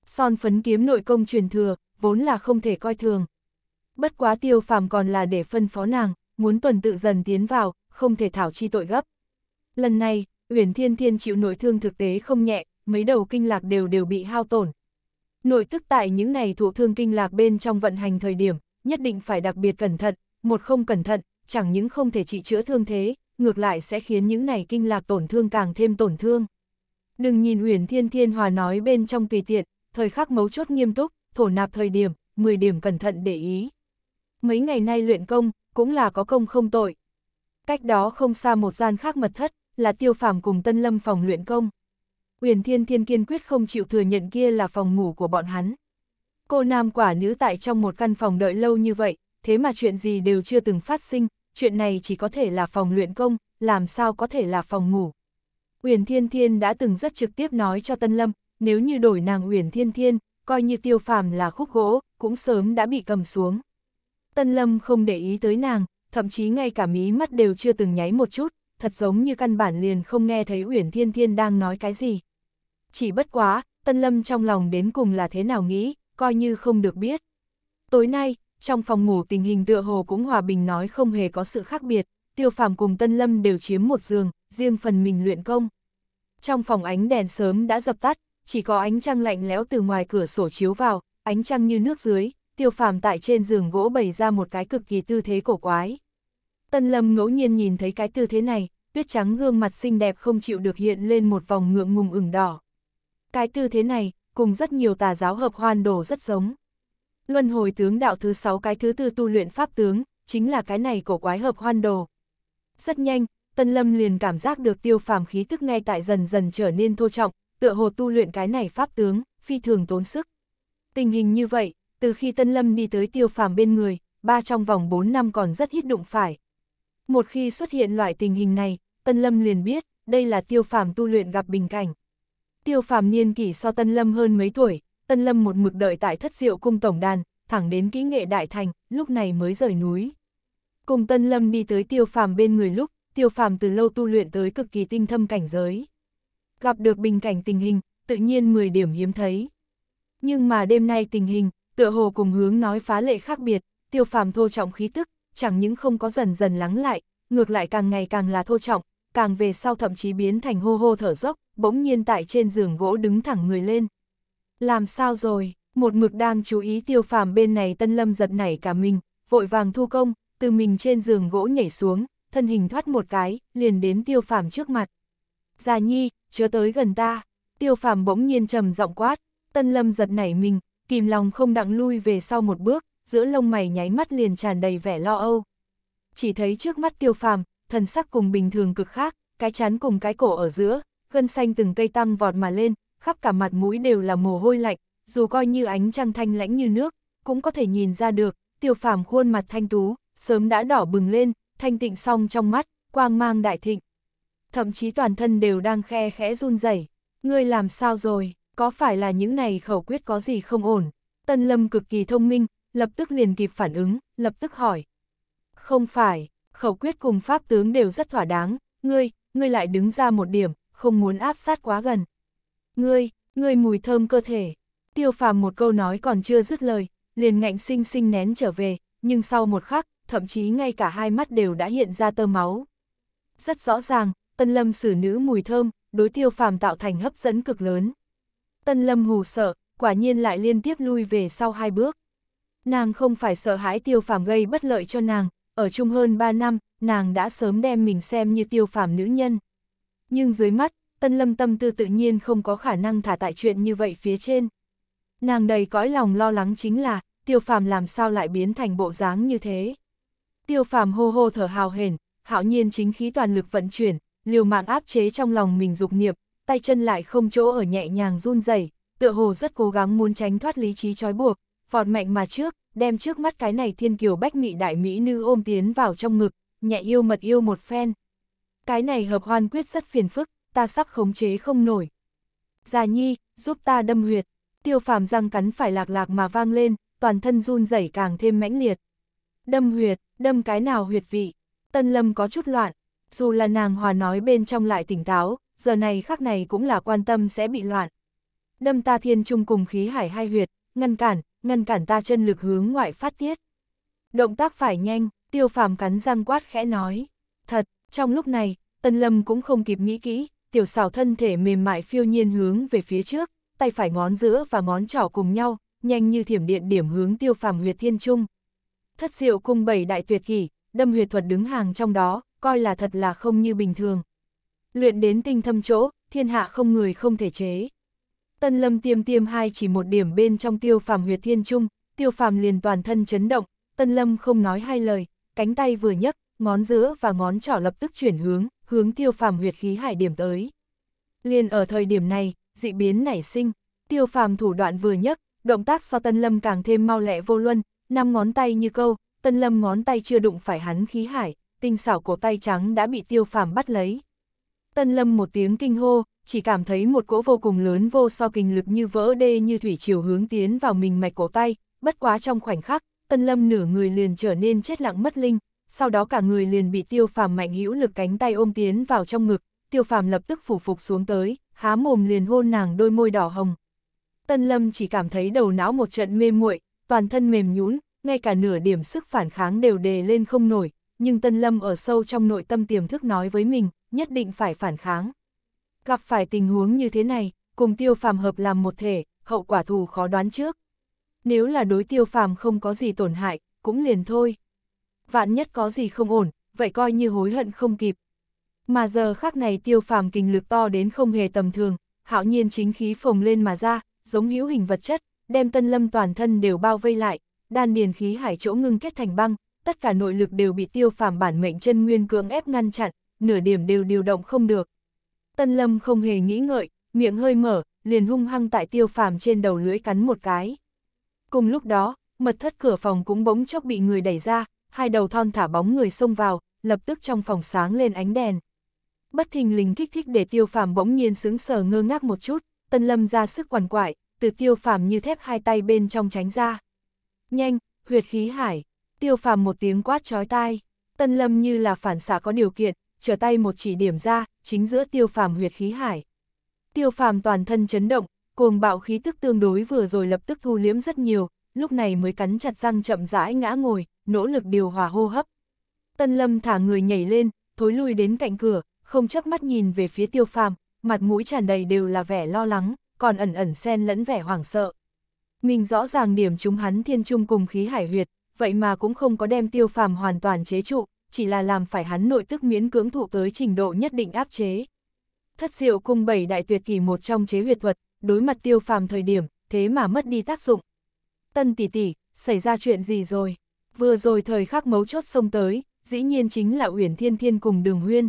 Son phấn kiếm nội công truyền thừa, vốn là không thể coi thường. Bất quá tiêu phàm còn là để phân phó nàng, muốn tuần tự dần tiến vào, không thể thảo chi tội gấp. Lần này, Uyển Thiên Thiên chịu nội thương thực tế không nhẹ, mấy đầu kinh lạc đều đều bị hao tổn, Nội tức tại những này thuộc thương kinh lạc bên trong vận hành thời điểm, nhất định phải đặc biệt cẩn thận, một không cẩn thận, chẳng những không thể trị chữa thương thế, ngược lại sẽ khiến những này kinh lạc tổn thương càng thêm tổn thương. Đừng nhìn Uyển Thiên Thiên Hòa nói bên trong tùy tiện, thời khắc mấu chốt nghiêm túc, thổ nạp thời điểm, 10 điểm cẩn thận để ý. Mấy ngày nay luyện công, cũng là có công không tội. Cách đó không xa một gian khác mật thất, là tiêu phàm cùng tân lâm phòng luyện công. Quyền Thiên Thiên kiên quyết không chịu thừa nhận kia là phòng ngủ của bọn hắn. Cô nam quả nữ tại trong một căn phòng đợi lâu như vậy, thế mà chuyện gì đều chưa từng phát sinh, chuyện này chỉ có thể là phòng luyện công, làm sao có thể là phòng ngủ. Uyển Thiên Thiên đã từng rất trực tiếp nói cho Tân Lâm, nếu như đổi nàng Uyển Thiên Thiên, coi như tiêu phàm là khúc gỗ, cũng sớm đã bị cầm xuống. Tân Lâm không để ý tới nàng, thậm chí ngay cả mí mắt đều chưa từng nháy một chút, thật giống như căn bản liền không nghe thấy Uyển Thiên Thiên đang nói cái gì. Chỉ bất quá, Tân Lâm trong lòng đến cùng là thế nào nghĩ, coi như không được biết. Tối nay, trong phòng ngủ tình hình tựa hồ cũng hòa bình nói không hề có sự khác biệt, Tiêu Phàm cùng Tân Lâm đều chiếm một giường, riêng phần mình luyện công. Trong phòng ánh đèn sớm đã dập tắt, chỉ có ánh trăng lạnh lẽo từ ngoài cửa sổ chiếu vào, ánh trăng như nước dưới, Tiêu Phàm tại trên giường gỗ bày ra một cái cực kỳ tư thế cổ quái. Tân Lâm ngẫu nhiên nhìn thấy cái tư thế này, tuyết trắng gương mặt xinh đẹp không chịu được hiện lên một vòng ngượng ngùng ửng đỏ. Cái tư thế này, cùng rất nhiều tà giáo hợp hoan đồ rất giống. Luân hồi tướng đạo thứ sáu cái thứ tư tu luyện pháp tướng, chính là cái này cổ quái hợp hoan đồ. Rất nhanh, Tân Lâm liền cảm giác được tiêu phàm khí tức ngay tại dần dần trở nên thô trọng, tựa hồ tu luyện cái này pháp tướng, phi thường tốn sức. Tình hình như vậy, từ khi Tân Lâm đi tới tiêu phàm bên người, ba trong vòng 4 năm còn rất ít đụng phải, một khi xuất hiện loại tình hình này, Tân Lâm liền biết, đây là tiêu phàm tu luyện gặp bình cảnh. Tiêu phàm niên kỷ so Tân Lâm hơn mấy tuổi, Tân Lâm một mực đợi tại thất diệu cung tổng đàn, thẳng đến kỹ nghệ đại thành, lúc này mới rời núi. Cùng Tân Lâm đi tới tiêu phàm bên người lúc, tiêu phàm từ lâu tu luyện tới cực kỳ tinh thâm cảnh giới. Gặp được bình cảnh tình hình, tự nhiên 10 điểm hiếm thấy. Nhưng mà đêm nay tình hình, tựa hồ cùng hướng nói phá lệ khác biệt, tiêu phàm thô trọng khí tức, chẳng những không có dần dần lắng lại, ngược lại càng ngày càng là thô trọng, càng về sau thậm chí biến thành hô hô thở dốc, bỗng nhiên tại trên giường gỗ đứng thẳng người lên. Làm sao rồi, một mực đang chú ý tiêu phàm bên này tân lâm giật nảy cả mình, vội vàng thu công, từ mình trên giường gỗ nhảy xuống, thân hình thoát một cái, liền đến tiêu phàm trước mặt. Già nhi, chưa tới gần ta, tiêu phàm bỗng nhiên trầm giọng quát, tân lâm giật nảy mình, kìm lòng không đặng lui về sau một bước, giữa lông mày nháy mắt liền tràn đầy vẻ lo âu. Chỉ thấy trước mắt tiêu phàm, thần sắc cùng bình thường cực khác, cái chán cùng cái cổ ở giữa, gân xanh từng cây tăng vọt mà lên, khắp cả mặt mũi đều là mồ hôi lạnh, dù coi như ánh trăng thanh lãnh như nước, cũng có thể nhìn ra được, tiêu phàm khuôn mặt thanh tú, sớm đã đỏ bừng lên, thanh tịnh xong trong mắt, quang mang đại thịnh. Thậm chí toàn thân đều đang khe khẽ run rẩy. Ngươi làm sao rồi, có phải là những này khẩu quyết có gì không ổn? Tân Lâm cực kỳ thông minh, lập tức liền kịp phản ứng, lập tức hỏi. Không phải, khẩu quyết cùng pháp tướng đều rất thỏa đáng, ngươi, ngươi lại đứng ra một điểm, không muốn áp sát quá gần. Ngươi, ngươi mùi thơm cơ thể. Tiêu phàm một câu nói còn chưa dứt lời, liền ngạnh sinh sinh nén trở về, nhưng sau một khắc, thậm chí ngay cả hai mắt đều đã hiện ra tơ máu. Rất rõ ràng, tân lâm xử nữ mùi thơm, đối tiêu phàm tạo thành hấp dẫn cực lớn. Tân lâm hù sợ, quả nhiên lại liên tiếp lui về sau hai bước nàng không phải sợ hãi tiêu phàm gây bất lợi cho nàng, ở chung hơn 3 năm, nàng đã sớm đem mình xem như tiêu phàm nữ nhân. Nhưng dưới mắt, tân lâm tâm tư tự nhiên không có khả năng thả tại chuyện như vậy phía trên. Nàng đầy cõi lòng lo lắng chính là, tiêu phàm làm sao lại biến thành bộ dáng như thế. Tiêu phàm hô hô thở hào hển, hạo nhiên chính khí toàn lực vận chuyển, liều mạng áp chế trong lòng mình dục nghiệp, tay chân lại không chỗ ở nhẹ nhàng run rẩy, tựa hồ rất cố gắng muốn tránh thoát lý trí trói buộc, vọt mạnh mà trước, đem trước mắt cái này thiên kiều bách mị đại mỹ nữ ôm tiến vào trong ngực, nhẹ yêu mật yêu một phen. Cái này hợp hoàn quyết rất phiền phức, ta sắp khống chế không nổi. Già nhi, giúp ta đâm huyệt, tiêu phàm răng cắn phải lạc lạc mà vang lên, toàn thân run rẩy càng thêm mãnh liệt. Đâm huyệt, đâm cái nào huyệt vị, tân lâm có chút loạn, dù là nàng hòa nói bên trong lại tỉnh táo, giờ này khắc này cũng là quan tâm sẽ bị loạn. Đâm ta thiên trung cùng khí hải hai huyệt, ngăn cản, ngăn cản ta chân lực hướng ngoại phát tiết. Động tác phải nhanh, tiêu phàm cắn răng quát khẽ nói. Thật, trong lúc này, Tân Lâm cũng không kịp nghĩ kỹ, tiểu xảo thân thể mềm mại phiêu nhiên hướng về phía trước, tay phải ngón giữa và ngón trỏ cùng nhau, nhanh như thiểm điện điểm hướng tiêu phàm huyệt thiên trung. Thất diệu cung bảy đại tuyệt kỷ, đâm huyệt thuật đứng hàng trong đó, coi là thật là không như bình thường. Luyện đến tinh thâm chỗ, thiên hạ không người không thể chế. Tân Lâm tiêm tiêm hai chỉ một điểm bên trong Tiêu Phàm huyệt thiên trung, Tiêu Phàm liền toàn thân chấn động, Tân Lâm không nói hai lời, cánh tay vừa nhấc, ngón giữa và ngón trỏ lập tức chuyển hướng, hướng Tiêu Phàm huyệt khí hải điểm tới. Liền ở thời điểm này, dị biến nảy sinh, Tiêu Phàm thủ đoạn vừa nhấc, động tác so Tân Lâm càng thêm mau lẹ vô luân, năm ngón tay như câu, Tân Lâm ngón tay chưa đụng phải hắn khí hải, tinh xảo cổ tay trắng đã bị Tiêu Phàm bắt lấy. Tân Lâm một tiếng kinh hô, chỉ cảm thấy một cỗ vô cùng lớn vô so kinh lực như vỡ đê như thủy chiều hướng tiến vào mình mạch cổ tay, bất quá trong khoảnh khắc, Tân Lâm nửa người liền trở nên chết lặng mất linh, sau đó cả người liền bị Tiêu Phàm mạnh hữu lực cánh tay ôm tiến vào trong ngực, Tiêu Phàm lập tức phủ phục xuống tới, há mồm liền hôn nàng đôi môi đỏ hồng. Tân Lâm chỉ cảm thấy đầu não một trận mê muội, toàn thân mềm nhũn, ngay cả nửa điểm sức phản kháng đều đề lên không nổi, nhưng Tân Lâm ở sâu trong nội tâm tiềm thức nói với mình, nhất định phải phản kháng, Gặp phải tình huống như thế này, cùng tiêu phàm hợp làm một thể, hậu quả thù khó đoán trước. Nếu là đối tiêu phàm không có gì tổn hại, cũng liền thôi. Vạn nhất có gì không ổn, vậy coi như hối hận không kịp. Mà giờ khác này tiêu phàm kinh lực to đến không hề tầm thường, hạo nhiên chính khí phồng lên mà ra, giống hữu hình vật chất, đem tân lâm toàn thân đều bao vây lại, đan điền khí hải chỗ ngưng kết thành băng, tất cả nội lực đều bị tiêu phàm bản mệnh chân nguyên cưỡng ép ngăn chặn, nửa điểm đều điều động không được. Tân Lâm không hề nghĩ ngợi, miệng hơi mở, liền hung hăng tại tiêu phàm trên đầu lưỡi cắn một cái. Cùng lúc đó, mật thất cửa phòng cũng bỗng chốc bị người đẩy ra, hai đầu thon thả bóng người xông vào, lập tức trong phòng sáng lên ánh đèn. Bất thình lình kích thích để tiêu phàm bỗng nhiên sững sờ ngơ ngác một chút, Tân Lâm ra sức quằn quại, từ tiêu phàm như thép hai tay bên trong tránh ra. Nhanh, huyệt khí hải, tiêu phàm một tiếng quát chói tai, Tân Lâm như là phản xạ có điều kiện, trở tay một chỉ điểm ra, chính giữa tiêu phàm huyệt khí hải. Tiêu phàm toàn thân chấn động, cuồng bạo khí tức tương đối vừa rồi lập tức thu liễm rất nhiều, lúc này mới cắn chặt răng chậm rãi ngã ngồi, nỗ lực điều hòa hô hấp. Tân Lâm thả người nhảy lên, thối lui đến cạnh cửa, không chớp mắt nhìn về phía tiêu phàm, mặt mũi tràn đầy đều là vẻ lo lắng, còn ẩn ẩn xen lẫn vẻ hoảng sợ. Mình rõ ràng điểm chúng hắn thiên trung cùng khí hải huyệt, vậy mà cũng không có đem tiêu phàm hoàn toàn chế trụ, chỉ là làm phải hắn nội tức miễn cưỡng thụ tới trình độ nhất định áp chế. Thất diệu cung bảy đại tuyệt kỳ một trong chế huyệt thuật, đối mặt tiêu phàm thời điểm, thế mà mất đi tác dụng. Tân tỷ tỷ, xảy ra chuyện gì rồi? Vừa rồi thời khắc mấu chốt xông tới, dĩ nhiên chính là Uyển Thiên Thiên cùng Đường Huyên.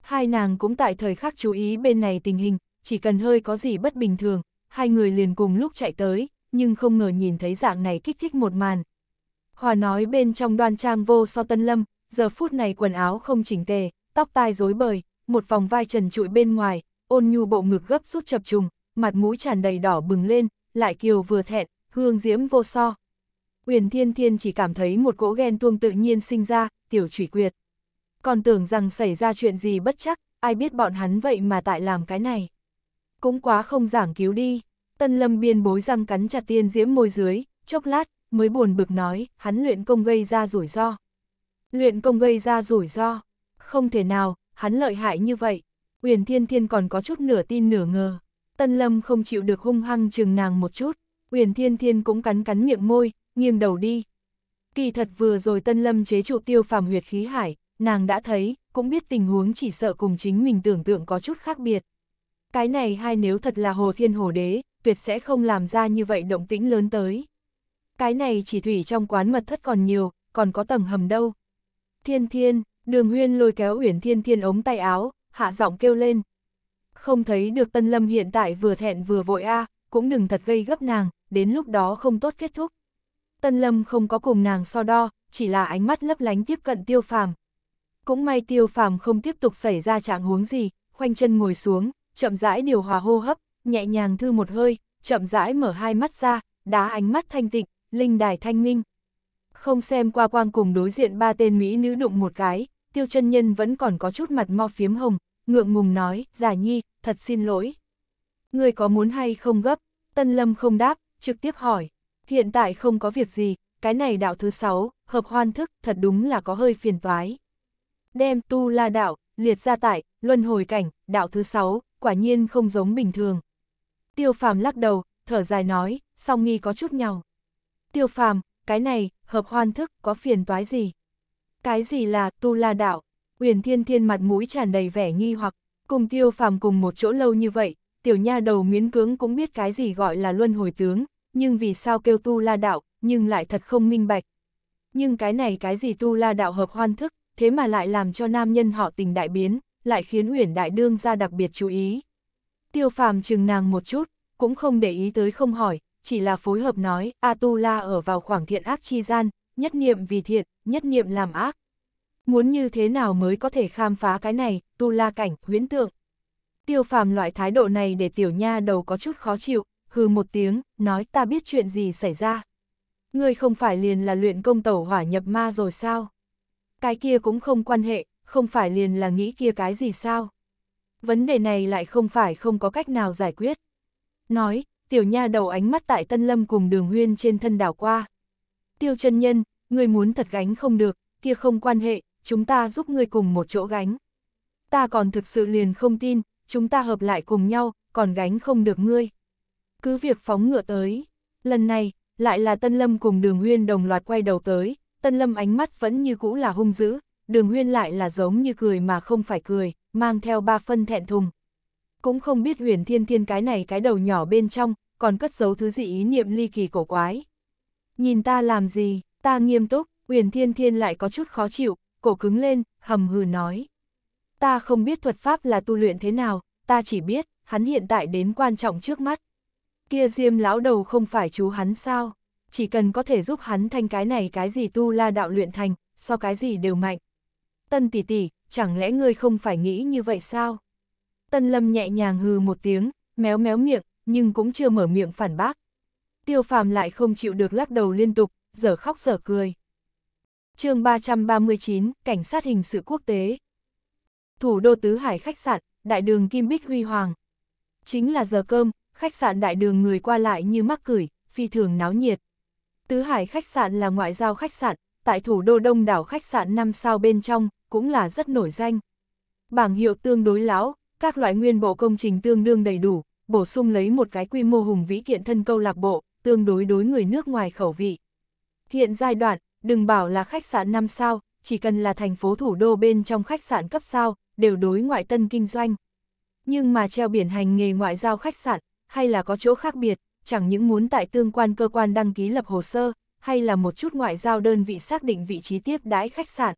Hai nàng cũng tại thời khắc chú ý bên này tình hình, chỉ cần hơi có gì bất bình thường, hai người liền cùng lúc chạy tới, nhưng không ngờ nhìn thấy dạng này kích thích một màn. Hòa nói bên trong đoan trang vô so tân lâm, giờ phút này quần áo không chỉnh tề, tóc tai rối bời, một vòng vai trần trụi bên ngoài, ôn nhu bộ ngực gấp rút chập trùng, mặt mũi tràn đầy đỏ bừng lên, lại kiều vừa thẹn, hương diễm vô so. Uyển Thiên Thiên chỉ cảm thấy một cỗ ghen tuông tự nhiên sinh ra, tiểu trụy quyệt. Còn tưởng rằng xảy ra chuyện gì bất chắc, ai biết bọn hắn vậy mà tại làm cái này. Cũng quá không giảng cứu đi. Tân Lâm biên bối răng cắn chặt tiên diễm môi dưới, chốc lát, mới buồn bực nói, hắn luyện công gây ra rủi ro. Luyện công gây ra rủi ro. Không thể nào, hắn lợi hại như vậy. Uyển Thiên Thiên còn có chút nửa tin nửa ngờ. Tân Lâm không chịu được hung hăng chừng nàng một chút. Uyển Thiên Thiên cũng cắn cắn miệng môi, nghiêng đầu đi. Kỳ thật vừa rồi Tân Lâm chế trụ tiêu phàm huyệt khí hải, nàng đã thấy, cũng biết tình huống chỉ sợ cùng chính mình tưởng tượng có chút khác biệt. Cái này hai nếu thật là hồ thiên hồ đế, tuyệt sẽ không làm ra như vậy động tĩnh lớn tới. Cái này chỉ thủy trong quán mật thất còn nhiều, còn có tầng hầm đâu, Thiên thiên, đường huyên lôi kéo Uyển Thiên Thiên ống tay áo, hạ giọng kêu lên. Không thấy được Tân Lâm hiện tại vừa thẹn vừa vội a à, cũng đừng thật gây gấp nàng, đến lúc đó không tốt kết thúc. Tân Lâm không có cùng nàng so đo, chỉ là ánh mắt lấp lánh tiếp cận tiêu phàm. Cũng may tiêu phàm không tiếp tục xảy ra trạng huống gì, khoanh chân ngồi xuống, chậm rãi điều hòa hô hấp, nhẹ nhàng thư một hơi, chậm rãi mở hai mắt ra, đá ánh mắt thanh tịnh, linh đài thanh minh. Không xem qua quang cùng đối diện ba tên Mỹ nữ đụng một cái, tiêu chân nhân vẫn còn có chút mặt mo phiếm hồng, ngượng ngùng nói, giả nhi, thật xin lỗi. Người có muốn hay không gấp, Tân Lâm không đáp, trực tiếp hỏi, hiện tại không có việc gì, cái này đạo thứ sáu, hợp hoan thức, thật đúng là có hơi phiền toái. Đem tu la đạo, liệt ra tại, luân hồi cảnh, đạo thứ sáu, quả nhiên không giống bình thường. Tiêu phàm lắc đầu, thở dài nói, song nghi có chút nhau. Tiêu phàm, cái này, hợp hoan thức, có phiền toái gì? Cái gì là tu la đạo? Uyển Thiên Thiên mặt mũi tràn đầy vẻ nghi hoặc, cùng tiêu phàm cùng một chỗ lâu như vậy, tiểu nha đầu miến cưỡng cũng biết cái gì gọi là luân hồi tướng, nhưng vì sao kêu tu la đạo, nhưng lại thật không minh bạch. Nhưng cái này cái gì tu la đạo hợp hoan thức, thế mà lại làm cho nam nhân họ tình đại biến, lại khiến Uyển Đại Đương ra đặc biệt chú ý. Tiêu phàm chừng nàng một chút, cũng không để ý tới không hỏi, chỉ là phối hợp nói, Atula ở vào khoảng thiện ác chi gian, nhất niệm vì thiện, nhất niệm làm ác. Muốn như thế nào mới có thể khám phá cái này, tu la cảnh, huyễn tượng. Tiêu phàm loại thái độ này để tiểu nha đầu có chút khó chịu, hừ một tiếng, nói ta biết chuyện gì xảy ra. Ngươi không phải liền là luyện công tẩu hỏa nhập ma rồi sao? Cái kia cũng không quan hệ, không phải liền là nghĩ kia cái gì sao? Vấn đề này lại không phải không có cách nào giải quyết. Nói, tiểu nha đầu ánh mắt tại Tân Lâm cùng đường huyên trên thân đảo qua. Tiêu chân nhân, ngươi muốn thật gánh không được, kia không quan hệ, chúng ta giúp ngươi cùng một chỗ gánh. Ta còn thực sự liền không tin, chúng ta hợp lại cùng nhau, còn gánh không được ngươi. Cứ việc phóng ngựa tới, lần này, lại là Tân Lâm cùng Đường Huyên đồng loạt quay đầu tới, Tân Lâm ánh mắt vẫn như cũ là hung dữ, Đường Huyên lại là giống như cười mà không phải cười, mang theo ba phân thẹn thùng cũng không biết huyền thiên thiên cái này cái đầu nhỏ bên trong, còn cất giấu thứ gì ý niệm ly kỳ cổ quái. Nhìn ta làm gì, ta nghiêm túc, huyền thiên thiên lại có chút khó chịu, cổ cứng lên, hầm hừ nói. Ta không biết thuật pháp là tu luyện thế nào, ta chỉ biết, hắn hiện tại đến quan trọng trước mắt. Kia diêm lão đầu không phải chú hắn sao, chỉ cần có thể giúp hắn thành cái này cái gì tu la đạo luyện thành, so cái gì đều mạnh. Tân tỷ tỷ, chẳng lẽ ngươi không phải nghĩ như vậy sao? Tân Lâm nhẹ nhàng hừ một tiếng, méo méo miệng, nhưng cũng chưa mở miệng phản bác. Tiêu phàm lại không chịu được lắc đầu liên tục, giờ khóc giờ cười. chương 339, Cảnh sát hình sự quốc tế. Thủ đô Tứ Hải khách sạn, đại đường Kim Bích Huy Hoàng. Chính là giờ cơm, khách sạn đại đường người qua lại như mắc cửi, phi thường náo nhiệt. Tứ Hải khách sạn là ngoại giao khách sạn, tại thủ đô đông đảo khách sạn 5 sao bên trong, cũng là rất nổi danh. Bảng hiệu tương đối lão, các loại nguyên bộ công trình tương đương đầy đủ, bổ sung lấy một cái quy mô hùng vĩ kiện thân câu lạc bộ, tương đối đối người nước ngoài khẩu vị. Hiện giai đoạn, đừng bảo là khách sạn 5 sao, chỉ cần là thành phố thủ đô bên trong khách sạn cấp sao, đều đối ngoại tân kinh doanh. Nhưng mà treo biển hành nghề ngoại giao khách sạn, hay là có chỗ khác biệt, chẳng những muốn tại tương quan cơ quan đăng ký lập hồ sơ, hay là một chút ngoại giao đơn vị xác định vị trí tiếp đãi khách sạn.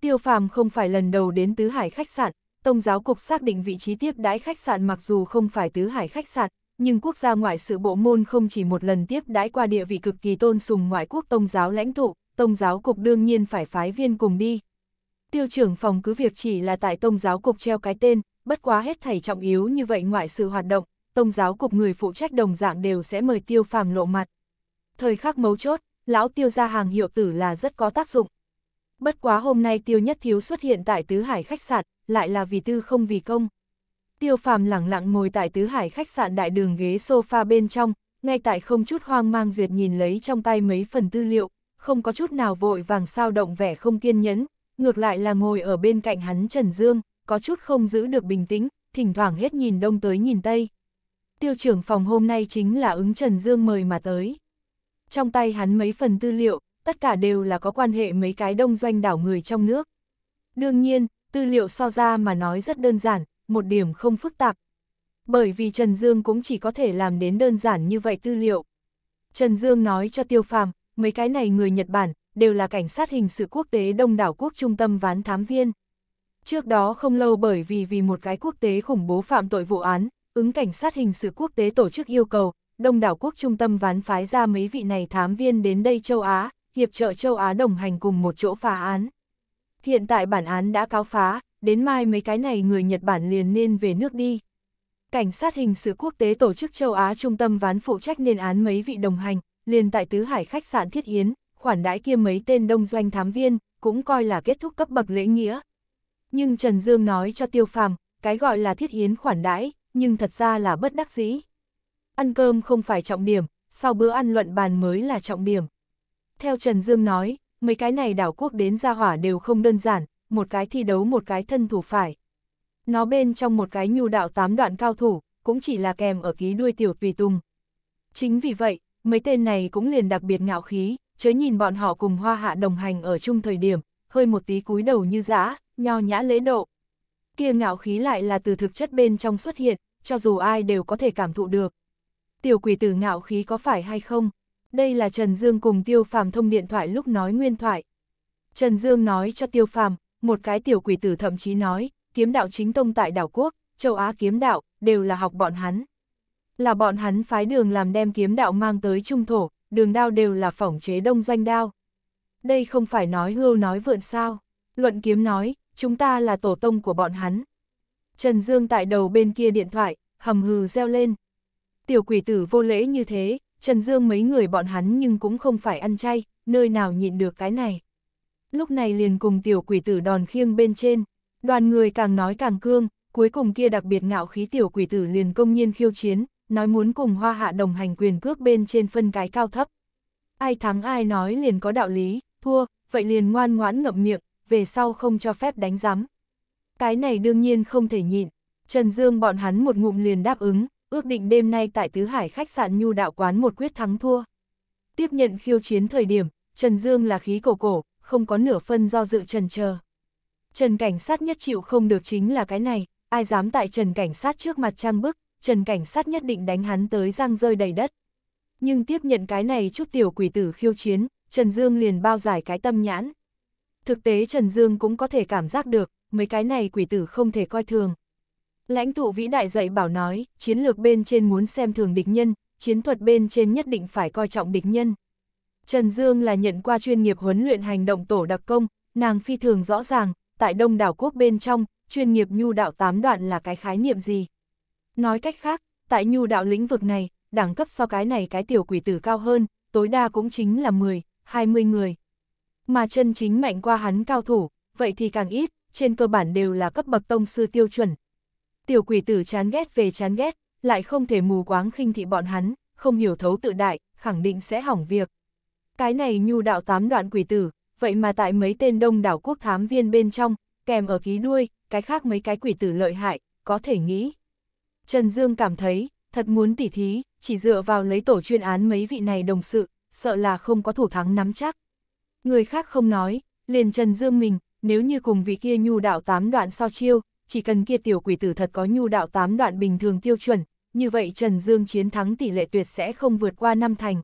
Tiêu Phàm không phải lần đầu đến Tứ Hải khách sạn, Tông giáo cục xác định vị trí tiếp đãi khách sạn mặc dù không phải tứ hải khách sạn, nhưng quốc gia ngoại sự bộ môn không chỉ một lần tiếp đãi qua địa vị cực kỳ tôn sùng ngoại quốc tông giáo lãnh tụ, tông giáo cục đương nhiên phải phái viên cùng đi. Tiêu trưởng phòng cứ việc chỉ là tại tông giáo cục treo cái tên, bất quá hết thảy trọng yếu như vậy ngoại sự hoạt động, tông giáo cục người phụ trách đồng dạng đều sẽ mời tiêu phàm lộ mặt. Thời khắc mấu chốt, lão tiêu gia hàng hiệu tử là rất có tác dụng bất quá hôm nay Tiêu Nhất Thiếu xuất hiện tại Tứ Hải khách sạn, lại là vì tư không vì công. Tiêu Phàm lặng lặng ngồi tại Tứ Hải khách sạn đại đường ghế sofa bên trong, ngay tại không chút hoang mang duyệt nhìn lấy trong tay mấy phần tư liệu, không có chút nào vội vàng sao động vẻ không kiên nhẫn, ngược lại là ngồi ở bên cạnh hắn Trần Dương, có chút không giữ được bình tĩnh, thỉnh thoảng hết nhìn đông tới nhìn tây. Tiêu trưởng phòng hôm nay chính là ứng Trần Dương mời mà tới. Trong tay hắn mấy phần tư liệu, tất cả đều là có quan hệ mấy cái đông doanh đảo người trong nước. Đương nhiên, tư liệu so ra mà nói rất đơn giản, một điểm không phức tạp. Bởi vì Trần Dương cũng chỉ có thể làm đến đơn giản như vậy tư liệu. Trần Dương nói cho Tiêu Phàm, mấy cái này người Nhật Bản đều là cảnh sát hình sự quốc tế Đông đảo quốc trung tâm ván thám viên. Trước đó không lâu bởi vì vì một cái quốc tế khủng bố phạm tội vụ án, ứng cảnh sát hình sự quốc tế tổ chức yêu cầu, Đông đảo quốc trung tâm ván phái ra mấy vị này thám viên đến đây châu Á, Hiệp trợ châu Á đồng hành cùng một chỗ phá án. Hiện tại bản án đã cáo phá, đến mai mấy cái này người Nhật Bản liền nên về nước đi. Cảnh sát hình sự quốc tế tổ chức châu Á trung tâm ván phụ trách nên án mấy vị đồng hành, liền tại Tứ Hải khách sạn Thiết Yến, khoản đãi kia mấy tên đông doanh thám viên, cũng coi là kết thúc cấp bậc lễ nghĩa. Nhưng Trần Dương nói cho Tiêu Phàm, cái gọi là Thiết Yến khoản đãi, nhưng thật ra là bất đắc dĩ. Ăn cơm không phải trọng điểm, sau bữa ăn luận bàn mới là trọng điểm. Theo Trần Dương nói, mấy cái này đảo quốc đến ra hỏa đều không đơn giản, một cái thi đấu một cái thân thủ phải. Nó bên trong một cái nhu đạo tám đoạn cao thủ, cũng chỉ là kèm ở ký đuôi tiểu tùy tùng. Chính vì vậy, mấy tên này cũng liền đặc biệt ngạo khí, chớ nhìn bọn họ cùng hoa hạ đồng hành ở chung thời điểm, hơi một tí cúi đầu như giã, nho nhã lễ độ. Kia ngạo khí lại là từ thực chất bên trong xuất hiện, cho dù ai đều có thể cảm thụ được. Tiểu quỷ tử ngạo khí có phải hay không? Đây là Trần Dương cùng Tiêu Phàm thông điện thoại lúc nói nguyên thoại. Trần Dương nói cho Tiêu Phàm, một cái tiểu quỷ tử thậm chí nói, kiếm đạo chính tông tại đảo quốc, châu Á kiếm đạo, đều là học bọn hắn. Là bọn hắn phái đường làm đem kiếm đạo mang tới trung thổ, đường đao đều là phỏng chế đông doanh đao. Đây không phải nói hưu nói vượn sao. Luận kiếm nói, chúng ta là tổ tông của bọn hắn. Trần Dương tại đầu bên kia điện thoại, hầm hừ reo lên. Tiểu quỷ tử vô lễ như thế, Trần Dương mấy người bọn hắn nhưng cũng không phải ăn chay, nơi nào nhịn được cái này. Lúc này liền cùng tiểu quỷ tử đòn khiêng bên trên, đoàn người càng nói càng cương, cuối cùng kia đặc biệt ngạo khí tiểu quỷ tử liền công nhiên khiêu chiến, nói muốn cùng hoa hạ đồng hành quyền cước bên trên phân cái cao thấp. Ai thắng ai nói liền có đạo lý, thua, vậy liền ngoan ngoãn ngậm miệng, về sau không cho phép đánh giám. Cái này đương nhiên không thể nhịn, Trần Dương bọn hắn một ngụm liền đáp ứng, ước định đêm nay tại Tứ Hải khách sạn nhu đạo quán một quyết thắng thua. Tiếp nhận khiêu chiến thời điểm, Trần Dương là khí cổ cổ, không có nửa phân do dự trần chờ. Trần cảnh sát nhất chịu không được chính là cái này, ai dám tại Trần cảnh sát trước mặt trang bức, Trần cảnh sát nhất định đánh hắn tới răng rơi đầy đất. Nhưng tiếp nhận cái này chút tiểu quỷ tử khiêu chiến, Trần Dương liền bao giải cái tâm nhãn. Thực tế Trần Dương cũng có thể cảm giác được, mấy cái này quỷ tử không thể coi thường, Lãnh tụ vĩ đại dạy bảo nói, chiến lược bên trên muốn xem thường địch nhân, chiến thuật bên trên nhất định phải coi trọng địch nhân. Trần Dương là nhận qua chuyên nghiệp huấn luyện hành động tổ đặc công, nàng phi thường rõ ràng, tại đông đảo quốc bên trong, chuyên nghiệp nhu đạo tám đoạn là cái khái niệm gì. Nói cách khác, tại nhu đạo lĩnh vực này, đẳng cấp so cái này cái tiểu quỷ tử cao hơn, tối đa cũng chính là 10, 20 người. Mà chân chính mạnh qua hắn cao thủ, vậy thì càng ít, trên cơ bản đều là cấp bậc tông sư tiêu chuẩn, tiểu quỷ tử chán ghét về chán ghét, lại không thể mù quáng khinh thị bọn hắn, không hiểu thấu tự đại, khẳng định sẽ hỏng việc. Cái này nhu đạo tám đoạn quỷ tử, vậy mà tại mấy tên đông đảo quốc thám viên bên trong, kèm ở ký đuôi, cái khác mấy cái quỷ tử lợi hại, có thể nghĩ. Trần Dương cảm thấy, thật muốn tỉ thí, chỉ dựa vào lấy tổ chuyên án mấy vị này đồng sự, sợ là không có thủ thắng nắm chắc. Người khác không nói, liền Trần Dương mình, nếu như cùng vị kia nhu đạo tám đoạn so chiêu, chỉ cần kia tiểu quỷ tử thật có nhu đạo tám đoạn bình thường tiêu chuẩn, như vậy Trần Dương chiến thắng tỷ lệ tuyệt sẽ không vượt qua năm thành.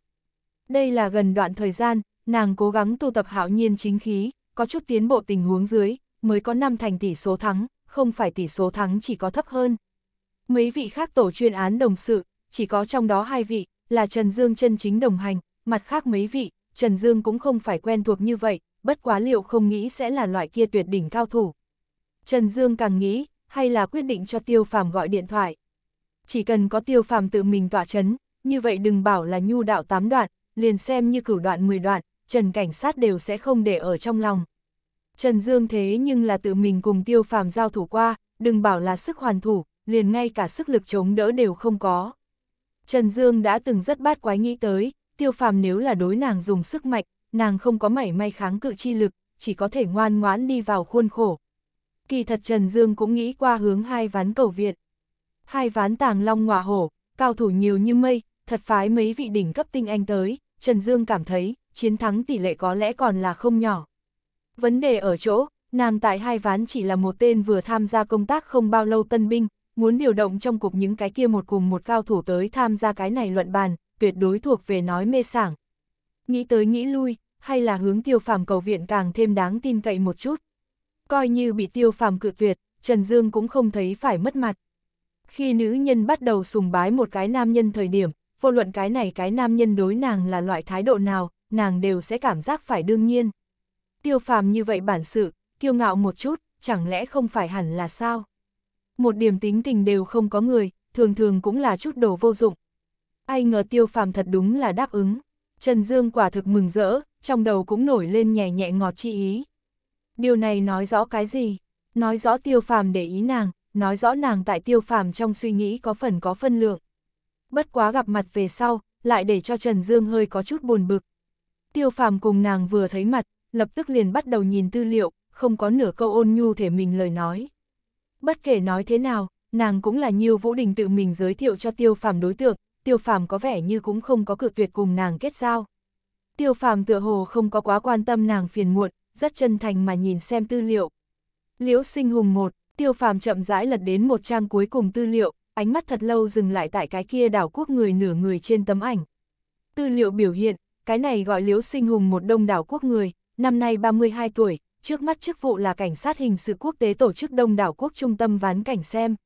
Đây là gần đoạn thời gian, nàng cố gắng tu tập hạo nhiên chính khí, có chút tiến bộ tình huống dưới, mới có năm thành tỷ số thắng, không phải tỷ số thắng chỉ có thấp hơn. Mấy vị khác tổ chuyên án đồng sự, chỉ có trong đó hai vị, là Trần Dương chân chính đồng hành, mặt khác mấy vị, Trần Dương cũng không phải quen thuộc như vậy, bất quá liệu không nghĩ sẽ là loại kia tuyệt đỉnh cao thủ. Trần Dương càng nghĩ, hay là quyết định cho Tiêu Phàm gọi điện thoại. Chỉ cần có Tiêu Phàm tự mình tỏa chấn, như vậy đừng bảo là nhu đạo tám đoạn, liền xem như cửu đoạn 10 đoạn, Trần cảnh sát đều sẽ không để ở trong lòng. Trần Dương thế nhưng là tự mình cùng Tiêu Phàm giao thủ qua, đừng bảo là sức hoàn thủ, liền ngay cả sức lực chống đỡ đều không có. Trần Dương đã từng rất bát quái nghĩ tới, Tiêu Phàm nếu là đối nàng dùng sức mạnh, nàng không có mảy may kháng cự chi lực, chỉ có thể ngoan ngoãn đi vào khuôn khổ, kỳ thật Trần Dương cũng nghĩ qua hướng hai ván cầu viện. Hai ván tàng long ngọa hổ, cao thủ nhiều như mây, thật phái mấy vị đỉnh cấp tinh anh tới, Trần Dương cảm thấy, chiến thắng tỷ lệ có lẽ còn là không nhỏ. Vấn đề ở chỗ, nàng tại hai ván chỉ là một tên vừa tham gia công tác không bao lâu tân binh, muốn điều động trong cuộc những cái kia một cùng một cao thủ tới tham gia cái này luận bàn, tuyệt đối thuộc về nói mê sảng. Nghĩ tới nghĩ lui, hay là hướng tiêu phàm cầu viện càng thêm đáng tin cậy một chút coi như bị tiêu phàm cự tuyệt, Trần Dương cũng không thấy phải mất mặt. Khi nữ nhân bắt đầu sùng bái một cái nam nhân thời điểm, vô luận cái này cái nam nhân đối nàng là loại thái độ nào, nàng đều sẽ cảm giác phải đương nhiên. Tiêu phàm như vậy bản sự, kiêu ngạo một chút, chẳng lẽ không phải hẳn là sao? Một điểm tính tình đều không có người, thường thường cũng là chút đồ vô dụng. Ai ngờ tiêu phàm thật đúng là đáp ứng. Trần Dương quả thực mừng rỡ, trong đầu cũng nổi lên nhẹ nhẹ ngọt chi ý. Điều này nói rõ cái gì? Nói rõ tiêu phàm để ý nàng, nói rõ nàng tại tiêu phàm trong suy nghĩ có phần có phân lượng. Bất quá gặp mặt về sau, lại để cho Trần Dương hơi có chút buồn bực. Tiêu phàm cùng nàng vừa thấy mặt, lập tức liền bắt đầu nhìn tư liệu, không có nửa câu ôn nhu thể mình lời nói. Bất kể nói thế nào, nàng cũng là Nhiêu Vũ Đình tự mình giới thiệu cho Tiêu Phàm đối tượng, Tiêu Phàm có vẻ như cũng không có cự tuyệt cùng nàng kết giao. Tiêu Phàm tựa hồ không có quá quan tâm nàng phiền muộn, rất chân thành mà nhìn xem tư liệu. Liễu sinh hùng một, tiêu phàm chậm rãi lật đến một trang cuối cùng tư liệu, ánh mắt thật lâu dừng lại tại cái kia đảo quốc người nửa người trên tấm ảnh. Tư liệu biểu hiện, cái này gọi liễu sinh hùng một đông đảo quốc người, năm nay 32 tuổi, trước mắt chức vụ là cảnh sát hình sự quốc tế tổ chức đông đảo quốc trung tâm ván cảnh xem.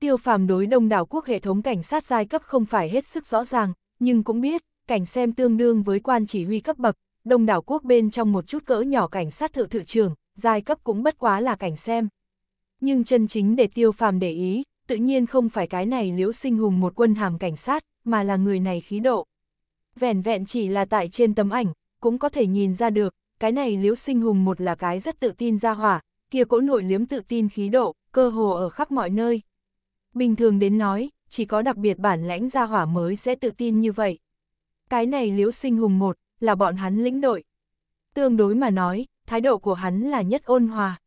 Tiêu phàm đối đông đảo quốc hệ thống cảnh sát giai cấp không phải hết sức rõ ràng, nhưng cũng biết, cảnh xem tương đương với quan chỉ huy cấp bậc, đông đảo quốc bên trong một chút cỡ nhỏ cảnh sát thự thự trưởng, giai cấp cũng bất quá là cảnh xem. Nhưng chân chính để tiêu phàm để ý, tự nhiên không phải cái này liễu sinh hùng một quân hàm cảnh sát, mà là người này khí độ. Vẻn vẹn chỉ là tại trên tấm ảnh, cũng có thể nhìn ra được, cái này liễu sinh hùng một là cái rất tự tin ra hỏa, kia cỗ nội liếm tự tin khí độ, cơ hồ ở khắp mọi nơi. Bình thường đến nói, chỉ có đặc biệt bản lãnh ra hỏa mới sẽ tự tin như vậy. Cái này liễu sinh hùng một, là bọn hắn lĩnh đội. Tương đối mà nói, thái độ của hắn là nhất ôn hòa.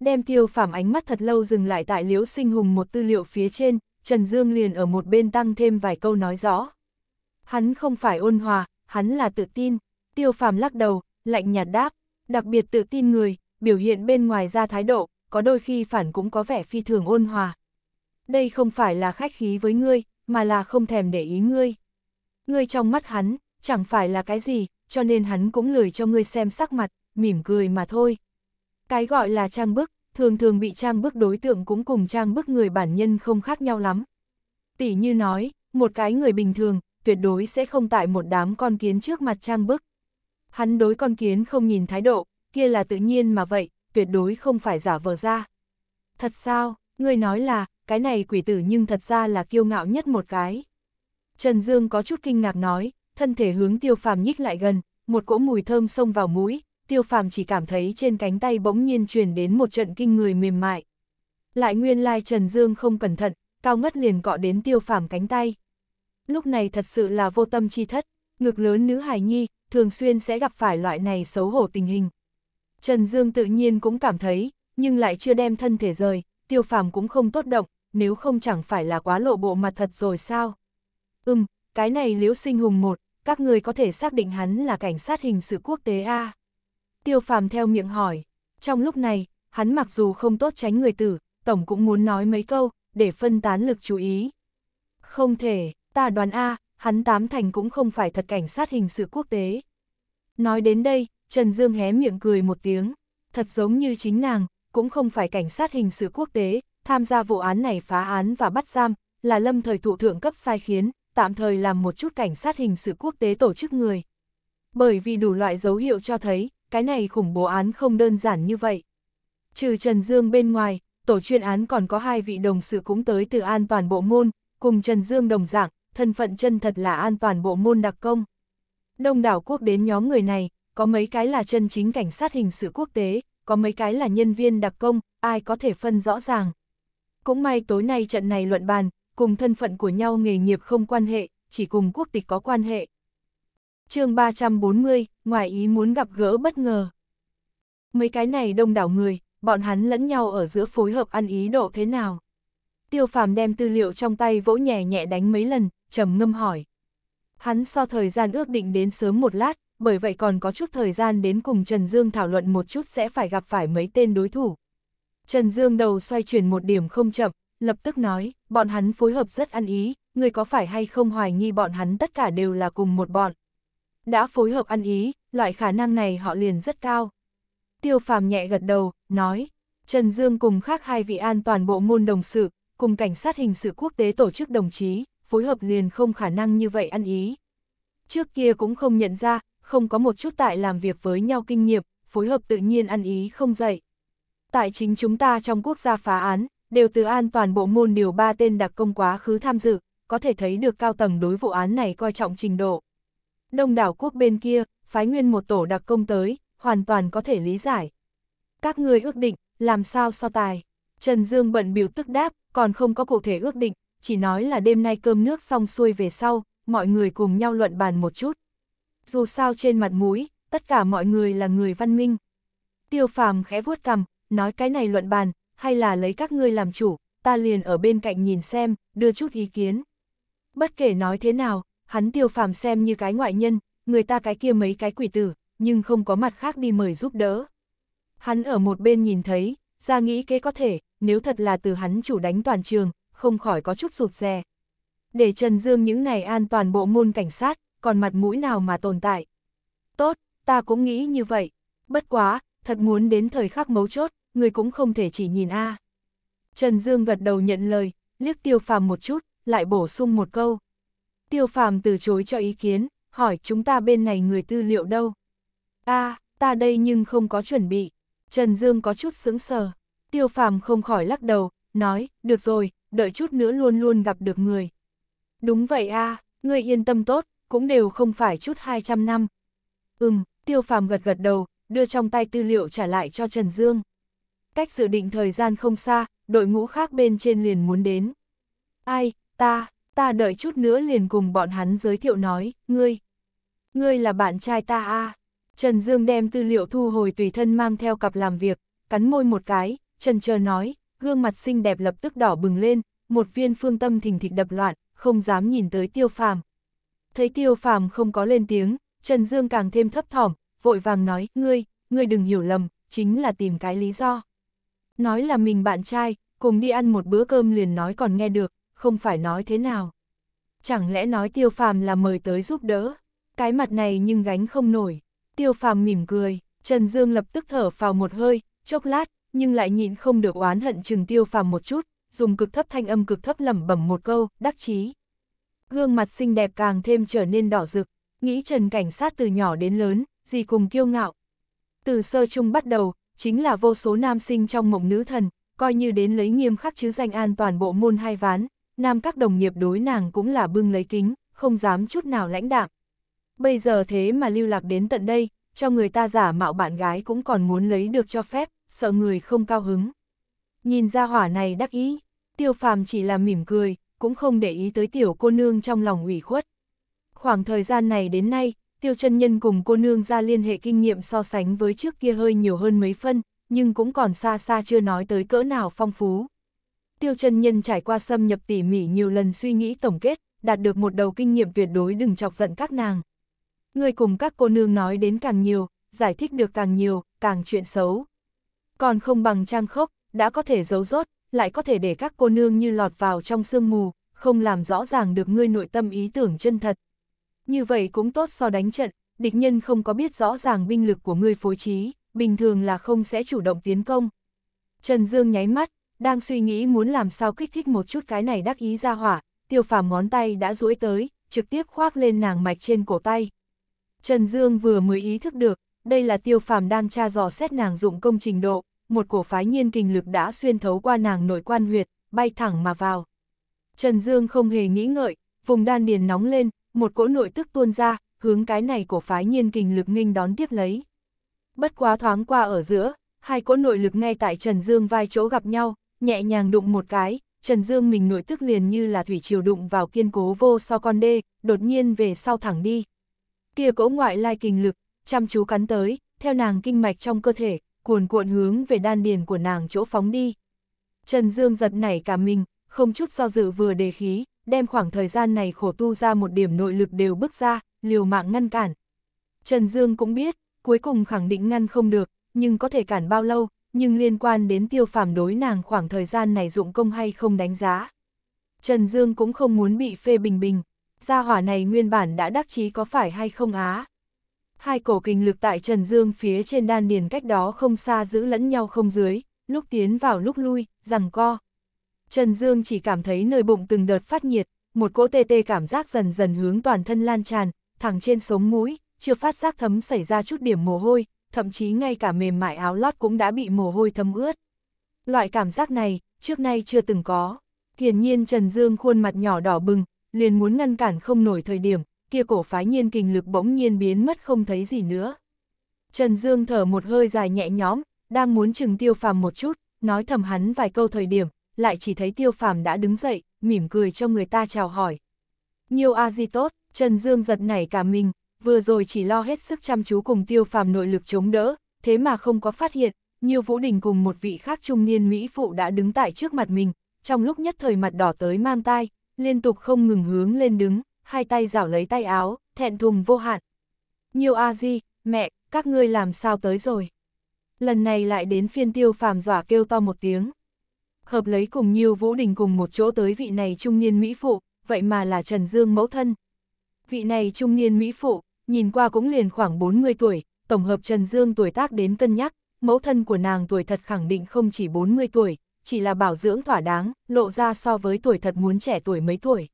Đem tiêu Phạm ánh mắt thật lâu dừng lại tại liễu sinh hùng một tư liệu phía trên, Trần Dương liền ở một bên tăng thêm vài câu nói rõ. Hắn không phải ôn hòa, hắn là tự tin. Tiêu Phạm lắc đầu, lạnh nhạt đáp, đặc biệt tự tin người, biểu hiện bên ngoài ra thái độ, có đôi khi phản cũng có vẻ phi thường ôn hòa. Đây không phải là khách khí với ngươi, mà là không thèm để ý ngươi. Ngươi trong mắt hắn, chẳng phải là cái gì, cho nên hắn cũng lười cho ngươi xem sắc mặt, mỉm cười mà thôi. Cái gọi là trang bức, thường thường bị trang bức đối tượng cũng cùng trang bức người bản nhân không khác nhau lắm. Tỷ như nói, một cái người bình thường, tuyệt đối sẽ không tại một đám con kiến trước mặt trang bức. Hắn đối con kiến không nhìn thái độ, kia là tự nhiên mà vậy, tuyệt đối không phải giả vờ ra. Thật sao, người nói là, cái này quỷ tử nhưng thật ra là kiêu ngạo nhất một cái. Trần Dương có chút kinh ngạc nói, thân thể hướng tiêu phàm nhích lại gần, một cỗ mùi thơm xông vào mũi, tiêu phàm chỉ cảm thấy trên cánh tay bỗng nhiên truyền đến một trận kinh người mềm mại. Lại nguyên lai Trần Dương không cẩn thận, cao ngất liền cọ đến tiêu phàm cánh tay. Lúc này thật sự là vô tâm chi thất, ngực lớn nữ hài nhi, thường xuyên sẽ gặp phải loại này xấu hổ tình hình. Trần Dương tự nhiên cũng cảm thấy, nhưng lại chưa đem thân thể rời, tiêu phàm cũng không tốt động, nếu không chẳng phải là quá lộ bộ mặt thật rồi sao. Ừm, cái này liễu sinh hùng một, các người có thể xác định hắn là cảnh sát hình sự quốc tế A. Tiêu phàm theo miệng hỏi, trong lúc này, hắn mặc dù không tốt tránh người tử, tổng cũng muốn nói mấy câu, để phân tán lực chú ý. Không thể, ta đoán A, hắn tám thành cũng không phải thật cảnh sát hình sự quốc tế. Nói đến đây, Trần Dương hé miệng cười một tiếng, thật giống như chính nàng, cũng không phải cảnh sát hình sự quốc tế, tham gia vụ án này phá án và bắt giam, là lâm thời thụ thượng cấp sai khiến, tạm thời làm một chút cảnh sát hình sự quốc tế tổ chức người. Bởi vì đủ loại dấu hiệu cho thấy, cái này khủng bố án không đơn giản như vậy. Trừ Trần Dương bên ngoài, tổ chuyên án còn có hai vị đồng sự cũng tới từ an toàn bộ môn, cùng Trần Dương đồng dạng, thân phận chân thật là an toàn bộ môn đặc công. Đông đảo quốc đến nhóm người này, có mấy cái là chân chính cảnh sát hình sự quốc tế, có mấy cái là nhân viên đặc công, ai có thể phân rõ ràng. Cũng may tối nay trận này luận bàn, cùng thân phận của nhau nghề nghiệp không quan hệ, chỉ cùng quốc tịch có quan hệ. chương 340, ngoài ý muốn gặp gỡ bất ngờ. Mấy cái này đông đảo người, bọn hắn lẫn nhau ở giữa phối hợp ăn ý độ thế nào. Tiêu phàm đem tư liệu trong tay vỗ nhẹ nhẹ đánh mấy lần, trầm ngâm hỏi. Hắn so thời gian ước định đến sớm một lát, bởi vậy còn có chút thời gian đến cùng Trần Dương thảo luận một chút sẽ phải gặp phải mấy tên đối thủ. Trần Dương đầu xoay chuyển một điểm không chậm, lập tức nói, bọn hắn phối hợp rất ăn ý, người có phải hay không hoài nghi bọn hắn tất cả đều là cùng một bọn. Đã phối hợp ăn ý, loại khả năng này họ liền rất cao. Tiêu phàm nhẹ gật đầu, nói, Trần Dương cùng khác hai vị an toàn bộ môn đồng sự, cùng cảnh sát hình sự quốc tế tổ chức đồng chí, phối hợp liền không khả năng như vậy ăn ý. Trước kia cũng không nhận ra, không có một chút tại làm việc với nhau kinh nghiệm, phối hợp tự nhiên ăn ý không dậy. Tại chính chúng ta trong quốc gia phá án, đều từ an toàn bộ môn điều ba tên đặc công quá khứ tham dự, có thể thấy được cao tầng đối vụ án này coi trọng trình độ. Đông đảo quốc bên kia, phái nguyên một tổ đặc công tới, hoàn toàn có thể lý giải. Các người ước định, làm sao so tài? Trần Dương bận biểu tức đáp, còn không có cụ thể ước định, chỉ nói là đêm nay cơm nước xong xuôi về sau, mọi người cùng nhau luận bàn một chút. Dù sao trên mặt mũi, tất cả mọi người là người văn minh. Tiêu phàm khẽ vuốt cằm, nói cái này luận bàn, hay là lấy các ngươi làm chủ, ta liền ở bên cạnh nhìn xem, đưa chút ý kiến. Bất kể nói thế nào, hắn tiêu phàm xem như cái ngoại nhân, người ta cái kia mấy cái quỷ tử, nhưng không có mặt khác đi mời giúp đỡ. Hắn ở một bên nhìn thấy, ra nghĩ kế có thể, nếu thật là từ hắn chủ đánh toàn trường, không khỏi có chút sụt rè. Để Trần Dương những này an toàn bộ môn cảnh sát, còn mặt mũi nào mà tồn tại. Tốt, ta cũng nghĩ như vậy. Bất quá, thật muốn đến thời khắc mấu chốt, người cũng không thể chỉ nhìn A. Trần Dương gật đầu nhận lời, liếc tiêu phàm một chút, lại bổ sung một câu. Tiêu phàm từ chối cho ý kiến, hỏi chúng ta bên này người tư liệu đâu? A, ta đây nhưng không có chuẩn bị. Trần Dương có chút sững sờ. Tiêu phàm không khỏi lắc đầu, nói, được rồi, đợi chút nữa luôn luôn gặp được người. Đúng vậy a, người yên tâm tốt, cũng đều không phải chút 200 năm. Ừm, tiêu phàm gật gật đầu, đưa trong tay tư liệu trả lại cho Trần Dương cách dự định thời gian không xa, đội ngũ khác bên trên liền muốn đến. Ai, ta, ta đợi chút nữa liền cùng bọn hắn giới thiệu nói, ngươi. Ngươi là bạn trai ta a à? Trần Dương đem tư liệu thu hồi tùy thân mang theo cặp làm việc, cắn môi một cái, trần chờ nói, gương mặt xinh đẹp lập tức đỏ bừng lên, một viên phương tâm thình thịch đập loạn, không dám nhìn tới tiêu phàm. Thấy tiêu phàm không có lên tiếng, Trần Dương càng thêm thấp thỏm, vội vàng nói, ngươi, ngươi đừng hiểu lầm, chính là tìm cái lý do nói là mình bạn trai, cùng đi ăn một bữa cơm liền nói còn nghe được, không phải nói thế nào. Chẳng lẽ nói tiêu phàm là mời tới giúp đỡ, cái mặt này nhưng gánh không nổi, tiêu phàm mỉm cười, Trần Dương lập tức thở vào một hơi, chốc lát, nhưng lại nhịn không được oán hận chừng tiêu phàm một chút, dùng cực thấp thanh âm cực thấp lẩm bẩm một câu, đắc chí. Gương mặt xinh đẹp càng thêm trở nên đỏ rực, nghĩ Trần cảnh sát từ nhỏ đến lớn, gì cùng kiêu ngạo. Từ sơ chung bắt đầu, chính là vô số nam sinh trong mộng nữ thần, coi như đến lấy nghiêm khắc chứ danh an toàn bộ môn hai ván, nam các đồng nghiệp đối nàng cũng là bưng lấy kính, không dám chút nào lãnh đạm. Bây giờ thế mà lưu lạc đến tận đây, cho người ta giả mạo bạn gái cũng còn muốn lấy được cho phép, sợ người không cao hứng. Nhìn ra hỏa này đắc ý, tiêu phàm chỉ là mỉm cười, cũng không để ý tới tiểu cô nương trong lòng ủy khuất. Khoảng thời gian này đến nay, tiêu chân nhân cùng cô nương ra liên hệ kinh nghiệm so sánh với trước kia hơi nhiều hơn mấy phân, nhưng cũng còn xa xa chưa nói tới cỡ nào phong phú. Tiêu chân nhân trải qua xâm nhập tỉ mỉ nhiều lần suy nghĩ tổng kết, đạt được một đầu kinh nghiệm tuyệt đối đừng chọc giận các nàng. Người cùng các cô nương nói đến càng nhiều, giải thích được càng nhiều, càng chuyện xấu. Còn không bằng trang khốc, đã có thể giấu rốt, lại có thể để các cô nương như lọt vào trong sương mù, không làm rõ ràng được ngươi nội tâm ý tưởng chân thật như vậy cũng tốt so đánh trận, địch nhân không có biết rõ ràng binh lực của ngươi phối trí, bình thường là không sẽ chủ động tiến công. Trần Dương nháy mắt, đang suy nghĩ muốn làm sao kích thích một chút cái này đắc ý ra hỏa, tiêu phàm ngón tay đã duỗi tới, trực tiếp khoác lên nàng mạch trên cổ tay. Trần Dương vừa mới ý thức được, đây là tiêu phàm đang tra dò xét nàng dụng công trình độ, một cổ phái nhiên kình lực đã xuyên thấu qua nàng nội quan huyệt, bay thẳng mà vào. Trần Dương không hề nghĩ ngợi, vùng đan điền nóng lên, một cỗ nội tức tuôn ra, hướng cái này của phái nhiên kình lực nghênh đón tiếp lấy. Bất quá thoáng qua ở giữa, hai cỗ nội lực ngay tại Trần Dương vai chỗ gặp nhau, nhẹ nhàng đụng một cái, Trần Dương mình nội tức liền như là thủy triều đụng vào kiên cố vô so con đê, đột nhiên về sau thẳng đi. Kia cỗ ngoại lai kình lực, chăm chú cắn tới, theo nàng kinh mạch trong cơ thể, cuồn cuộn hướng về đan điền của nàng chỗ phóng đi. Trần Dương giật nảy cả mình, không chút do dự vừa đề khí, đem khoảng thời gian này khổ tu ra một điểm nội lực đều bước ra, liều mạng ngăn cản. Trần Dương cũng biết, cuối cùng khẳng định ngăn không được, nhưng có thể cản bao lâu, nhưng liên quan đến tiêu phàm đối nàng khoảng thời gian này dụng công hay không đánh giá. Trần Dương cũng không muốn bị phê bình bình, gia hỏa này nguyên bản đã đắc chí có phải hay không á. Hai cổ kinh lực tại Trần Dương phía trên đan điền cách đó không xa giữ lẫn nhau không dưới, lúc tiến vào lúc lui, rằng co. Trần Dương chỉ cảm thấy nơi bụng từng đợt phát nhiệt, một cỗ tê tê cảm giác dần dần hướng toàn thân lan tràn, thẳng trên sống mũi, chưa phát giác thấm xảy ra chút điểm mồ hôi, thậm chí ngay cả mềm mại áo lót cũng đã bị mồ hôi thấm ướt. Loại cảm giác này, trước nay chưa từng có. Hiển nhiên Trần Dương khuôn mặt nhỏ đỏ bừng, liền muốn ngăn cản không nổi thời điểm, kia cổ phái nhiên kình lực bỗng nhiên biến mất không thấy gì nữa. Trần Dương thở một hơi dài nhẹ nhõm, đang muốn chừng tiêu phàm một chút, nói thầm hắn vài câu thời điểm, lại chỉ thấy tiêu phàm đã đứng dậy, mỉm cười cho người ta chào hỏi. Nhiều a di tốt, Trần Dương giật nảy cả mình, vừa rồi chỉ lo hết sức chăm chú cùng tiêu phàm nội lực chống đỡ, thế mà không có phát hiện, nhiều vũ đình cùng một vị khác trung niên Mỹ phụ đã đứng tại trước mặt mình, trong lúc nhất thời mặt đỏ tới mang tai, liên tục không ngừng hướng lên đứng, hai tay giảo lấy tay áo, thẹn thùng vô hạn. Nhiều a di, mẹ, các ngươi làm sao tới rồi? Lần này lại đến phiên tiêu phàm dọa kêu to một tiếng hợp lấy cùng nhiều Vũ Đình cùng một chỗ tới vị này trung niên Mỹ Phụ, vậy mà là Trần Dương mẫu thân. Vị này trung niên Mỹ Phụ, nhìn qua cũng liền khoảng 40 tuổi, tổng hợp Trần Dương tuổi tác đến cân nhắc, mẫu thân của nàng tuổi thật khẳng định không chỉ 40 tuổi, chỉ là bảo dưỡng thỏa đáng, lộ ra so với tuổi thật muốn trẻ tuổi mấy tuổi.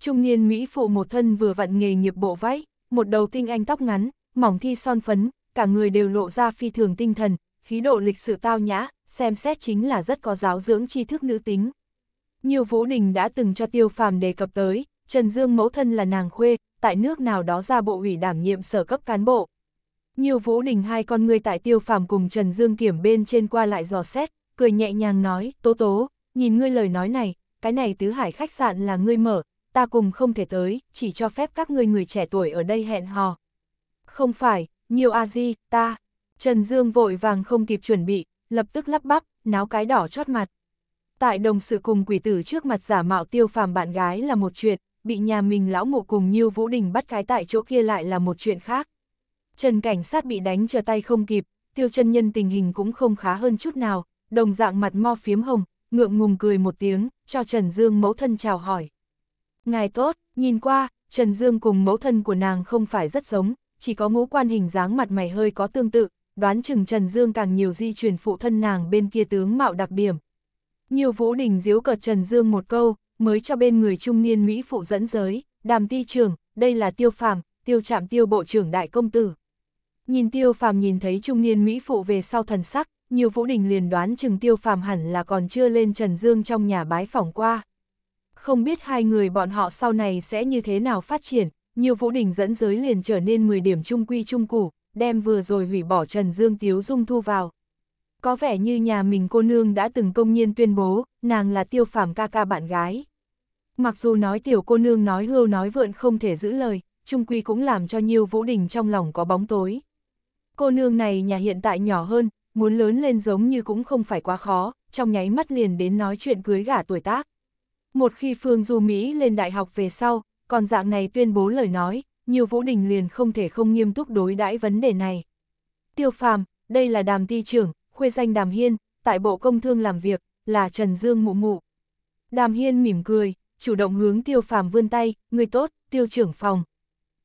Trung niên Mỹ Phụ một thân vừa vặn nghề nghiệp bộ váy, một đầu tinh anh tóc ngắn, mỏng thi son phấn, cả người đều lộ ra phi thường tinh thần, khí độ lịch sự tao nhã, xem xét chính là rất có giáo dưỡng tri thức nữ tính. Nhiều vũ đình đã từng cho tiêu phàm đề cập tới, Trần Dương mẫu thân là nàng khuê, tại nước nào đó ra bộ ủy đảm nhiệm sở cấp cán bộ. Nhiều vũ đình hai con người tại tiêu phàm cùng Trần Dương kiểm bên trên qua lại dò xét, cười nhẹ nhàng nói, tố tố, nhìn ngươi lời nói này, cái này tứ hải khách sạn là ngươi mở, ta cùng không thể tới, chỉ cho phép các ngươi người trẻ tuổi ở đây hẹn hò. Không phải, nhiều a di, ta. Trần Dương vội vàng không kịp chuẩn bị, lập tức lắp bắp, náo cái đỏ chót mặt. Tại đồng sự cùng quỷ tử trước mặt giả mạo tiêu phàm bạn gái là một chuyện, bị nhà mình lão ngộ cùng như Vũ Đình bắt cái tại chỗ kia lại là một chuyện khác. Trần cảnh sát bị đánh trở tay không kịp, tiêu chân nhân tình hình cũng không khá hơn chút nào, đồng dạng mặt mo phiếm hồng, ngượng ngùng cười một tiếng, cho Trần Dương mẫu thân chào hỏi. Ngài tốt, nhìn qua, Trần Dương cùng mẫu thân của nàng không phải rất giống, chỉ có ngũ quan hình dáng mặt mày hơi có tương tự, đoán chừng Trần Dương càng nhiều di chuyển phụ thân nàng bên kia tướng mạo đặc điểm. Nhiều vũ đình diếu cợt Trần Dương một câu, mới cho bên người trung niên Mỹ phụ dẫn giới, đàm ti trường đây là tiêu phàm, tiêu trạm tiêu bộ trưởng đại công tử. Nhìn tiêu phàm nhìn thấy trung niên Mỹ phụ về sau thần sắc, nhiều vũ đình liền đoán chừng tiêu phàm hẳn là còn chưa lên Trần Dương trong nhà bái phỏng qua. Không biết hai người bọn họ sau này sẽ như thế nào phát triển, nhiều vũ đình dẫn giới liền trở nên 10 điểm trung quy trung củ, đem vừa rồi hủy bỏ Trần Dương Tiếu Dung thu vào. Có vẻ như nhà mình cô nương đã từng công nhiên tuyên bố, nàng là tiêu phàm ca ca bạn gái. Mặc dù nói tiểu cô nương nói hưu nói vượn không thể giữ lời, trung quy cũng làm cho Nhiêu Vũ Đình trong lòng có bóng tối. Cô nương này nhà hiện tại nhỏ hơn, muốn lớn lên giống như cũng không phải quá khó, trong nháy mắt liền đến nói chuyện cưới gả tuổi tác. Một khi Phương Du Mỹ lên đại học về sau, còn dạng này tuyên bố lời nói, nhiều Vũ Đình liền không thể không nghiêm túc đối đãi vấn đề này. Tiêu phàm, đây là đàm ti trưởng, khuê danh đàm hiên, tại Bộ Công Thương làm việc, là Trần Dương mụ mụ. Đàm hiên mỉm cười, chủ động hướng tiêu phàm vươn tay, người tốt, tiêu trưởng phòng.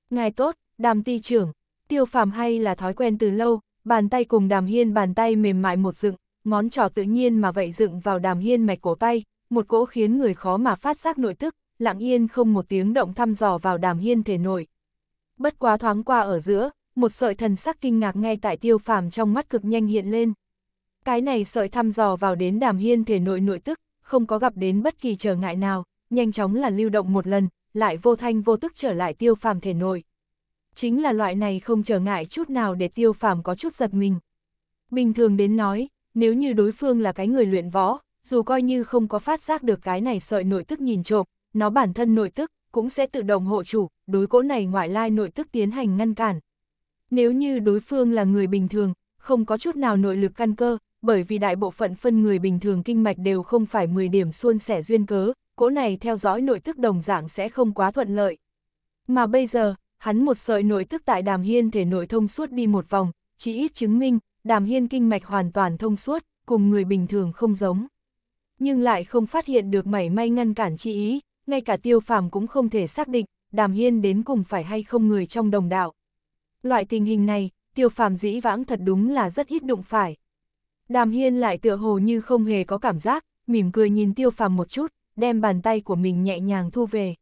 Ngài tốt, đàm ti trưởng, tiêu phàm hay là thói quen từ lâu, bàn tay cùng đàm hiên bàn tay mềm mại một dựng, ngón trỏ tự nhiên mà vậy dựng vào đàm hiên mạch cổ tay, một cỗ khiến người khó mà phát giác nội tức, lặng yên không một tiếng động thăm dò vào đàm hiên thể nội bất quá thoáng qua ở giữa, một sợi thần sắc kinh ngạc ngay tại tiêu phàm trong mắt cực nhanh hiện lên. Cái này sợi thăm dò vào đến đàm hiên thể nội nội tức, không có gặp đến bất kỳ trở ngại nào, nhanh chóng là lưu động một lần, lại vô thanh vô tức trở lại tiêu phàm thể nội. Chính là loại này không trở ngại chút nào để tiêu phàm có chút giật mình. Bình thường đến nói, nếu như đối phương là cái người luyện võ, dù coi như không có phát giác được cái này sợi nội tức nhìn trộm, nó bản thân nội tức, cũng sẽ tự động hộ chủ, đối cỗ này ngoại lai nội tức tiến hành ngăn cản. Nếu như đối phương là người bình thường, không có chút nào nội lực căn cơ, bởi vì đại bộ phận phân người bình thường kinh mạch đều không phải 10 điểm xuôn sẻ duyên cớ, cỗ này theo dõi nội tức đồng dạng sẽ không quá thuận lợi. Mà bây giờ, hắn một sợi nội tức tại đàm hiên thể nội thông suốt đi một vòng, chỉ ít chứng minh, đàm hiên kinh mạch hoàn toàn thông suốt, cùng người bình thường không giống. Nhưng lại không phát hiện được mảy may ngăn cản chi ý, ngay cả tiêu phàm cũng không thể xác định, đàm hiên đến cùng phải hay không người trong đồng đạo. Loại tình hình này, tiêu phàm dĩ vãng thật đúng là rất ít đụng phải. Đàm hiên lại tựa hồ như không hề có cảm giác, mỉm cười nhìn tiêu phàm một chút, đem bàn tay của mình nhẹ nhàng thu về.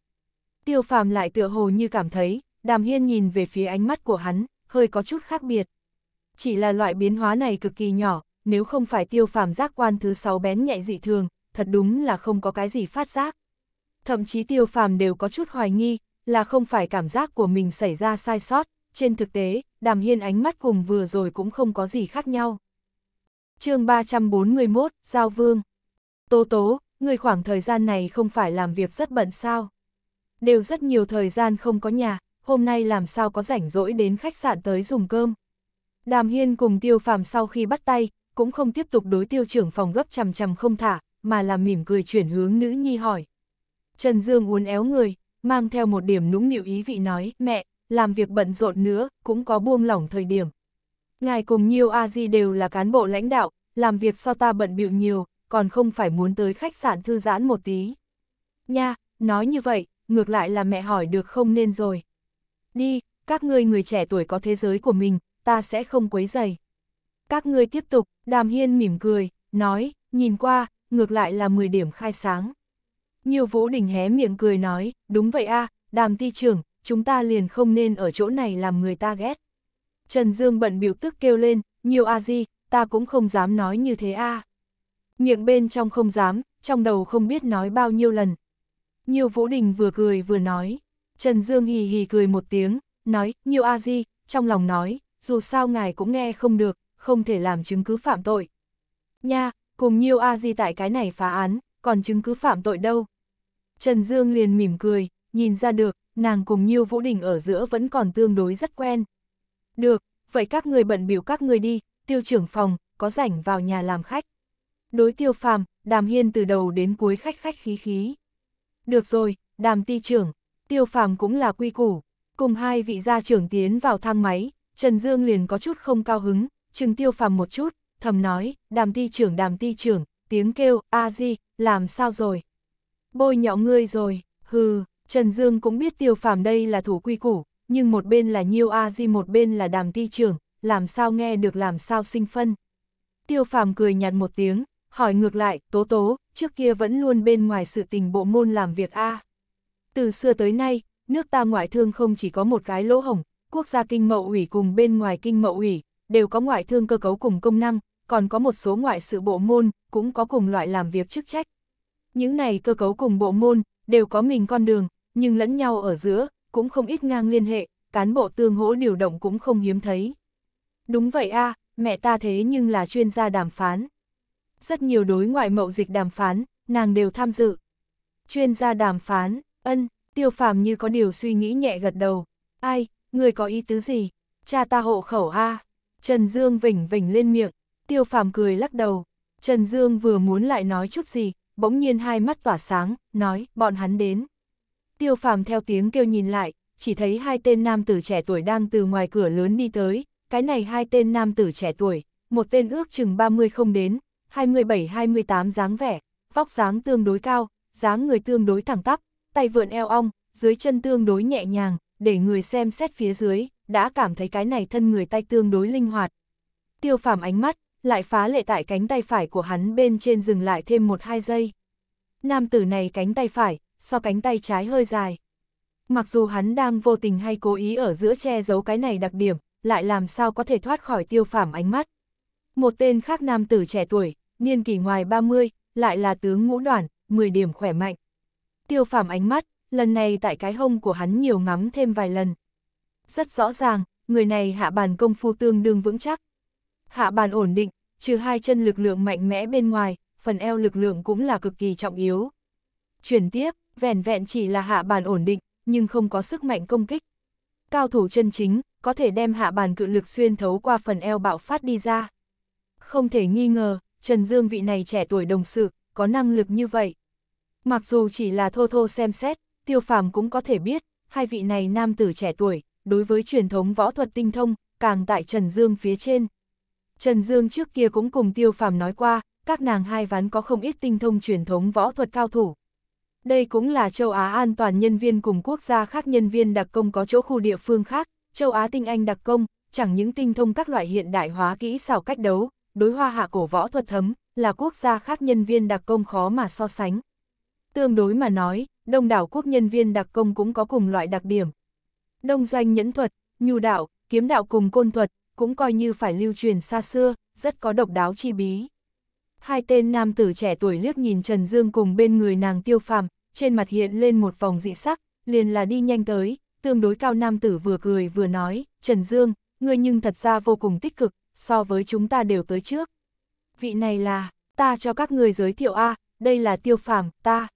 Tiêu phàm lại tựa hồ như cảm thấy, đàm hiên nhìn về phía ánh mắt của hắn, hơi có chút khác biệt. Chỉ là loại biến hóa này cực kỳ nhỏ, nếu không phải tiêu phàm giác quan thứ sáu bén nhạy dị thường, thật đúng là không có cái gì phát giác thậm chí tiêu phàm đều có chút hoài nghi, là không phải cảm giác của mình xảy ra sai sót, trên thực tế, đàm hiên ánh mắt cùng vừa rồi cũng không có gì khác nhau. chương 341, Giao Vương Tố tố, người khoảng thời gian này không phải làm việc rất bận sao. Đều rất nhiều thời gian không có nhà, hôm nay làm sao có rảnh rỗi đến khách sạn tới dùng cơm. Đàm hiên cùng tiêu phàm sau khi bắt tay, cũng không tiếp tục đối tiêu trưởng phòng gấp chằm chằm không thả, mà là mỉm cười chuyển hướng nữ nhi hỏi. Trần Dương uốn éo người, mang theo một điểm nũng nịu ý vị nói, mẹ, làm việc bận rộn nữa, cũng có buông lỏng thời điểm. Ngài cùng nhiều a di đều là cán bộ lãnh đạo, làm việc so ta bận bịu nhiều, còn không phải muốn tới khách sạn thư giãn một tí. Nha, nói như vậy, ngược lại là mẹ hỏi được không nên rồi. Đi, các ngươi người trẻ tuổi có thế giới của mình, ta sẽ không quấy dày. Các ngươi tiếp tục, đàm hiên mỉm cười, nói, nhìn qua, ngược lại là 10 điểm khai sáng. Nhiều Vũ Đình hé miệng cười nói, đúng vậy a à, đàm ti trưởng, chúng ta liền không nên ở chỗ này làm người ta ghét. Trần Dương bận biểu tức kêu lên, nhiều a di, ta cũng không dám nói như thế a à. Miệng bên trong không dám, trong đầu không biết nói bao nhiêu lần. Nhiều Vũ Đình vừa cười vừa nói, Trần Dương hì hì cười một tiếng, nói, nhiều a di, trong lòng nói, dù sao ngài cũng nghe không được, không thể làm chứng cứ phạm tội. Nha, cùng nhiều a di tại cái này phá án, còn chứng cứ phạm tội đâu. Trần Dương liền mỉm cười, nhìn ra được, nàng cùng Nhiêu Vũ Đình ở giữa vẫn còn tương đối rất quen. Được, vậy các người bận biểu các người đi, tiêu trưởng phòng, có rảnh vào nhà làm khách. Đối tiêu phàm, đàm hiên từ đầu đến cuối khách khách khí khí. Được rồi, đàm ti trưởng, tiêu phàm cũng là quy củ. Cùng hai vị gia trưởng tiến vào thang máy, Trần Dương liền có chút không cao hứng, chừng tiêu phàm một chút, thầm nói, đàm ti trưởng đàm ti trưởng, tiếng kêu, a di, làm sao rồi bôi nhọ ngươi rồi, hừ, Trần Dương cũng biết tiêu phàm đây là thủ quy củ, nhưng một bên là Nhiêu A Di một bên là đàm ti trưởng, làm sao nghe được làm sao sinh phân. Tiêu phàm cười nhạt một tiếng, hỏi ngược lại, tố tố, trước kia vẫn luôn bên ngoài sự tình bộ môn làm việc A. Từ xưa tới nay, nước ta ngoại thương không chỉ có một cái lỗ hổng, quốc gia kinh mậu ủy cùng bên ngoài kinh mậu ủy, đều có ngoại thương cơ cấu cùng công năng, còn có một số ngoại sự bộ môn, cũng có cùng loại làm việc chức trách, những này cơ cấu cùng bộ môn, đều có mình con đường, nhưng lẫn nhau ở giữa, cũng không ít ngang liên hệ, cán bộ tương hỗ điều động cũng không hiếm thấy. Đúng vậy a mẹ ta thế nhưng là chuyên gia đàm phán. Rất nhiều đối ngoại mậu dịch đàm phán, nàng đều tham dự. Chuyên gia đàm phán, ân, tiêu phàm như có điều suy nghĩ nhẹ gật đầu. Ai, người có ý tứ gì? Cha ta hộ khẩu a Trần Dương vỉnh vỉnh lên miệng, tiêu phàm cười lắc đầu. Trần Dương vừa muốn lại nói chút gì, bỗng nhiên hai mắt tỏa sáng, nói, bọn hắn đến. Tiêu phàm theo tiếng kêu nhìn lại, chỉ thấy hai tên nam tử trẻ tuổi đang từ ngoài cửa lớn đi tới, cái này hai tên nam tử trẻ tuổi, một tên ước chừng 30 không đến, 27-28 dáng vẻ, vóc dáng tương đối cao, dáng người tương đối thẳng tắp, tay vượn eo ong, dưới chân tương đối nhẹ nhàng, để người xem xét phía dưới, đã cảm thấy cái này thân người tay tương đối linh hoạt. Tiêu phàm ánh mắt, lại phá lệ tại cánh tay phải của hắn bên trên dừng lại thêm một hai giây. Nam tử này cánh tay phải, so cánh tay trái hơi dài. Mặc dù hắn đang vô tình hay cố ý ở giữa che giấu cái này đặc điểm, lại làm sao có thể thoát khỏi tiêu phạm ánh mắt. Một tên khác nam tử trẻ tuổi, niên kỷ ngoài 30, lại là tướng ngũ đoàn, 10 điểm khỏe mạnh. Tiêu phạm ánh mắt, lần này tại cái hông của hắn nhiều ngắm thêm vài lần. Rất rõ ràng, người này hạ bàn công phu tương đương vững chắc, hạ bàn ổn định, trừ hai chân lực lượng mạnh mẽ bên ngoài, phần eo lực lượng cũng là cực kỳ trọng yếu. Chuyển tiếp, vẻn vẹn chỉ là hạ bàn ổn định, nhưng không có sức mạnh công kích. Cao thủ chân chính, có thể đem hạ bàn cự lực xuyên thấu qua phần eo bạo phát đi ra. Không thể nghi ngờ, Trần Dương vị này trẻ tuổi đồng sự, có năng lực như vậy. Mặc dù chỉ là thô thô xem xét, tiêu phàm cũng có thể biết, hai vị này nam tử trẻ tuổi, đối với truyền thống võ thuật tinh thông, càng tại Trần Dương phía trên. Trần Dương trước kia cũng cùng Tiêu Phàm nói qua, các nàng hai ván có không ít tinh thông truyền thống võ thuật cao thủ. Đây cũng là châu Á an toàn nhân viên cùng quốc gia khác nhân viên đặc công có chỗ khu địa phương khác, châu Á tinh anh đặc công, chẳng những tinh thông các loại hiện đại hóa kỹ xảo cách đấu, đối hoa hạ cổ võ thuật thấm, là quốc gia khác nhân viên đặc công khó mà so sánh. Tương đối mà nói, đông đảo quốc nhân viên đặc công cũng có cùng loại đặc điểm. Đông doanh nhẫn thuật, nhu đạo, kiếm đạo cùng côn thuật, cũng coi như phải lưu truyền xa xưa, rất có độc đáo chi bí. Hai tên nam tử trẻ tuổi liếc nhìn Trần Dương cùng bên người nàng tiêu phàm, trên mặt hiện lên một vòng dị sắc, liền là đi nhanh tới, tương đối cao nam tử vừa cười vừa nói, Trần Dương, ngươi nhưng thật ra vô cùng tích cực, so với chúng ta đều tới trước. Vị này là, ta cho các người giới thiệu A, đây là tiêu phàm, ta.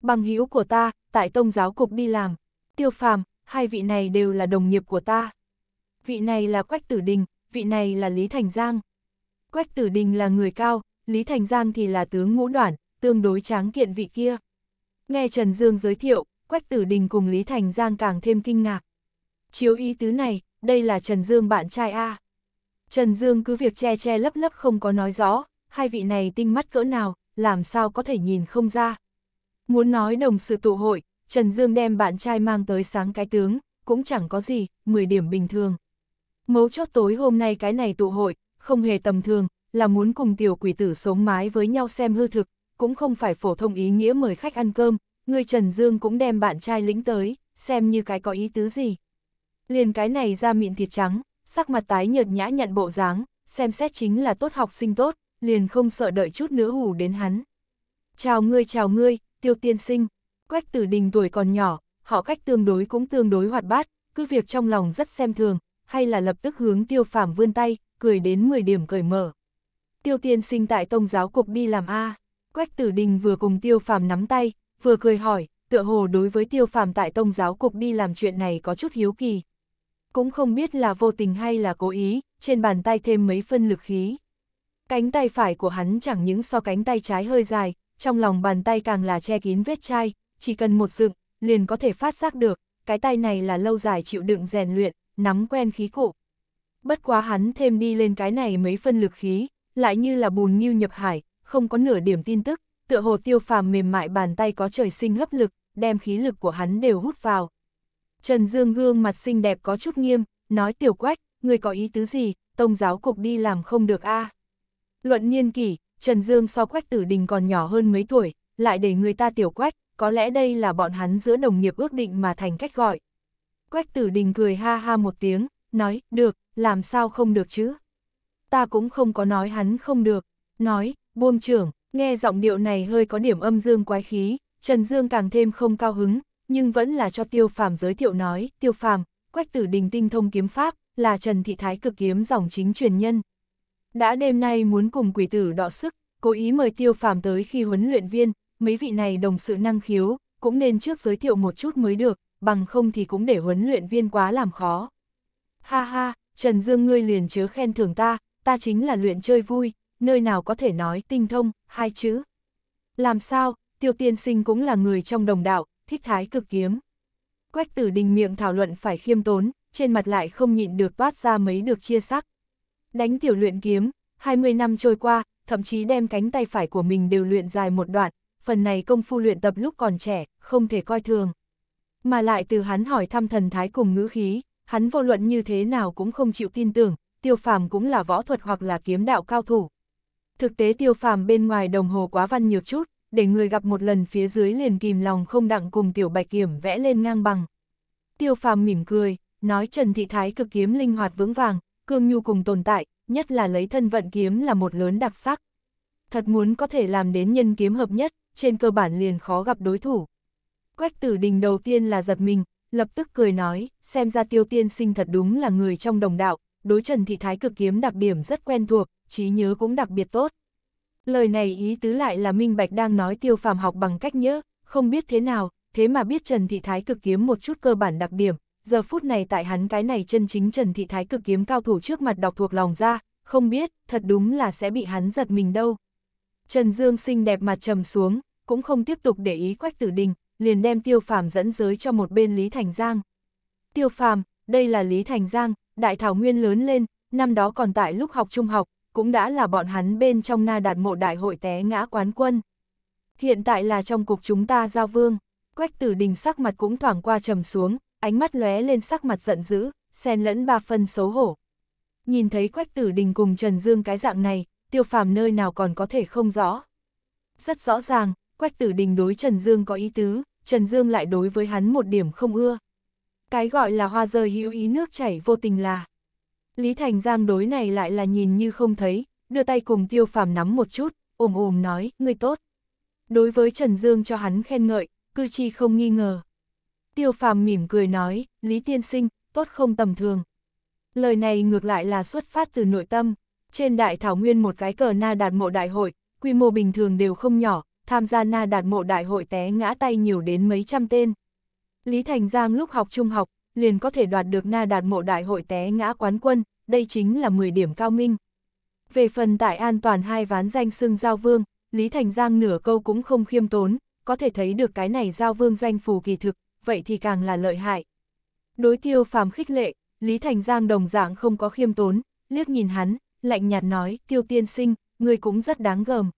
Bằng hữu của ta, tại tông giáo cục đi làm, tiêu phàm, hai vị này đều là đồng nghiệp của ta vị này là Quách Tử Đình, vị này là Lý Thành Giang. Quách Tử Đình là người cao, Lý Thành Giang thì là tướng ngũ đoạn, tương đối tráng kiện vị kia. Nghe Trần Dương giới thiệu, Quách Tử Đình cùng Lý Thành Giang càng thêm kinh ngạc. Chiếu ý tứ này, đây là Trần Dương bạn trai A. Trần Dương cứ việc che che lấp lấp không có nói rõ, hai vị này tinh mắt cỡ nào, làm sao có thể nhìn không ra. Muốn nói đồng sự tụ hội, Trần Dương đem bạn trai mang tới sáng cái tướng, cũng chẳng có gì, 10 điểm bình thường. Mấu chốt tối hôm nay cái này tụ hội, không hề tầm thường, là muốn cùng tiểu quỷ tử sống mái với nhau xem hư thực, cũng không phải phổ thông ý nghĩa mời khách ăn cơm, người Trần Dương cũng đem bạn trai lĩnh tới, xem như cái có ý tứ gì. Liền cái này ra miệng thịt trắng, sắc mặt tái nhợt nhã nhận bộ dáng, xem xét chính là tốt học sinh tốt, liền không sợ đợi chút nữa hù đến hắn. Chào ngươi chào ngươi, tiêu tiên sinh, quách tử đình tuổi còn nhỏ, họ cách tương đối cũng tương đối hoạt bát, cứ việc trong lòng rất xem thường, hay là lập tức hướng tiêu phàm vươn tay, cười đến 10 điểm cởi mở. Tiêu tiên sinh tại tông giáo cục đi làm A, Quách Tử Đình vừa cùng tiêu phàm nắm tay, vừa cười hỏi, tựa hồ đối với tiêu phàm tại tông giáo cục đi làm chuyện này có chút hiếu kỳ. Cũng không biết là vô tình hay là cố ý, trên bàn tay thêm mấy phân lực khí. Cánh tay phải của hắn chẳng những so cánh tay trái hơi dài, trong lòng bàn tay càng là che kín vết chai, chỉ cần một dựng, liền có thể phát giác được, cái tay này là lâu dài chịu đựng rèn luyện, nắm quen khí cụ. Bất quá hắn thêm đi lên cái này mấy phân lực khí, lại như là bùn nghiêu nhập hải, không có nửa điểm tin tức, tựa hồ tiêu phàm mềm mại bàn tay có trời sinh hấp lực, đem khí lực của hắn đều hút vào. Trần Dương gương mặt xinh đẹp có chút nghiêm, nói tiểu quách, người có ý tứ gì, tông giáo cục đi làm không được a Luận niên kỷ, Trần Dương so quách tử đình còn nhỏ hơn mấy tuổi, lại để người ta tiểu quách, có lẽ đây là bọn hắn giữa đồng nghiệp ước định mà thành cách gọi. Quách tử đình cười ha ha một tiếng, nói, được, làm sao không được chứ? Ta cũng không có nói hắn không được, nói, buông trưởng, nghe giọng điệu này hơi có điểm âm dương quái khí, Trần Dương càng thêm không cao hứng, nhưng vẫn là cho tiêu phàm giới thiệu nói, tiêu phàm, quách tử đình tinh thông kiếm pháp, là Trần Thị Thái cực kiếm dòng chính truyền nhân. Đã đêm nay muốn cùng quỷ tử đọ sức, cố ý mời tiêu phàm tới khi huấn luyện viên, mấy vị này đồng sự năng khiếu, cũng nên trước giới thiệu một chút mới được, bằng không thì cũng để huấn luyện viên quá làm khó. Ha ha, Trần Dương ngươi liền chớ khen thưởng ta, ta chính là luyện chơi vui, nơi nào có thể nói tinh thông, hai chữ. Làm sao, tiêu tiên sinh cũng là người trong đồng đạo, thích thái cực kiếm. Quách tử đình miệng thảo luận phải khiêm tốn, trên mặt lại không nhịn được toát ra mấy được chia sắc. Đánh tiểu luyện kiếm, 20 năm trôi qua, thậm chí đem cánh tay phải của mình đều luyện dài một đoạn, phần này công phu luyện tập lúc còn trẻ, không thể coi thường mà lại từ hắn hỏi thăm thần thái cùng ngữ khí, hắn vô luận như thế nào cũng không chịu tin tưởng, tiêu phàm cũng là võ thuật hoặc là kiếm đạo cao thủ. Thực tế tiêu phàm bên ngoài đồng hồ quá văn nhược chút, để người gặp một lần phía dưới liền kìm lòng không đặng cùng tiểu bạch kiểm vẽ lên ngang bằng. Tiêu phàm mỉm cười, nói Trần Thị Thái cực kiếm linh hoạt vững vàng, cương nhu cùng tồn tại, nhất là lấy thân vận kiếm là một lớn đặc sắc. Thật muốn có thể làm đến nhân kiếm hợp nhất, trên cơ bản liền khó gặp đối thủ. Quách tử đình đầu tiên là giật mình, lập tức cười nói, xem ra tiêu tiên sinh thật đúng là người trong đồng đạo, đối trần thị thái cực kiếm đặc điểm rất quen thuộc, trí nhớ cũng đặc biệt tốt. Lời này ý tứ lại là Minh Bạch đang nói tiêu phàm học bằng cách nhớ, không biết thế nào, thế mà biết Trần Thị Thái cực kiếm một chút cơ bản đặc điểm, giờ phút này tại hắn cái này chân chính Trần Thị Thái cực kiếm cao thủ trước mặt đọc thuộc lòng ra, không biết, thật đúng là sẽ bị hắn giật mình đâu. Trần Dương xinh đẹp mặt trầm xuống, cũng không tiếp tục để ý Quách Tử Đình, liền đem Tiêu Phàm dẫn giới cho một bên Lý Thành Giang. Tiêu Phàm, đây là Lý Thành Giang, đại thảo nguyên lớn lên, năm đó còn tại lúc học trung học, cũng đã là bọn hắn bên trong na đạt mộ đại hội té ngã quán quân. Hiện tại là trong cục chúng ta giao vương, quách tử đình sắc mặt cũng thoảng qua trầm xuống, ánh mắt lóe lên sắc mặt giận dữ, xen lẫn ba phân xấu hổ. Nhìn thấy quách tử đình cùng Trần Dương cái dạng này, tiêu phàm nơi nào còn có thể không rõ. Rất rõ ràng, Quách Tử Đình đối Trần Dương có ý tứ, Trần Dương lại đối với hắn một điểm không ưa. Cái gọi là hoa rơi hữu ý nước chảy vô tình là. Lý Thành Giang đối này lại là nhìn như không thấy, đưa tay cùng tiêu phàm nắm một chút, ồm ồm nói, ngươi tốt. Đối với Trần Dương cho hắn khen ngợi, cư chi không nghi ngờ. Tiêu phàm mỉm cười nói, Lý Tiên Sinh, tốt không tầm thường. Lời này ngược lại là xuất phát từ nội tâm. Trên đại thảo nguyên một cái cờ na đạt mộ đại hội, quy mô bình thường đều không nhỏ, tham gia na đạt mộ đại hội té ngã tay nhiều đến mấy trăm tên. Lý Thành Giang lúc học trung học, liền có thể đoạt được na đạt mộ đại hội té ngã quán quân, đây chính là 10 điểm cao minh. Về phần tại an toàn hai ván danh xưng Giao Vương, Lý Thành Giang nửa câu cũng không khiêm tốn, có thể thấy được cái này Giao Vương danh phù kỳ thực, vậy thì càng là lợi hại. Đối tiêu phàm khích lệ, Lý Thành Giang đồng dạng không có khiêm tốn, liếc nhìn hắn, lạnh nhạt nói, tiêu tiên sinh, người cũng rất đáng gờm.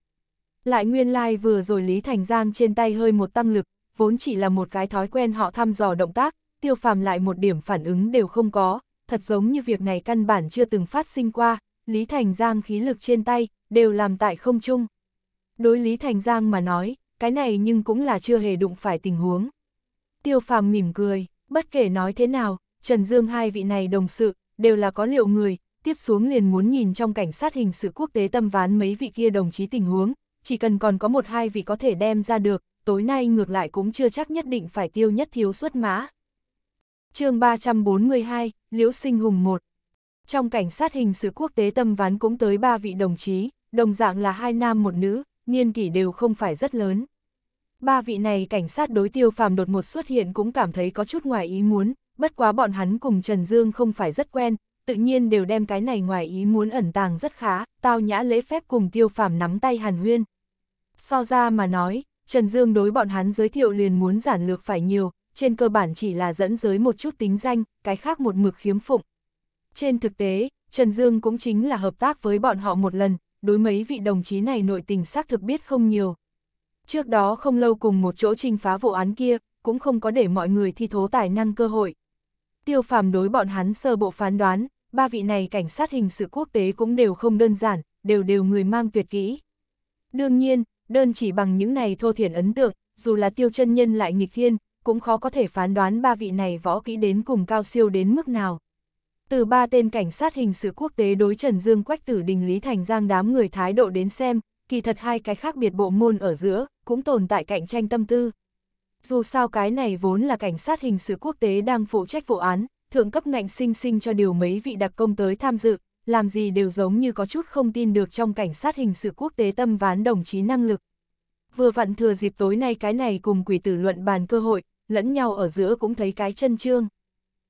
Lại nguyên lai like vừa rồi Lý Thành Giang trên tay hơi một tăng lực, vốn chỉ là một cái thói quen họ thăm dò động tác, tiêu phàm lại một điểm phản ứng đều không có, thật giống như việc này căn bản chưa từng phát sinh qua, Lý Thành Giang khí lực trên tay, đều làm tại không chung. Đối Lý Thành Giang mà nói, cái này nhưng cũng là chưa hề đụng phải tình huống. Tiêu phàm mỉm cười, bất kể nói thế nào, Trần Dương hai vị này đồng sự, đều là có liệu người, tiếp xuống liền muốn nhìn trong cảnh sát hình sự quốc tế tâm ván mấy vị kia đồng chí tình huống, chỉ cần còn có một hai vị có thể đem ra được, tối nay ngược lại cũng chưa chắc nhất định phải tiêu nhất thiếu xuất mã. chương 342, Liễu Sinh Hùng 1 Trong cảnh sát hình sự quốc tế tâm ván cũng tới ba vị đồng chí, đồng dạng là hai nam một nữ, niên kỷ đều không phải rất lớn. Ba vị này cảnh sát đối tiêu phàm đột một xuất hiện cũng cảm thấy có chút ngoài ý muốn, bất quá bọn hắn cùng Trần Dương không phải rất quen, tự nhiên đều đem cái này ngoài ý muốn ẩn tàng rất khá, tao nhã lễ phép cùng tiêu phàm nắm tay Hàn Huyên, So ra mà nói, Trần Dương đối bọn hắn giới thiệu liền muốn giản lược phải nhiều, trên cơ bản chỉ là dẫn giới một chút tính danh, cái khác một mực khiếm phụng. Trên thực tế, Trần Dương cũng chính là hợp tác với bọn họ một lần, đối mấy vị đồng chí này nội tình xác thực biết không nhiều. Trước đó không lâu cùng một chỗ trinh phá vụ án kia, cũng không có để mọi người thi thố tài năng cơ hội. Tiêu phàm đối bọn hắn sơ bộ phán đoán, ba vị này cảnh sát hình sự quốc tế cũng đều không đơn giản, đều đều người mang tuyệt kỹ. Đương nhiên, đơn chỉ bằng những này thô thiển ấn tượng, dù là tiêu chân nhân lại nghịch thiên, cũng khó có thể phán đoán ba vị này võ kỹ đến cùng cao siêu đến mức nào. Từ ba tên cảnh sát hình sự quốc tế đối Trần Dương Quách Tử Đình Lý Thành Giang đám người thái độ đến xem, kỳ thật hai cái khác biệt bộ môn ở giữa, cũng tồn tại cạnh tranh tâm tư. Dù sao cái này vốn là cảnh sát hình sự quốc tế đang phụ trách vụ án, thượng cấp ngạnh sinh sinh cho điều mấy vị đặc công tới tham dự, làm gì đều giống như có chút không tin được trong cảnh sát hình sự quốc tế tâm ván đồng chí năng lực. Vừa vặn thừa dịp tối nay cái này cùng quỷ tử luận bàn cơ hội, lẫn nhau ở giữa cũng thấy cái chân trương.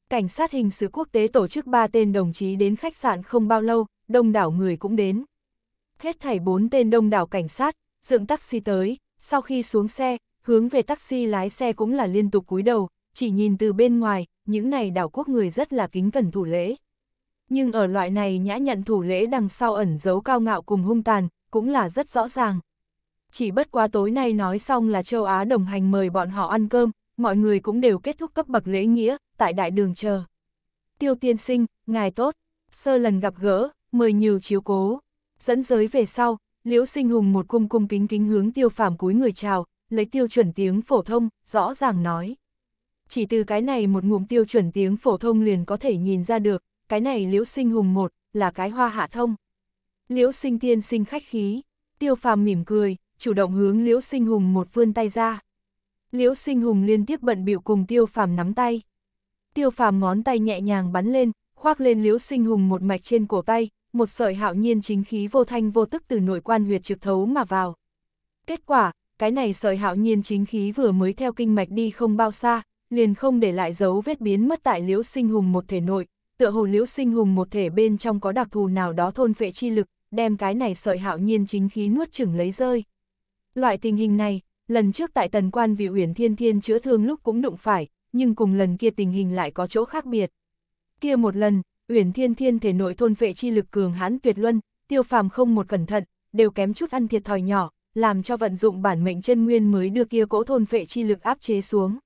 Cảnh sát hình sự quốc tế tổ chức ba tên đồng chí đến khách sạn không bao lâu, đông đảo người cũng đến. Hết thảy bốn tên đông đảo cảnh sát, dựng taxi tới, sau khi xuống xe, hướng về taxi lái xe cũng là liên tục cúi đầu, chỉ nhìn từ bên ngoài, những này đảo quốc người rất là kính cẩn thủ lễ nhưng ở loại này nhã nhận thủ lễ đằng sau ẩn giấu cao ngạo cùng hung tàn, cũng là rất rõ ràng. Chỉ bất quá tối nay nói xong là châu Á đồng hành mời bọn họ ăn cơm, mọi người cũng đều kết thúc cấp bậc lễ nghĩa, tại đại đường chờ. Tiêu tiên sinh, ngài tốt, sơ lần gặp gỡ, mời nhiều chiếu cố. Dẫn giới về sau, liễu sinh hùng một cung cung kính kính hướng tiêu phàm cúi người chào, lấy tiêu chuẩn tiếng phổ thông, rõ ràng nói. Chỉ từ cái này một ngụm tiêu chuẩn tiếng phổ thông liền có thể nhìn ra được, cái này liễu sinh hùng một, là cái hoa hạ thông. Liễu sinh tiên sinh khách khí, tiêu phàm mỉm cười, chủ động hướng liễu sinh hùng một vươn tay ra. Liễu sinh hùng liên tiếp bận biểu cùng tiêu phàm nắm tay. Tiêu phàm ngón tay nhẹ nhàng bắn lên, khoác lên liễu sinh hùng một mạch trên cổ tay, một sợi hạo nhiên chính khí vô thanh vô tức từ nội quan huyệt trực thấu mà vào. Kết quả, cái này sợi hạo nhiên chính khí vừa mới theo kinh mạch đi không bao xa, liền không để lại dấu vết biến mất tại liễu sinh hùng một thể nội, tựa hồ liễu sinh hùng một thể bên trong có đặc thù nào đó thôn phệ chi lực, đem cái này sợi hạo nhiên chính khí nuốt chửng lấy rơi. Loại tình hình này, lần trước tại tần quan vị uyển thiên thiên chữa thương lúc cũng đụng phải, nhưng cùng lần kia tình hình lại có chỗ khác biệt. Kia một lần, uyển thiên thiên thể nội thôn phệ chi lực cường hãn tuyệt luân, tiêu phàm không một cẩn thận, đều kém chút ăn thiệt thòi nhỏ, làm cho vận dụng bản mệnh chân nguyên mới đưa kia cỗ thôn phệ chi lực áp chế xuống.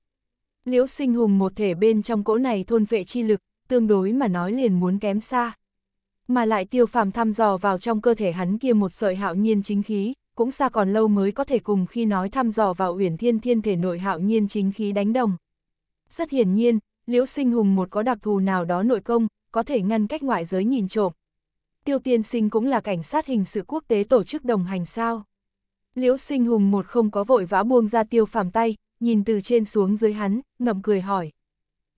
Liễu sinh hùng một thể bên trong cỗ này thôn vệ chi lực, tương đối mà nói liền muốn kém xa. Mà lại tiêu phàm thăm dò vào trong cơ thể hắn kia một sợi hạo nhiên chính khí, cũng xa còn lâu mới có thể cùng khi nói thăm dò vào uyển thiên thiên thể nội hạo nhiên chính khí đánh đồng. Rất hiển nhiên, liễu sinh hùng một có đặc thù nào đó nội công, có thể ngăn cách ngoại giới nhìn trộm. Tiêu tiên sinh cũng là cảnh sát hình sự quốc tế tổ chức đồng hành sao. Liễu sinh hùng một không có vội vã buông ra tiêu phàm tay, nhìn từ trên xuống dưới hắn, ngậm cười hỏi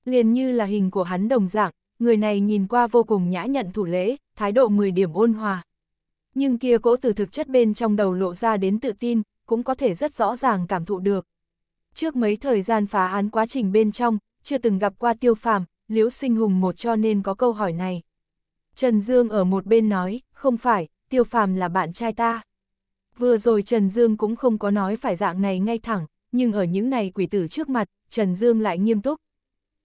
liền như là hình của hắn đồng dạng, người này nhìn qua vô cùng nhã nhận thủ lễ, thái độ 10 điểm ôn hòa. Nhưng kia cỗ từ thực chất bên trong đầu lộ ra đến tự tin, cũng có thể rất rõ ràng cảm thụ được. Trước mấy thời gian phá án quá trình bên trong, chưa từng gặp qua tiêu phàm, liễu sinh hùng một cho nên có câu hỏi này. Trần Dương ở một bên nói, không phải, tiêu phàm là bạn trai ta. Vừa rồi Trần Dương cũng không có nói phải dạng này ngay thẳng, nhưng ở những này quỷ tử trước mặt, Trần Dương lại nghiêm túc,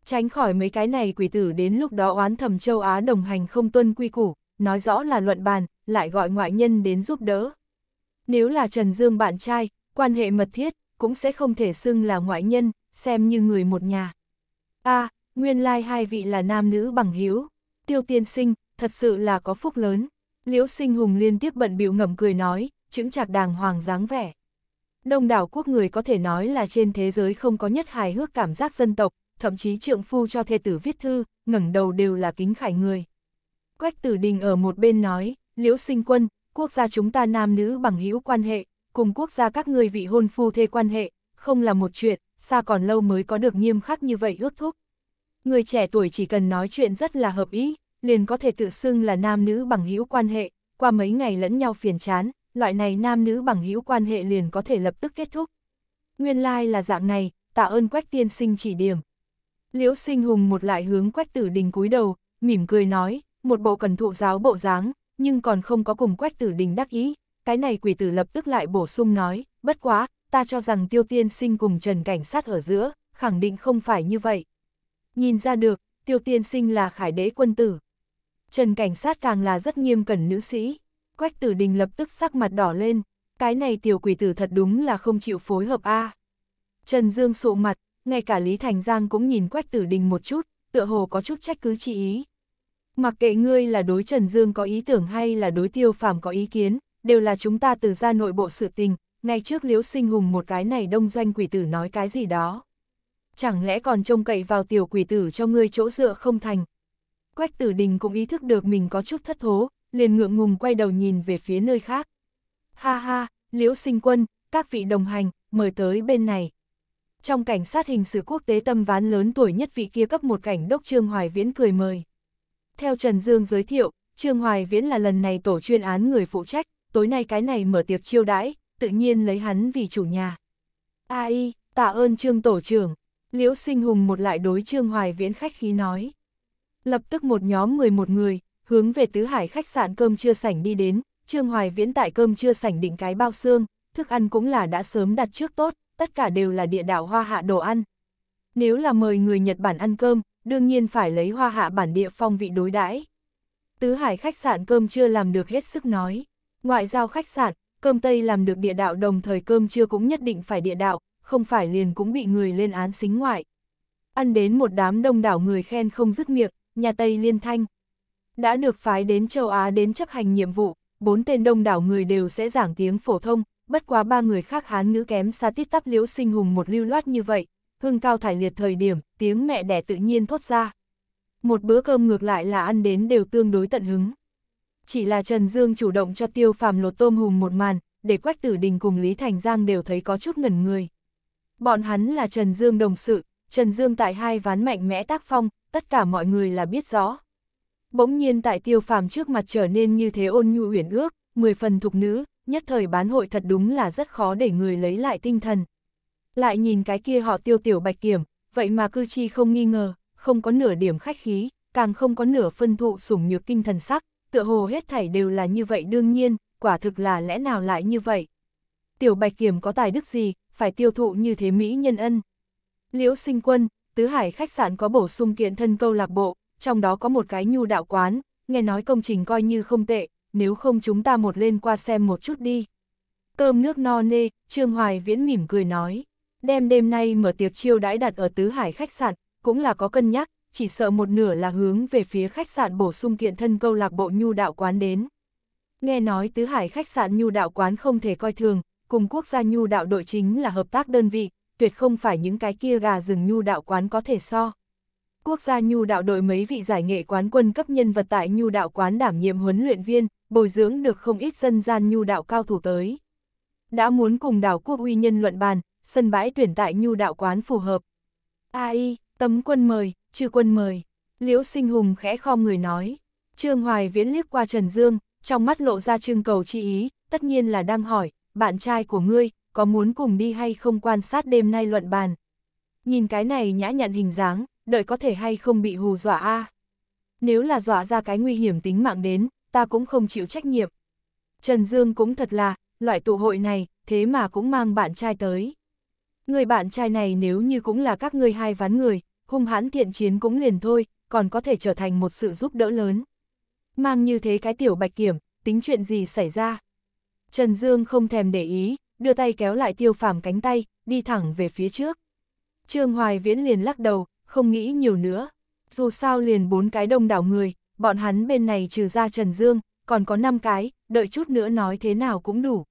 tránh khỏi mấy cái này quỷ tử đến lúc đó oán thầm châu Á đồng hành không tuân quy củ, nói rõ là luận bàn, lại gọi ngoại nhân đến giúp đỡ. Nếu là Trần Dương bạn trai, quan hệ mật thiết, cũng sẽ không thể xưng là ngoại nhân, xem như người một nhà. a nguyên lai like hai vị là nam nữ bằng hiếu, tiêu tiên sinh, thật sự là có phúc lớn. Liễu sinh hùng liên tiếp bận biểu ngậm cười nói, chứng chạc đàng hoàng dáng vẻ. Đông đảo quốc người có thể nói là trên thế giới không có nhất hài hước cảm giác dân tộc, thậm chí trượng phu cho thê tử viết thư, ngẩng đầu đều là kính khải người. Quách tử đình ở một bên nói, liễu sinh quân, quốc gia chúng ta nam nữ bằng hữu quan hệ, cùng quốc gia các ngươi vị hôn phu thê quan hệ, không là một chuyện, xa còn lâu mới có được nghiêm khắc như vậy ước thúc. Người trẻ tuổi chỉ cần nói chuyện rất là hợp ý, liền có thể tự xưng là nam nữ bằng hữu quan hệ, qua mấy ngày lẫn nhau phiền chán, loại này nam nữ bằng hữu quan hệ liền có thể lập tức kết thúc. Nguyên lai like là dạng này, tạ ơn Quách tiên sinh chỉ điểm. Liễu sinh hùng một lại hướng quách tử đình cúi đầu, mỉm cười nói, một bộ cần thụ giáo bộ dáng, nhưng còn không có cùng quách tử đình đắc ý. Cái này quỷ tử lập tức lại bổ sung nói, bất quá, ta cho rằng tiêu tiên sinh cùng trần cảnh sát ở giữa, khẳng định không phải như vậy. Nhìn ra được, tiêu tiên sinh là khải đế quân tử. Trần cảnh sát càng là rất nghiêm cẩn nữ sĩ. Quách tử đình lập tức sắc mặt đỏ lên, cái này tiểu quỷ tử thật đúng là không chịu phối hợp a Trần Dương sụ mặt, ngay cả Lý Thành Giang cũng nhìn Quách Tử Đình một chút, tựa hồ có chút trách cứ chi ý. Mặc kệ ngươi là đối Trần Dương có ý tưởng hay là đối tiêu phàm có ý kiến, đều là chúng ta từ ra nội bộ sự tình, ngay trước Liễu Sinh Hùng một cái này đông doanh quỷ tử nói cái gì đó. Chẳng lẽ còn trông cậy vào tiểu quỷ tử cho ngươi chỗ dựa không thành? Quách Tử Đình cũng ý thức được mình có chút thất thố, liền ngượng ngùng quay đầu nhìn về phía nơi khác. Ha ha, Liễu Sinh Quân, các vị đồng hành, mời tới bên này trong cảnh sát hình sự quốc tế tâm ván lớn tuổi nhất vị kia cấp một cảnh đốc Trương Hoài Viễn cười mời. Theo Trần Dương giới thiệu, Trương Hoài Viễn là lần này tổ chuyên án người phụ trách, tối nay cái này mở tiệc chiêu đãi, tự nhiên lấy hắn vì chủ nhà. Ai, tạ ơn Trương Tổ trưởng, Liễu Sinh Hùng một lại đối Trương Hoài Viễn khách khí nói. Lập tức một nhóm người một người, hướng về tứ hải khách sạn cơm chưa sảnh đi đến, Trương Hoài Viễn tại cơm chưa sảnh định cái bao xương, thức ăn cũng là đã sớm đặt trước tốt, tất cả đều là địa đạo hoa hạ đồ ăn. Nếu là mời người Nhật Bản ăn cơm, đương nhiên phải lấy hoa hạ bản địa phong vị đối đãi. Tứ Hải khách sạn cơm chưa làm được hết sức nói. Ngoại giao khách sạn, cơm Tây làm được địa đạo đồng thời cơm chưa cũng nhất định phải địa đạo, không phải liền cũng bị người lên án xính ngoại. Ăn đến một đám đông đảo người khen không dứt miệng, nhà Tây liên thanh. Đã được phái đến châu Á đến chấp hành nhiệm vụ, bốn tên đông đảo người đều sẽ giảng tiếng phổ thông, bất quá ba người khác hán nữ kém xa tít tắp liễu sinh hùng một lưu loát như vậy, hương cao thải liệt thời điểm, tiếng mẹ đẻ tự nhiên thốt ra. Một bữa cơm ngược lại là ăn đến đều tương đối tận hứng. Chỉ là Trần Dương chủ động cho tiêu phàm lột tôm hùm một màn, để Quách Tử Đình cùng Lý Thành Giang đều thấy có chút ngẩn người. Bọn hắn là Trần Dương đồng sự, Trần Dương tại hai ván mạnh mẽ tác phong, tất cả mọi người là biết rõ. Bỗng nhiên tại tiêu phàm trước mặt trở nên như thế ôn nhu uyển ước, mười phần thục nữ, nhất thời bán hội thật đúng là rất khó để người lấy lại tinh thần. Lại nhìn cái kia họ tiêu tiểu bạch kiểm, vậy mà cư chi không nghi ngờ, không có nửa điểm khách khí, càng không có nửa phân thụ sủng nhược kinh thần sắc, tựa hồ hết thảy đều là như vậy đương nhiên, quả thực là lẽ nào lại như vậy. Tiểu bạch kiểm có tài đức gì, phải tiêu thụ như thế Mỹ nhân ân. Liễu sinh quân, Tứ Hải khách sạn có bổ sung kiện thân câu lạc bộ, trong đó có một cái nhu đạo quán, nghe nói công trình coi như không tệ, nếu không chúng ta một lên qua xem một chút đi. Cơm nước no nê, Trương Hoài Viễn mỉm cười nói, Đêm đêm nay mở tiệc chiêu đãi đặt ở Tứ Hải khách sạn, cũng là có cân nhắc, chỉ sợ một nửa là hướng về phía khách sạn bổ sung kiện thân câu lạc bộ nhu đạo quán đến. Nghe nói Tứ Hải khách sạn nhu đạo quán không thể coi thường, cùng quốc gia nhu đạo đội chính là hợp tác đơn vị, tuyệt không phải những cái kia gà rừng nhu đạo quán có thể so quốc gia nhu đạo đội mấy vị giải nghệ quán quân cấp nhân vật tại nhu đạo quán đảm nhiệm huấn luyện viên, bồi dưỡng được không ít dân gian nhu đạo cao thủ tới. Đã muốn cùng đảo quốc uy nhân luận bàn, sân bãi tuyển tại nhu đạo quán phù hợp. Ai, tấm quân mời, trừ quân mời. Liễu sinh hùng khẽ kho người nói. Trương Hoài viễn liếc qua Trần Dương, trong mắt lộ ra trưng cầu chi ý, tất nhiên là đang hỏi, bạn trai của ngươi, có muốn cùng đi hay không quan sát đêm nay luận bàn. Nhìn cái này nhã nhận hình dáng, đợi có thể hay không bị hù dọa a à. Nếu là dọa ra cái nguy hiểm tính mạng đến, ta cũng không chịu trách nhiệm. Trần Dương cũng thật là, loại tụ hội này, thế mà cũng mang bạn trai tới. Người bạn trai này nếu như cũng là các ngươi hai ván người, hung hãn thiện chiến cũng liền thôi, còn có thể trở thành một sự giúp đỡ lớn. Mang như thế cái tiểu bạch kiểm, tính chuyện gì xảy ra. Trần Dương không thèm để ý, đưa tay kéo lại tiêu phàm cánh tay, đi thẳng về phía trước. Trương Hoài Viễn liền lắc đầu, không nghĩ nhiều nữa. Dù sao liền bốn cái đông đảo người, bọn hắn bên này trừ ra Trần Dương, còn có năm cái, đợi chút nữa nói thế nào cũng đủ.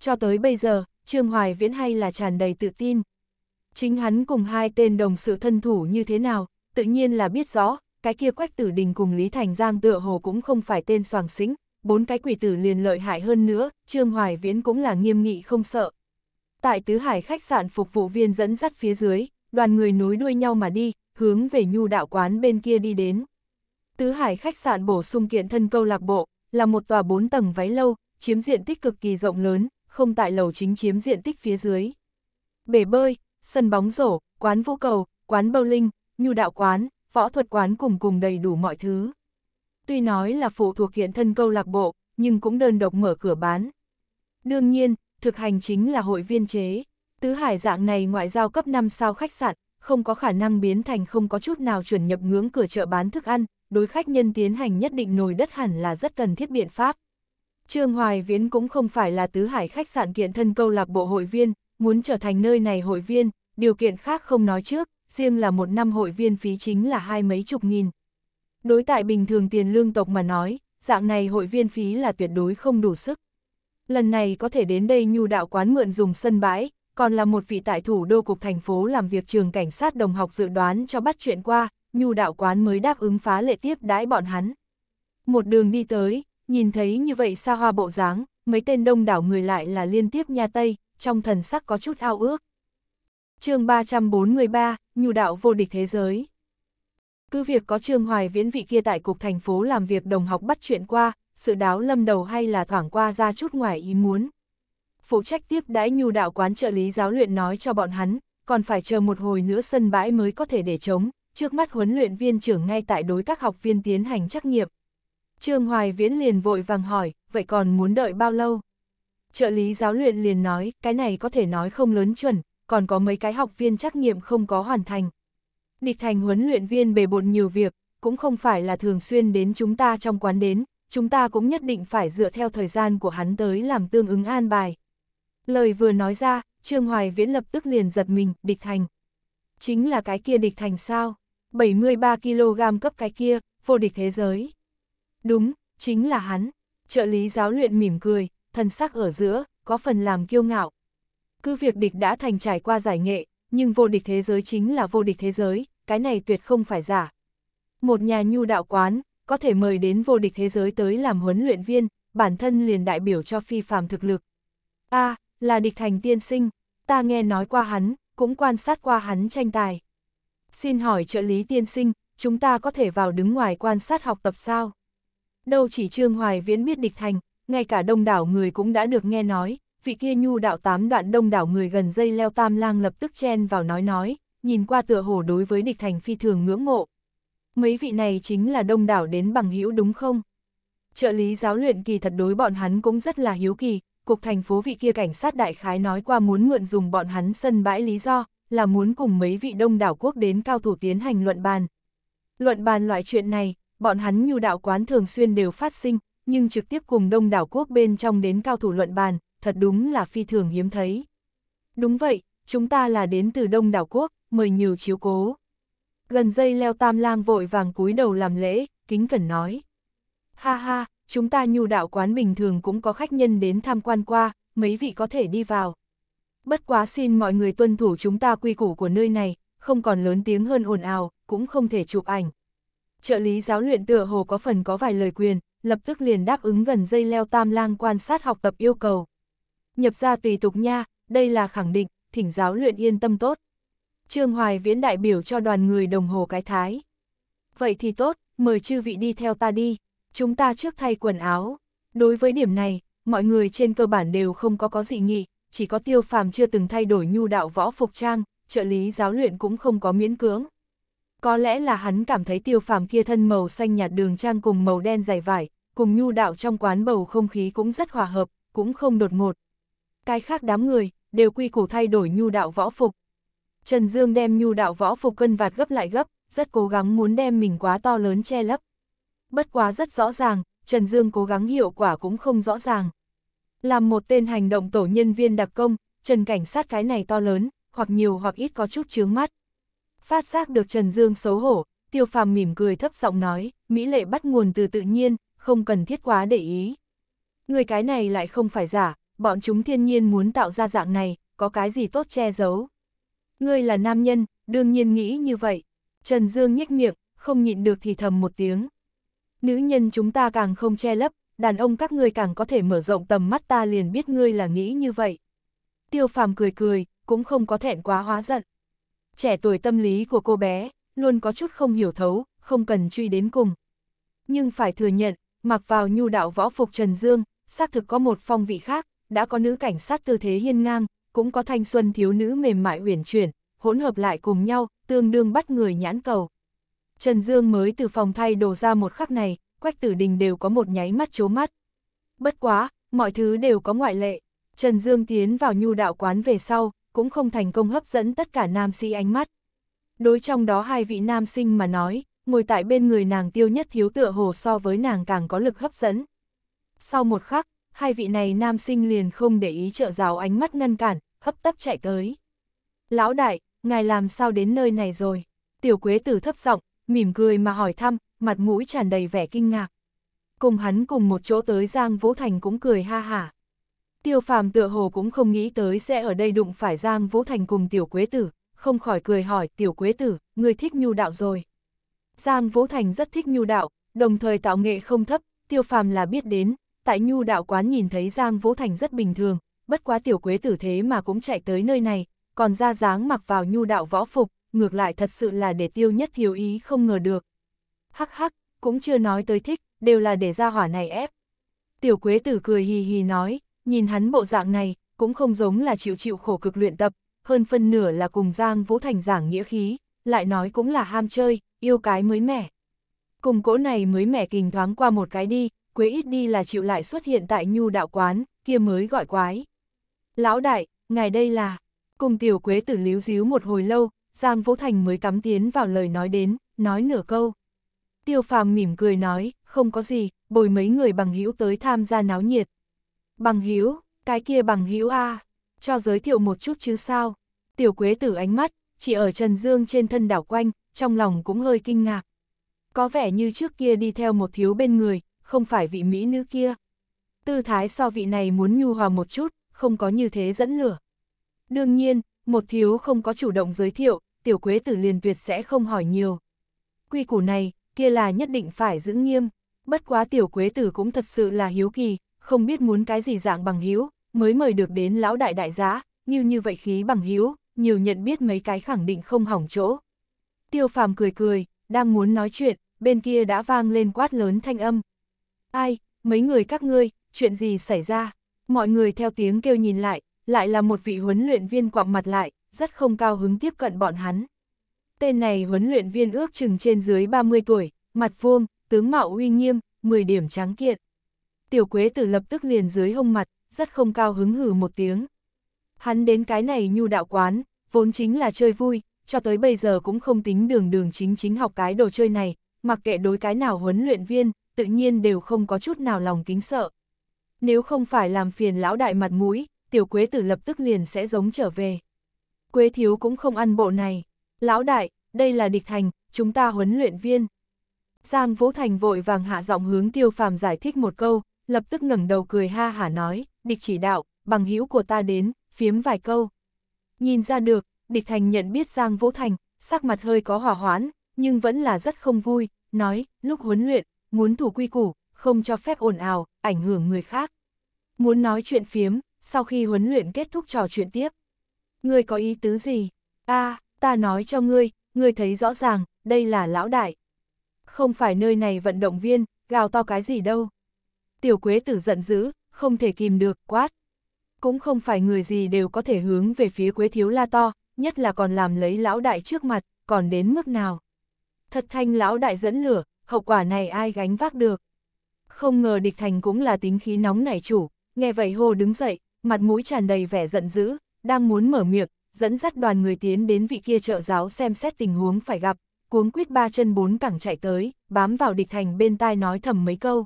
Cho tới bây giờ, Trương Hoài Viễn hay là tràn đầy tự tin. Chính hắn cùng hai tên đồng sự thân thủ như thế nào, tự nhiên là biết rõ, cái kia quách tử đình cùng Lý Thành Giang tựa hồ cũng không phải tên soàng xính, bốn cái quỷ tử liền lợi hại hơn nữa, Trương Hoài Viễn cũng là nghiêm nghị không sợ. Tại Tứ Hải khách sạn phục vụ viên dẫn dắt phía dưới, đoàn người nối đuôi nhau mà đi, hướng về nhu đạo quán bên kia đi đến. Tứ Hải khách sạn bổ sung kiện thân câu lạc bộ, là một tòa 4 tầng váy lâu, chiếm diện tích cực kỳ rộng lớn, không tại lầu chính chiếm diện tích phía dưới. Bể bơi, sân bóng rổ, quán vũ cầu, quán bowling, nhu đạo quán, võ thuật quán cùng cùng đầy đủ mọi thứ. Tuy nói là phụ thuộc kiện thân câu lạc bộ, nhưng cũng đơn độc mở cửa bán. Đương nhiên, thực hành chính là hội viên chế. Tứ hải dạng này ngoại giao cấp 5 sao khách sạn, không có khả năng biến thành không có chút nào chuẩn nhập ngưỡng cửa chợ bán thức ăn, đối khách nhân tiến hành nhất định nồi đất hẳn là rất cần thiết biện pháp. Trương Hoài Viễn cũng không phải là tứ hải khách sạn kiện thân câu lạc bộ hội viên, muốn trở thành nơi này hội viên, điều kiện khác không nói trước, riêng là một năm hội viên phí chính là hai mấy chục nghìn. Đối tại bình thường tiền lương tộc mà nói, dạng này hội viên phí là tuyệt đối không đủ sức. Lần này có thể đến đây nhu đạo quán mượn dùng sân bãi, còn là một vị tại thủ đô cục thành phố làm việc trường cảnh sát đồng học dự đoán cho bắt chuyện qua, nhu đạo quán mới đáp ứng phá lệ tiếp đãi bọn hắn. Một đường đi tới, nhìn thấy như vậy xa hoa bộ dáng, mấy tên đông đảo người lại là liên tiếp nha tây, trong thần sắc có chút ao ước. chương 343, nhu đạo vô địch thế giới. Cứ việc có Trương Hoài Viễn vị kia tại cục thành phố làm việc đồng học bắt chuyện qua, sự đáo lâm đầu hay là thoảng qua ra chút ngoài ý muốn, phụ trách tiếp đãi nhu đạo quán trợ lý giáo luyện nói cho bọn hắn, còn phải chờ một hồi nữa sân bãi mới có thể để chống, trước mắt huấn luyện viên trưởng ngay tại đối các học viên tiến hành trắc nghiệm. Trương Hoài Viễn liền vội vàng hỏi, vậy còn muốn đợi bao lâu? Trợ lý giáo luyện liền nói, cái này có thể nói không lớn chuẩn, còn có mấy cái học viên trắc nghiệm không có hoàn thành. Địch thành huấn luyện viên bề bộn nhiều việc, cũng không phải là thường xuyên đến chúng ta trong quán đến, chúng ta cũng nhất định phải dựa theo thời gian của hắn tới làm tương ứng an bài. Lời vừa nói ra, Trương Hoài Viễn lập tức liền giật mình, địch thành. Chính là cái kia địch thành sao? 73kg cấp cái kia, vô địch thế giới. Đúng, chính là hắn. Trợ lý giáo luyện mỉm cười, thần sắc ở giữa, có phần làm kiêu ngạo. Cứ việc địch đã thành trải qua giải nghệ, nhưng vô địch thế giới chính là vô địch thế giới, cái này tuyệt không phải giả. Một nhà nhu đạo quán, có thể mời đến vô địch thế giới tới làm huấn luyện viên, bản thân liền đại biểu cho phi phàm thực lực. a là địch thành tiên sinh, ta nghe nói qua hắn, cũng quan sát qua hắn tranh tài. Xin hỏi trợ lý tiên sinh, chúng ta có thể vào đứng ngoài quan sát học tập sao? Đâu chỉ Trương Hoài Viễn biết địch thành, ngay cả đông đảo người cũng đã được nghe nói, vị kia nhu đạo tám đoạn đông đảo người gần dây leo tam lang lập tức chen vào nói nói, nhìn qua tựa hồ đối với địch thành phi thường ngưỡng mộ. Mấy vị này chính là đông đảo đến bằng hữu đúng không? Trợ lý giáo luyện kỳ thật đối bọn hắn cũng rất là hiếu kỳ, cục thành phố vị kia cảnh sát đại khái nói qua muốn mượn dùng bọn hắn sân bãi lý do, là muốn cùng mấy vị đông đảo quốc đến cao thủ tiến hành luận bàn. Luận bàn loại chuyện này, bọn hắn nhu đạo quán thường xuyên đều phát sinh, nhưng trực tiếp cùng đông đảo quốc bên trong đến cao thủ luận bàn, thật đúng là phi thường hiếm thấy. Đúng vậy, chúng ta là đến từ đông đảo quốc, mời nhiều chiếu cố. Gần dây leo tam lang vội vàng cúi đầu làm lễ, kính cẩn nói. Ha ha, chúng ta nhu đạo quán bình thường cũng có khách nhân đến tham quan qua, mấy vị có thể đi vào. Bất quá xin mọi người tuân thủ chúng ta quy củ của nơi này, không còn lớn tiếng hơn ồn ào, cũng không thể chụp ảnh. Trợ lý giáo luyện tựa hồ có phần có vài lời quyền, lập tức liền đáp ứng gần dây leo tam lang quan sát học tập yêu cầu. Nhập ra tùy tục nha, đây là khẳng định, thỉnh giáo luyện yên tâm tốt. Trương Hoài Viễn đại biểu cho đoàn người đồng hồ cái thái. Vậy thì tốt, mời chư vị đi theo ta đi chúng ta trước thay quần áo. Đối với điểm này, mọi người trên cơ bản đều không có có dị nghị, chỉ có tiêu phàm chưa từng thay đổi nhu đạo võ phục trang, trợ lý giáo luyện cũng không có miễn cưỡng. Có lẽ là hắn cảm thấy tiêu phàm kia thân màu xanh nhạt đường trang cùng màu đen dày vải, cùng nhu đạo trong quán bầu không khí cũng rất hòa hợp, cũng không đột ngột. Cái khác đám người, đều quy củ thay đổi nhu đạo võ phục. Trần Dương đem nhu đạo võ phục cân vạt gấp lại gấp, rất cố gắng muốn đem mình quá to lớn che lấp bất quá rất rõ ràng, Trần Dương cố gắng hiệu quả cũng không rõ ràng. Làm một tên hành động tổ nhân viên đặc công, Trần cảnh sát cái này to lớn, hoặc nhiều hoặc ít có chút chướng mắt. Phát giác được Trần Dương xấu hổ, tiêu phàm mỉm cười thấp giọng nói, Mỹ lệ bắt nguồn từ tự nhiên, không cần thiết quá để ý. Người cái này lại không phải giả, bọn chúng thiên nhiên muốn tạo ra dạng này, có cái gì tốt che giấu. Ngươi là nam nhân, đương nhiên nghĩ như vậy. Trần Dương nhếch miệng, không nhịn được thì thầm một tiếng. Nữ nhân chúng ta càng không che lấp, đàn ông các ngươi càng có thể mở rộng tầm mắt ta liền biết ngươi là nghĩ như vậy. Tiêu phàm cười cười, cũng không có thẹn quá hóa giận. Trẻ tuổi tâm lý của cô bé, luôn có chút không hiểu thấu, không cần truy đến cùng. Nhưng phải thừa nhận, mặc vào nhu đạo võ phục Trần Dương, xác thực có một phong vị khác, đã có nữ cảnh sát tư thế hiên ngang, cũng có thanh xuân thiếu nữ mềm mại uyển chuyển, hỗn hợp lại cùng nhau, tương đương bắt người nhãn cầu. Trần Dương mới từ phòng thay đồ ra một khắc này, Quách Tử Đình đều có một nháy mắt chố mắt. Bất quá, mọi thứ đều có ngoại lệ. Trần Dương tiến vào nhu đạo quán về sau, cũng không thành công hấp dẫn tất cả nam sĩ ánh mắt. Đối trong đó hai vị nam sinh mà nói, ngồi tại bên người nàng tiêu nhất thiếu tựa hồ so với nàng càng có lực hấp dẫn. Sau một khắc, hai vị này nam sinh liền không để ý trợ giáo ánh mắt ngăn cản, hấp tấp chạy tới. Lão đại, ngài làm sao đến nơi này rồi? Tiểu quế tử thấp giọng mỉm cười mà hỏi thăm, mặt mũi tràn đầy vẻ kinh ngạc. Cùng hắn cùng một chỗ tới Giang Vũ Thành cũng cười ha hả. Tiêu phàm tựa hồ cũng không nghĩ tới sẽ ở đây đụng phải Giang Vũ Thành cùng Tiểu Quế Tử, không khỏi cười hỏi Tiểu Quế Tử, người thích nhu đạo rồi. Giang Vũ Thành rất thích nhu đạo, đồng thời tạo nghệ không thấp, tiêu phàm là biết đến, tại nhu đạo quán nhìn thấy Giang Vũ Thành rất bình thường, bất quá Tiểu Quế Tử thế mà cũng chạy tới nơi này, còn ra dáng mặc vào nhu đạo võ phục, ngược lại thật sự là để tiêu nhất thiếu ý không ngờ được. Hắc hắc, cũng chưa nói tới thích, đều là để ra hỏa này ép. Tiểu Quế Tử cười hì hì nói, nhìn hắn bộ dạng này, cũng không giống là chịu chịu khổ cực luyện tập, hơn phân nửa là cùng Giang Vũ Thành giảng nghĩa khí, lại nói cũng là ham chơi, yêu cái mới mẻ. Cùng cỗ này mới mẻ kình thoáng qua một cái đi, Quế ít đi là chịu lại xuất hiện tại nhu đạo quán, kia mới gọi quái. Lão đại, ngài đây là, cùng Tiểu Quế Tử líu díu một hồi lâu, Giang Vũ Thành mới cắm tiến vào lời nói đến, nói nửa câu. Tiêu phàm mỉm cười nói, không có gì, bồi mấy người bằng hữu tới tham gia náo nhiệt. Bằng hữu cái kia bằng hữu A, cho giới thiệu một chút chứ sao. Tiểu Quế tử ánh mắt, chỉ ở Trần Dương trên thân đảo quanh, trong lòng cũng hơi kinh ngạc. Có vẻ như trước kia đi theo một thiếu bên người, không phải vị mỹ nữ kia. Tư thái so vị này muốn nhu hòa một chút, không có như thế dẫn lửa. Đương nhiên, một thiếu không có chủ động giới thiệu, tiểu quế tử liền tuyệt sẽ không hỏi nhiều. Quy củ này, kia là nhất định phải giữ nghiêm, bất quá tiểu quế tử cũng thật sự là hiếu kỳ, không biết muốn cái gì dạng bằng hiếu, mới mời được đến lão đại đại giá, như như vậy khí bằng hiếu, nhiều nhận biết mấy cái khẳng định không hỏng chỗ. Tiêu phàm cười cười, đang muốn nói chuyện, bên kia đã vang lên quát lớn thanh âm. Ai, mấy người các ngươi, chuyện gì xảy ra? Mọi người theo tiếng kêu nhìn lại, lại là một vị huấn luyện viên quọng mặt lại, rất không cao hứng tiếp cận bọn hắn. Tên này huấn luyện viên ước chừng trên dưới 30 tuổi, mặt vuông, tướng mạo uy nghiêm, 10 điểm tráng kiện. Tiểu Quế Tử lập tức liền dưới hông mặt, rất không cao hứng hừ một tiếng. Hắn đến cái này nhu đạo quán, vốn chính là chơi vui, cho tới bây giờ cũng không tính đường đường chính chính học cái đồ chơi này, mặc kệ đối cái nào huấn luyện viên, tự nhiên đều không có chút nào lòng kính sợ. Nếu không phải làm phiền lão đại mặt mũi, tiểu quế tử lập tức liền sẽ giống trở về. Quế thiếu cũng không ăn bộ này. Lão đại, đây là địch thành, chúng ta huấn luyện viên. Giang Vũ Thành vội vàng hạ giọng hướng tiêu phàm giải thích một câu, lập tức ngẩng đầu cười ha hả nói, địch chỉ đạo, bằng hữu của ta đến, phiếm vài câu. Nhìn ra được, địch thành nhận biết Giang Vũ Thành, sắc mặt hơi có hỏa hoãn, nhưng vẫn là rất không vui, nói, lúc huấn luyện, muốn thủ quy củ, không cho phép ồn ào, ảnh hưởng người khác. Muốn nói chuyện phiếm, sau khi huấn luyện kết thúc trò chuyện tiếp ngươi có ý tứ gì? a ta nói cho ngươi, ngươi thấy rõ ràng, đây là lão đại. Không phải nơi này vận động viên, gào to cái gì đâu. Tiểu Quế tử giận dữ, không thể kìm được, quát. Cũng không phải người gì đều có thể hướng về phía Quế thiếu la to, nhất là còn làm lấy lão đại trước mặt, còn đến mức nào. Thật thanh lão đại dẫn lửa, hậu quả này ai gánh vác được. Không ngờ địch thành cũng là tính khí nóng nảy chủ, nghe vậy hồ đứng dậy, mặt mũi tràn đầy vẻ giận dữ, đang muốn mở miệng, dẫn dắt đoàn người tiến đến vị kia trợ giáo xem xét tình huống phải gặp, cuống quýt ba chân bốn cẳng chạy tới, bám vào địch thành bên tai nói thầm mấy câu.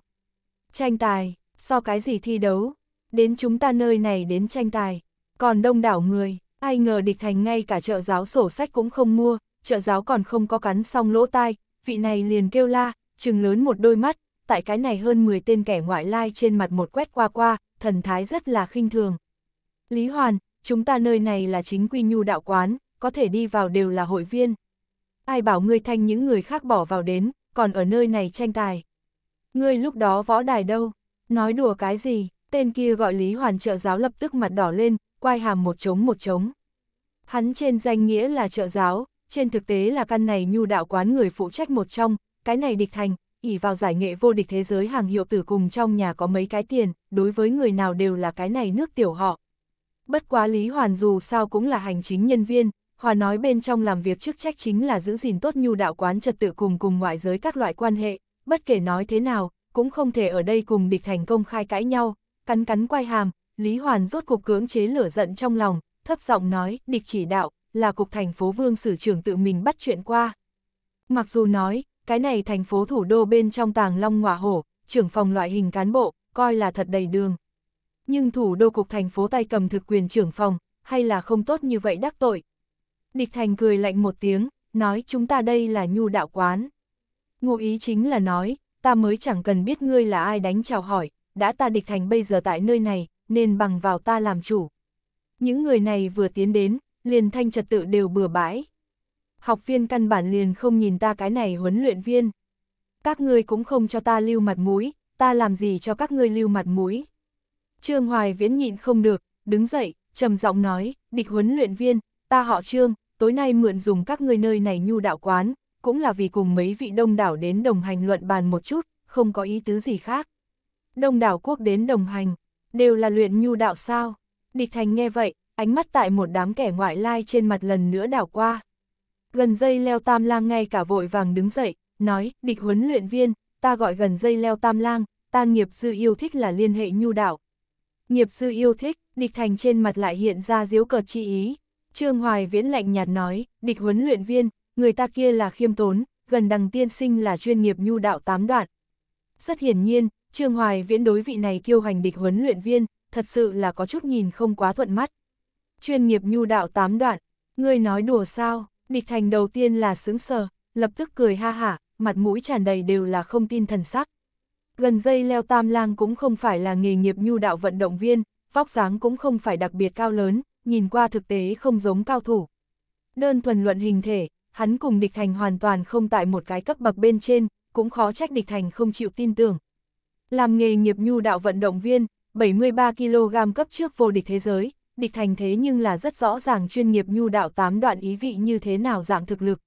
Tranh tài, so cái gì thi đấu, đến chúng ta nơi này đến tranh tài, còn đông đảo người, ai ngờ địch thành ngay cả trợ giáo sổ sách cũng không mua, trợ giáo còn không có cắn xong lỗ tai, vị này liền kêu la, trừng lớn một đôi mắt, tại cái này hơn 10 tên kẻ ngoại lai trên mặt một quét qua qua, thần thái rất là khinh thường. Lý Hoàn, chúng ta nơi này là chính quy nhu đạo quán, có thể đi vào đều là hội viên. Ai bảo ngươi thanh những người khác bỏ vào đến, còn ở nơi này tranh tài. Ngươi lúc đó võ đài đâu, nói đùa cái gì, tên kia gọi Lý Hoàn trợ giáo lập tức mặt đỏ lên, quay hàm một trống một trống. Hắn trên danh nghĩa là trợ giáo, trên thực tế là căn này nhu đạo quán người phụ trách một trong, cái này địch thành, ỉ vào giải nghệ vô địch thế giới hàng hiệu tử cùng trong nhà có mấy cái tiền, đối với người nào đều là cái này nước tiểu họ, Bất quá Lý Hoàn dù sao cũng là hành chính nhân viên, Hòa nói bên trong làm việc chức trách chính là giữ gìn tốt nhu đạo quán trật tự cùng cùng ngoại giới các loại quan hệ, bất kể nói thế nào, cũng không thể ở đây cùng địch thành công khai cãi nhau, cắn cắn quay hàm, Lý Hoàn rốt cuộc cưỡng chế lửa giận trong lòng, thấp giọng nói, địch chỉ đạo, là cục thành phố vương sử trưởng tự mình bắt chuyện qua. Mặc dù nói, cái này thành phố thủ đô bên trong tàng long ngọa hổ, trưởng phòng loại hình cán bộ, coi là thật đầy đường nhưng thủ đô cục thành phố tay cầm thực quyền trưởng phòng, hay là không tốt như vậy đắc tội. Địch thành cười lạnh một tiếng, nói chúng ta đây là nhu đạo quán. Ngụ ý chính là nói, ta mới chẳng cần biết ngươi là ai đánh chào hỏi, đã ta địch thành bây giờ tại nơi này, nên bằng vào ta làm chủ. Những người này vừa tiến đến, liền thanh trật tự đều bừa bãi. Học viên căn bản liền không nhìn ta cái này huấn luyện viên. Các ngươi cũng không cho ta lưu mặt mũi, ta làm gì cho các ngươi lưu mặt mũi. Trương Hoài Viễn nhịn không được, đứng dậy, trầm giọng nói, địch huấn luyện viên, ta họ Trương, tối nay mượn dùng các ngươi nơi này nhu đạo quán, cũng là vì cùng mấy vị đông đảo đến đồng hành luận bàn một chút, không có ý tứ gì khác. Đông đảo quốc đến đồng hành, đều là luyện nhu đạo sao. Địch thành nghe vậy, ánh mắt tại một đám kẻ ngoại lai trên mặt lần nữa đảo qua. Gần dây leo tam lang ngay cả vội vàng đứng dậy, nói, địch huấn luyện viên, ta gọi gần dây leo tam lang, ta nghiệp dư yêu thích là liên hệ nhu đạo, Nghiệp sư yêu thích, địch thành trên mặt lại hiện ra diếu cợt chi ý. Trương Hoài Viễn lạnh nhạt nói, địch huấn luyện viên, người ta kia là khiêm tốn, gần đằng tiên sinh là chuyên nghiệp nhu đạo tám đoạn. Rất hiển nhiên, Trương Hoài Viễn đối vị này kiêu hành địch huấn luyện viên, thật sự là có chút nhìn không quá thuận mắt. Chuyên nghiệp nhu đạo tám đoạn, ngươi nói đùa sao, địch thành đầu tiên là sướng sờ, lập tức cười ha hả, mặt mũi tràn đầy đều là không tin thần sắc. Gần dây leo tam lang cũng không phải là nghề nghiệp nhu đạo vận động viên, vóc dáng cũng không phải đặc biệt cao lớn, nhìn qua thực tế không giống cao thủ. Đơn thuần luận hình thể, hắn cùng địch thành hoàn toàn không tại một cái cấp bậc bên trên, cũng khó trách địch thành không chịu tin tưởng. Làm nghề nghiệp nhu đạo vận động viên, 73kg cấp trước vô địch thế giới, địch thành thế nhưng là rất rõ ràng chuyên nghiệp nhu đạo tám đoạn ý vị như thế nào dạng thực lực.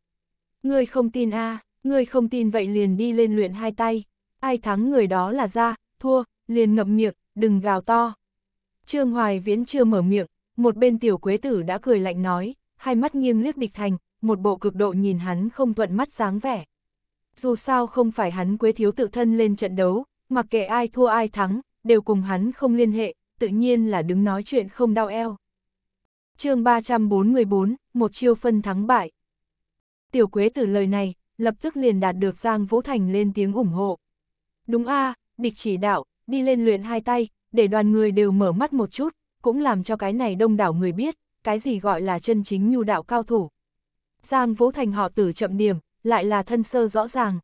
người không tin a người không tin vậy liền đi lên luyện hai tay ai thắng người đó là ra, thua, liền ngậm miệng, đừng gào to. Trương Hoài Viễn chưa mở miệng, một bên tiểu quế tử đã cười lạnh nói, hai mắt nghiêng liếc địch thành, một bộ cực độ nhìn hắn không thuận mắt dáng vẻ. Dù sao không phải hắn quế thiếu tự thân lên trận đấu, mặc kệ ai thua ai thắng, đều cùng hắn không liên hệ, tự nhiên là đứng nói chuyện không đau eo. chương 344, một chiêu phân thắng bại. Tiểu quế tử lời này, lập tức liền đạt được Giang Vũ Thành lên tiếng ủng hộ. Đúng a địch chỉ đạo, đi lên luyện hai tay, để đoàn người đều mở mắt một chút, cũng làm cho cái này đông đảo người biết, cái gì gọi là chân chính nhu đạo cao thủ. Giang Vũ Thành họ tử chậm điểm, lại là thân sơ rõ ràng.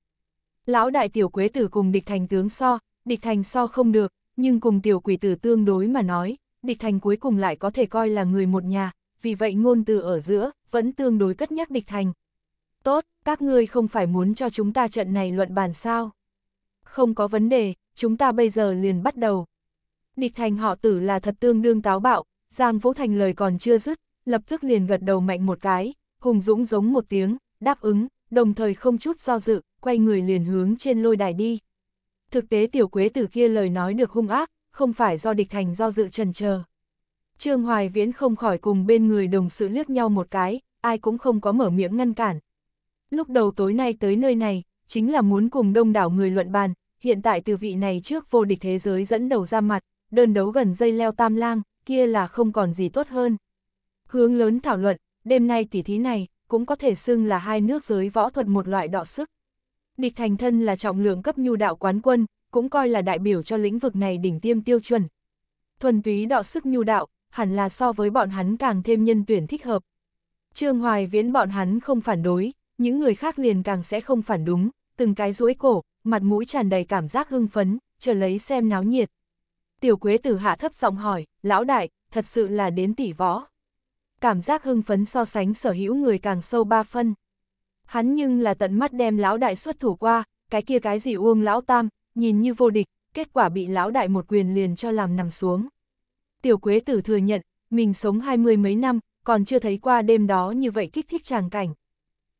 Lão đại tiểu quế tử cùng địch thành tướng so, địch thành so không được, nhưng cùng tiểu quỷ tử tương đối mà nói, địch thành cuối cùng lại có thể coi là người một nhà, vì vậy ngôn từ ở giữa, vẫn tương đối cất nhắc địch thành. Tốt, các ngươi không phải muốn cho chúng ta trận này luận bàn sao? Không có vấn đề, chúng ta bây giờ liền bắt đầu. Địch thành họ tử là thật tương đương táo bạo, Giang Vũ Thành lời còn chưa dứt, lập tức liền gật đầu mạnh một cái, hùng dũng giống một tiếng, đáp ứng, đồng thời không chút do dự, quay người liền hướng trên lôi đài đi. Thực tế tiểu quế tử kia lời nói được hung ác, không phải do địch thành do dự trần chờ. Trương Hoài Viễn không khỏi cùng bên người đồng sự liếc nhau một cái, ai cũng không có mở miệng ngăn cản. Lúc đầu tối nay tới nơi này, chính là muốn cùng đông đảo người luận bàn, hiện tại từ vị này trước vô địch thế giới dẫn đầu ra mặt, đơn đấu gần dây leo tam lang, kia là không còn gì tốt hơn. Hướng lớn thảo luận, đêm nay tỉ thí này, cũng có thể xưng là hai nước giới võ thuật một loại đọ sức. Địch thành thân là trọng lượng cấp nhu đạo quán quân, cũng coi là đại biểu cho lĩnh vực này đỉnh tiêm tiêu chuẩn. Thuần túy đọ sức nhu đạo, hẳn là so với bọn hắn càng thêm nhân tuyển thích hợp. Trương Hoài Viễn bọn hắn không phản đối, những người khác liền càng sẽ không phản đúng, từng cái duỗi cổ, mặt mũi tràn đầy cảm giác hưng phấn, chờ lấy xem náo nhiệt. Tiểu Quế Tử hạ thấp giọng hỏi, lão đại, thật sự là đến tỷ võ. Cảm giác hưng phấn so sánh sở hữu người càng sâu ba phân. Hắn nhưng là tận mắt đem lão đại xuất thủ qua, cái kia cái gì uông lão tam, nhìn như vô địch, kết quả bị lão đại một quyền liền cho làm nằm xuống. Tiểu Quế Tử thừa nhận, mình sống hai mươi mấy năm, còn chưa thấy qua đêm đó như vậy kích thích tràng cảnh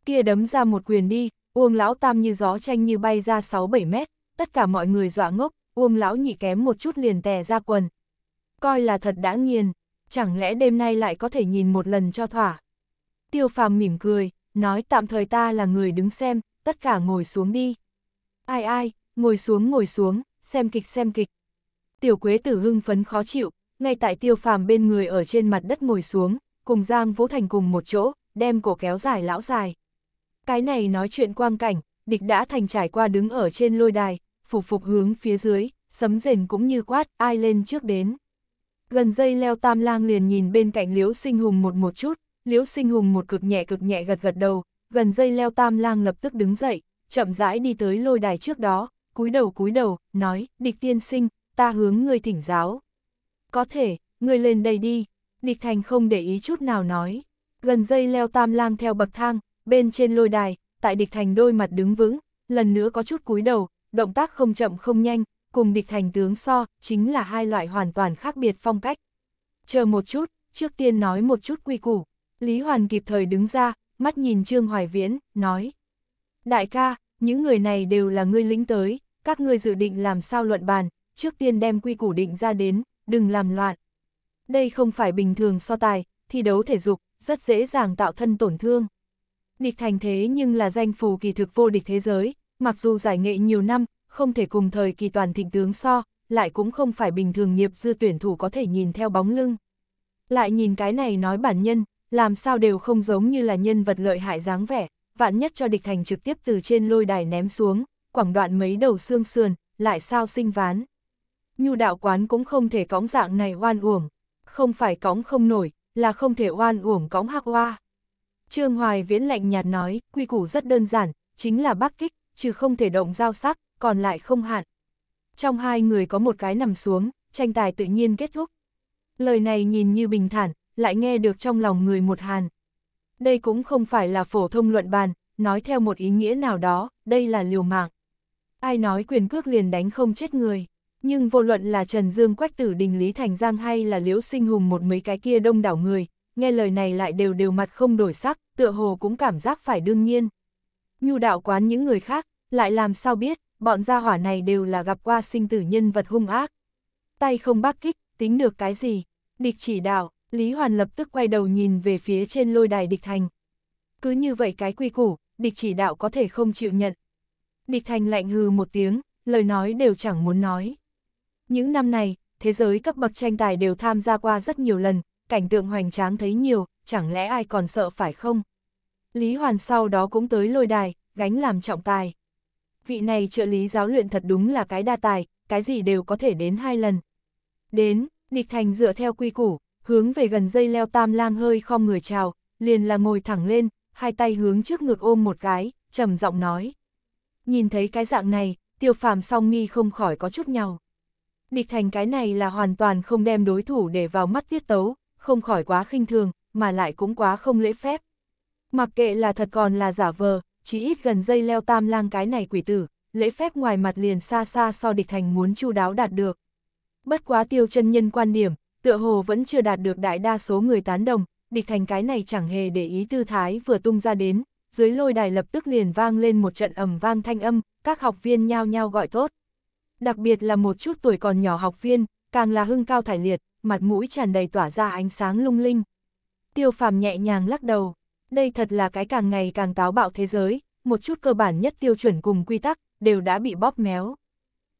kia đấm ra một quyền đi, Uông lão tam như gió tranh như bay ra 6-7 mét, tất cả mọi người dọa ngốc, Uông lão nhị kém một chút liền tè ra quần. Coi là thật đã nghiền, chẳng lẽ đêm nay lại có thể nhìn một lần cho thỏa. Tiêu phàm mỉm cười, nói tạm thời ta là người đứng xem, tất cả ngồi xuống đi. Ai ai, ngồi xuống ngồi xuống, xem kịch xem kịch. Tiểu quế tử hưng phấn khó chịu, ngay tại tiêu phàm bên người ở trên mặt đất ngồi xuống, cùng Giang Vũ Thành cùng một chỗ, đem cổ kéo dài lão dài. Cái này nói chuyện quang cảnh, địch đã thành trải qua đứng ở trên lôi đài, phục phục hướng phía dưới, sấm rền cũng như quát, ai lên trước đến. Gần dây leo tam lang liền nhìn bên cạnh liễu sinh hùng một một chút, liễu sinh hùng một cực nhẹ cực nhẹ gật gật đầu, gần dây leo tam lang lập tức đứng dậy, chậm rãi đi tới lôi đài trước đó, cúi đầu cúi đầu, nói, địch tiên sinh, ta hướng người thỉnh giáo. Có thể, người lên đây đi, địch thành không để ý chút nào nói. Gần dây leo tam lang theo bậc thang, bên trên lôi đài, tại địch thành đôi mặt đứng vững, lần nữa có chút cúi đầu, động tác không chậm không nhanh, cùng địch thành tướng so, chính là hai loại hoàn toàn khác biệt phong cách. Chờ một chút, trước tiên nói một chút quy củ, Lý Hoàn kịp thời đứng ra, mắt nhìn Trương Hoài Viễn, nói. Đại ca, những người này đều là ngươi lĩnh tới, các ngươi dự định làm sao luận bàn, trước tiên đem quy củ định ra đến, đừng làm loạn. Đây không phải bình thường so tài, thi đấu thể dục, rất dễ dàng tạo thân tổn thương. Địch Thành thế nhưng là danh phù kỳ thực vô địch thế giới, mặc dù giải nghệ nhiều năm, không thể cùng thời kỳ toàn thịnh tướng so, lại cũng không phải bình thường nghiệp dư tuyển thủ có thể nhìn theo bóng lưng. Lại nhìn cái này nói bản nhân, làm sao đều không giống như là nhân vật lợi hại dáng vẻ, vạn nhất cho địch thành trực tiếp từ trên lôi đài ném xuống, quảng đoạn mấy đầu xương sườn, lại sao sinh ván. Nhu đạo quán cũng không thể cõng dạng này oan uổng, không phải cõng không nổi, là không thể oan uổng cõng hắc hoa. Trương Hoài Viễn lạnh nhạt nói, quy củ rất đơn giản, chính là bắc kích, chứ không thể động giao sắc, còn lại không hạn. Trong hai người có một cái nằm xuống, tranh tài tự nhiên kết thúc. Lời này nhìn như bình thản, lại nghe được trong lòng người một hàn. Đây cũng không phải là phổ thông luận bàn, nói theo một ý nghĩa nào đó, đây là liều mạng. Ai nói quyền cước liền đánh không chết người, nhưng vô luận là Trần Dương Quách Tử Đình Lý Thành Giang hay là Liễu Sinh Hùng một mấy cái kia đông đảo người, nghe lời này lại đều đều mặt không đổi sắc, tựa hồ cũng cảm giác phải đương nhiên. Nhu đạo quán những người khác, lại làm sao biết, bọn gia hỏa này đều là gặp qua sinh tử nhân vật hung ác. Tay không bác kích, tính được cái gì, địch chỉ đạo, Lý Hoàn lập tức quay đầu nhìn về phía trên lôi đài địch thành. Cứ như vậy cái quy củ, địch chỉ đạo có thể không chịu nhận. Địch thành lạnh hừ một tiếng, lời nói đều chẳng muốn nói. Những năm này, thế giới cấp bậc tranh tài đều tham gia qua rất nhiều lần, cảnh tượng hoành tráng thấy nhiều, chẳng lẽ ai còn sợ phải không? Lý Hoàn sau đó cũng tới lôi đài, gánh làm trọng tài. Vị này trợ lý giáo luyện thật đúng là cái đa tài, cái gì đều có thể đến hai lần. Đến, địch thành dựa theo quy củ, hướng về gần dây leo tam lang hơi khom người chào, liền là ngồi thẳng lên, hai tay hướng trước ngực ôm một cái, trầm giọng nói. Nhìn thấy cái dạng này, tiêu phàm song mi không khỏi có chút nhau. Địch thành cái này là hoàn toàn không đem đối thủ để vào mắt tiết tấu, không khỏi quá khinh thường, mà lại cũng quá không lễ phép. Mặc kệ là thật còn là giả vờ, chỉ ít gần dây leo tam lang cái này quỷ tử, lễ phép ngoài mặt liền xa xa so địch thành muốn chu đáo đạt được. Bất quá tiêu chân nhân quan điểm, tựa hồ vẫn chưa đạt được đại đa số người tán đồng, địch thành cái này chẳng hề để ý tư thái vừa tung ra đến, dưới lôi đài lập tức liền vang lên một trận ầm vang thanh âm, các học viên nhao nhao gọi tốt. Đặc biệt là một chút tuổi còn nhỏ học viên, càng là hưng cao thải liệt, mặt mũi tràn đầy tỏa ra ánh sáng lung linh. Tiêu phàm nhẹ nhàng lắc đầu, đây thật là cái càng ngày càng táo bạo thế giới, một chút cơ bản nhất tiêu chuẩn cùng quy tắc, đều đã bị bóp méo.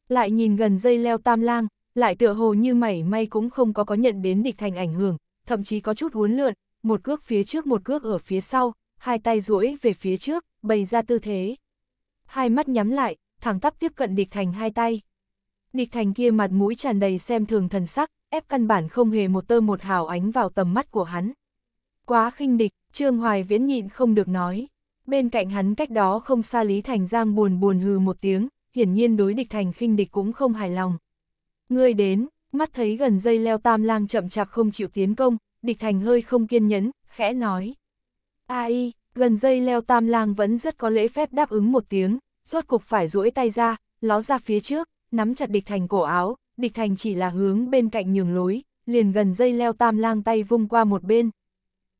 Lại nhìn gần dây leo tam lang, lại tựa hồ như mảy may cũng không có có nhận đến địch thành ảnh hưởng, thậm chí có chút uốn lượn, một cước phía trước một cước ở phía sau, hai tay duỗi về phía trước, bày ra tư thế. Hai mắt nhắm lại, thẳng tắp tiếp cận địch thành hai tay. Địch thành kia mặt mũi tràn đầy xem thường thần sắc, ép căn bản không hề một tơ một hào ánh vào tầm mắt của hắn. Quá khinh địch, Trương Hoài Viễn nhịn không được nói. Bên cạnh hắn cách đó không xa Lý Thành Giang buồn buồn hừ một tiếng, hiển nhiên đối địch thành khinh địch cũng không hài lòng. Ngươi đến, mắt thấy gần dây leo tam lang chậm chạp không chịu tiến công, địch thành hơi không kiên nhẫn, khẽ nói. Ai, gần dây leo tam lang vẫn rất có lễ phép đáp ứng một tiếng, rốt cục phải duỗi tay ra, ló ra phía trước, nắm chặt địch thành cổ áo, địch thành chỉ là hướng bên cạnh nhường lối, liền gần dây leo tam lang tay vung qua một bên.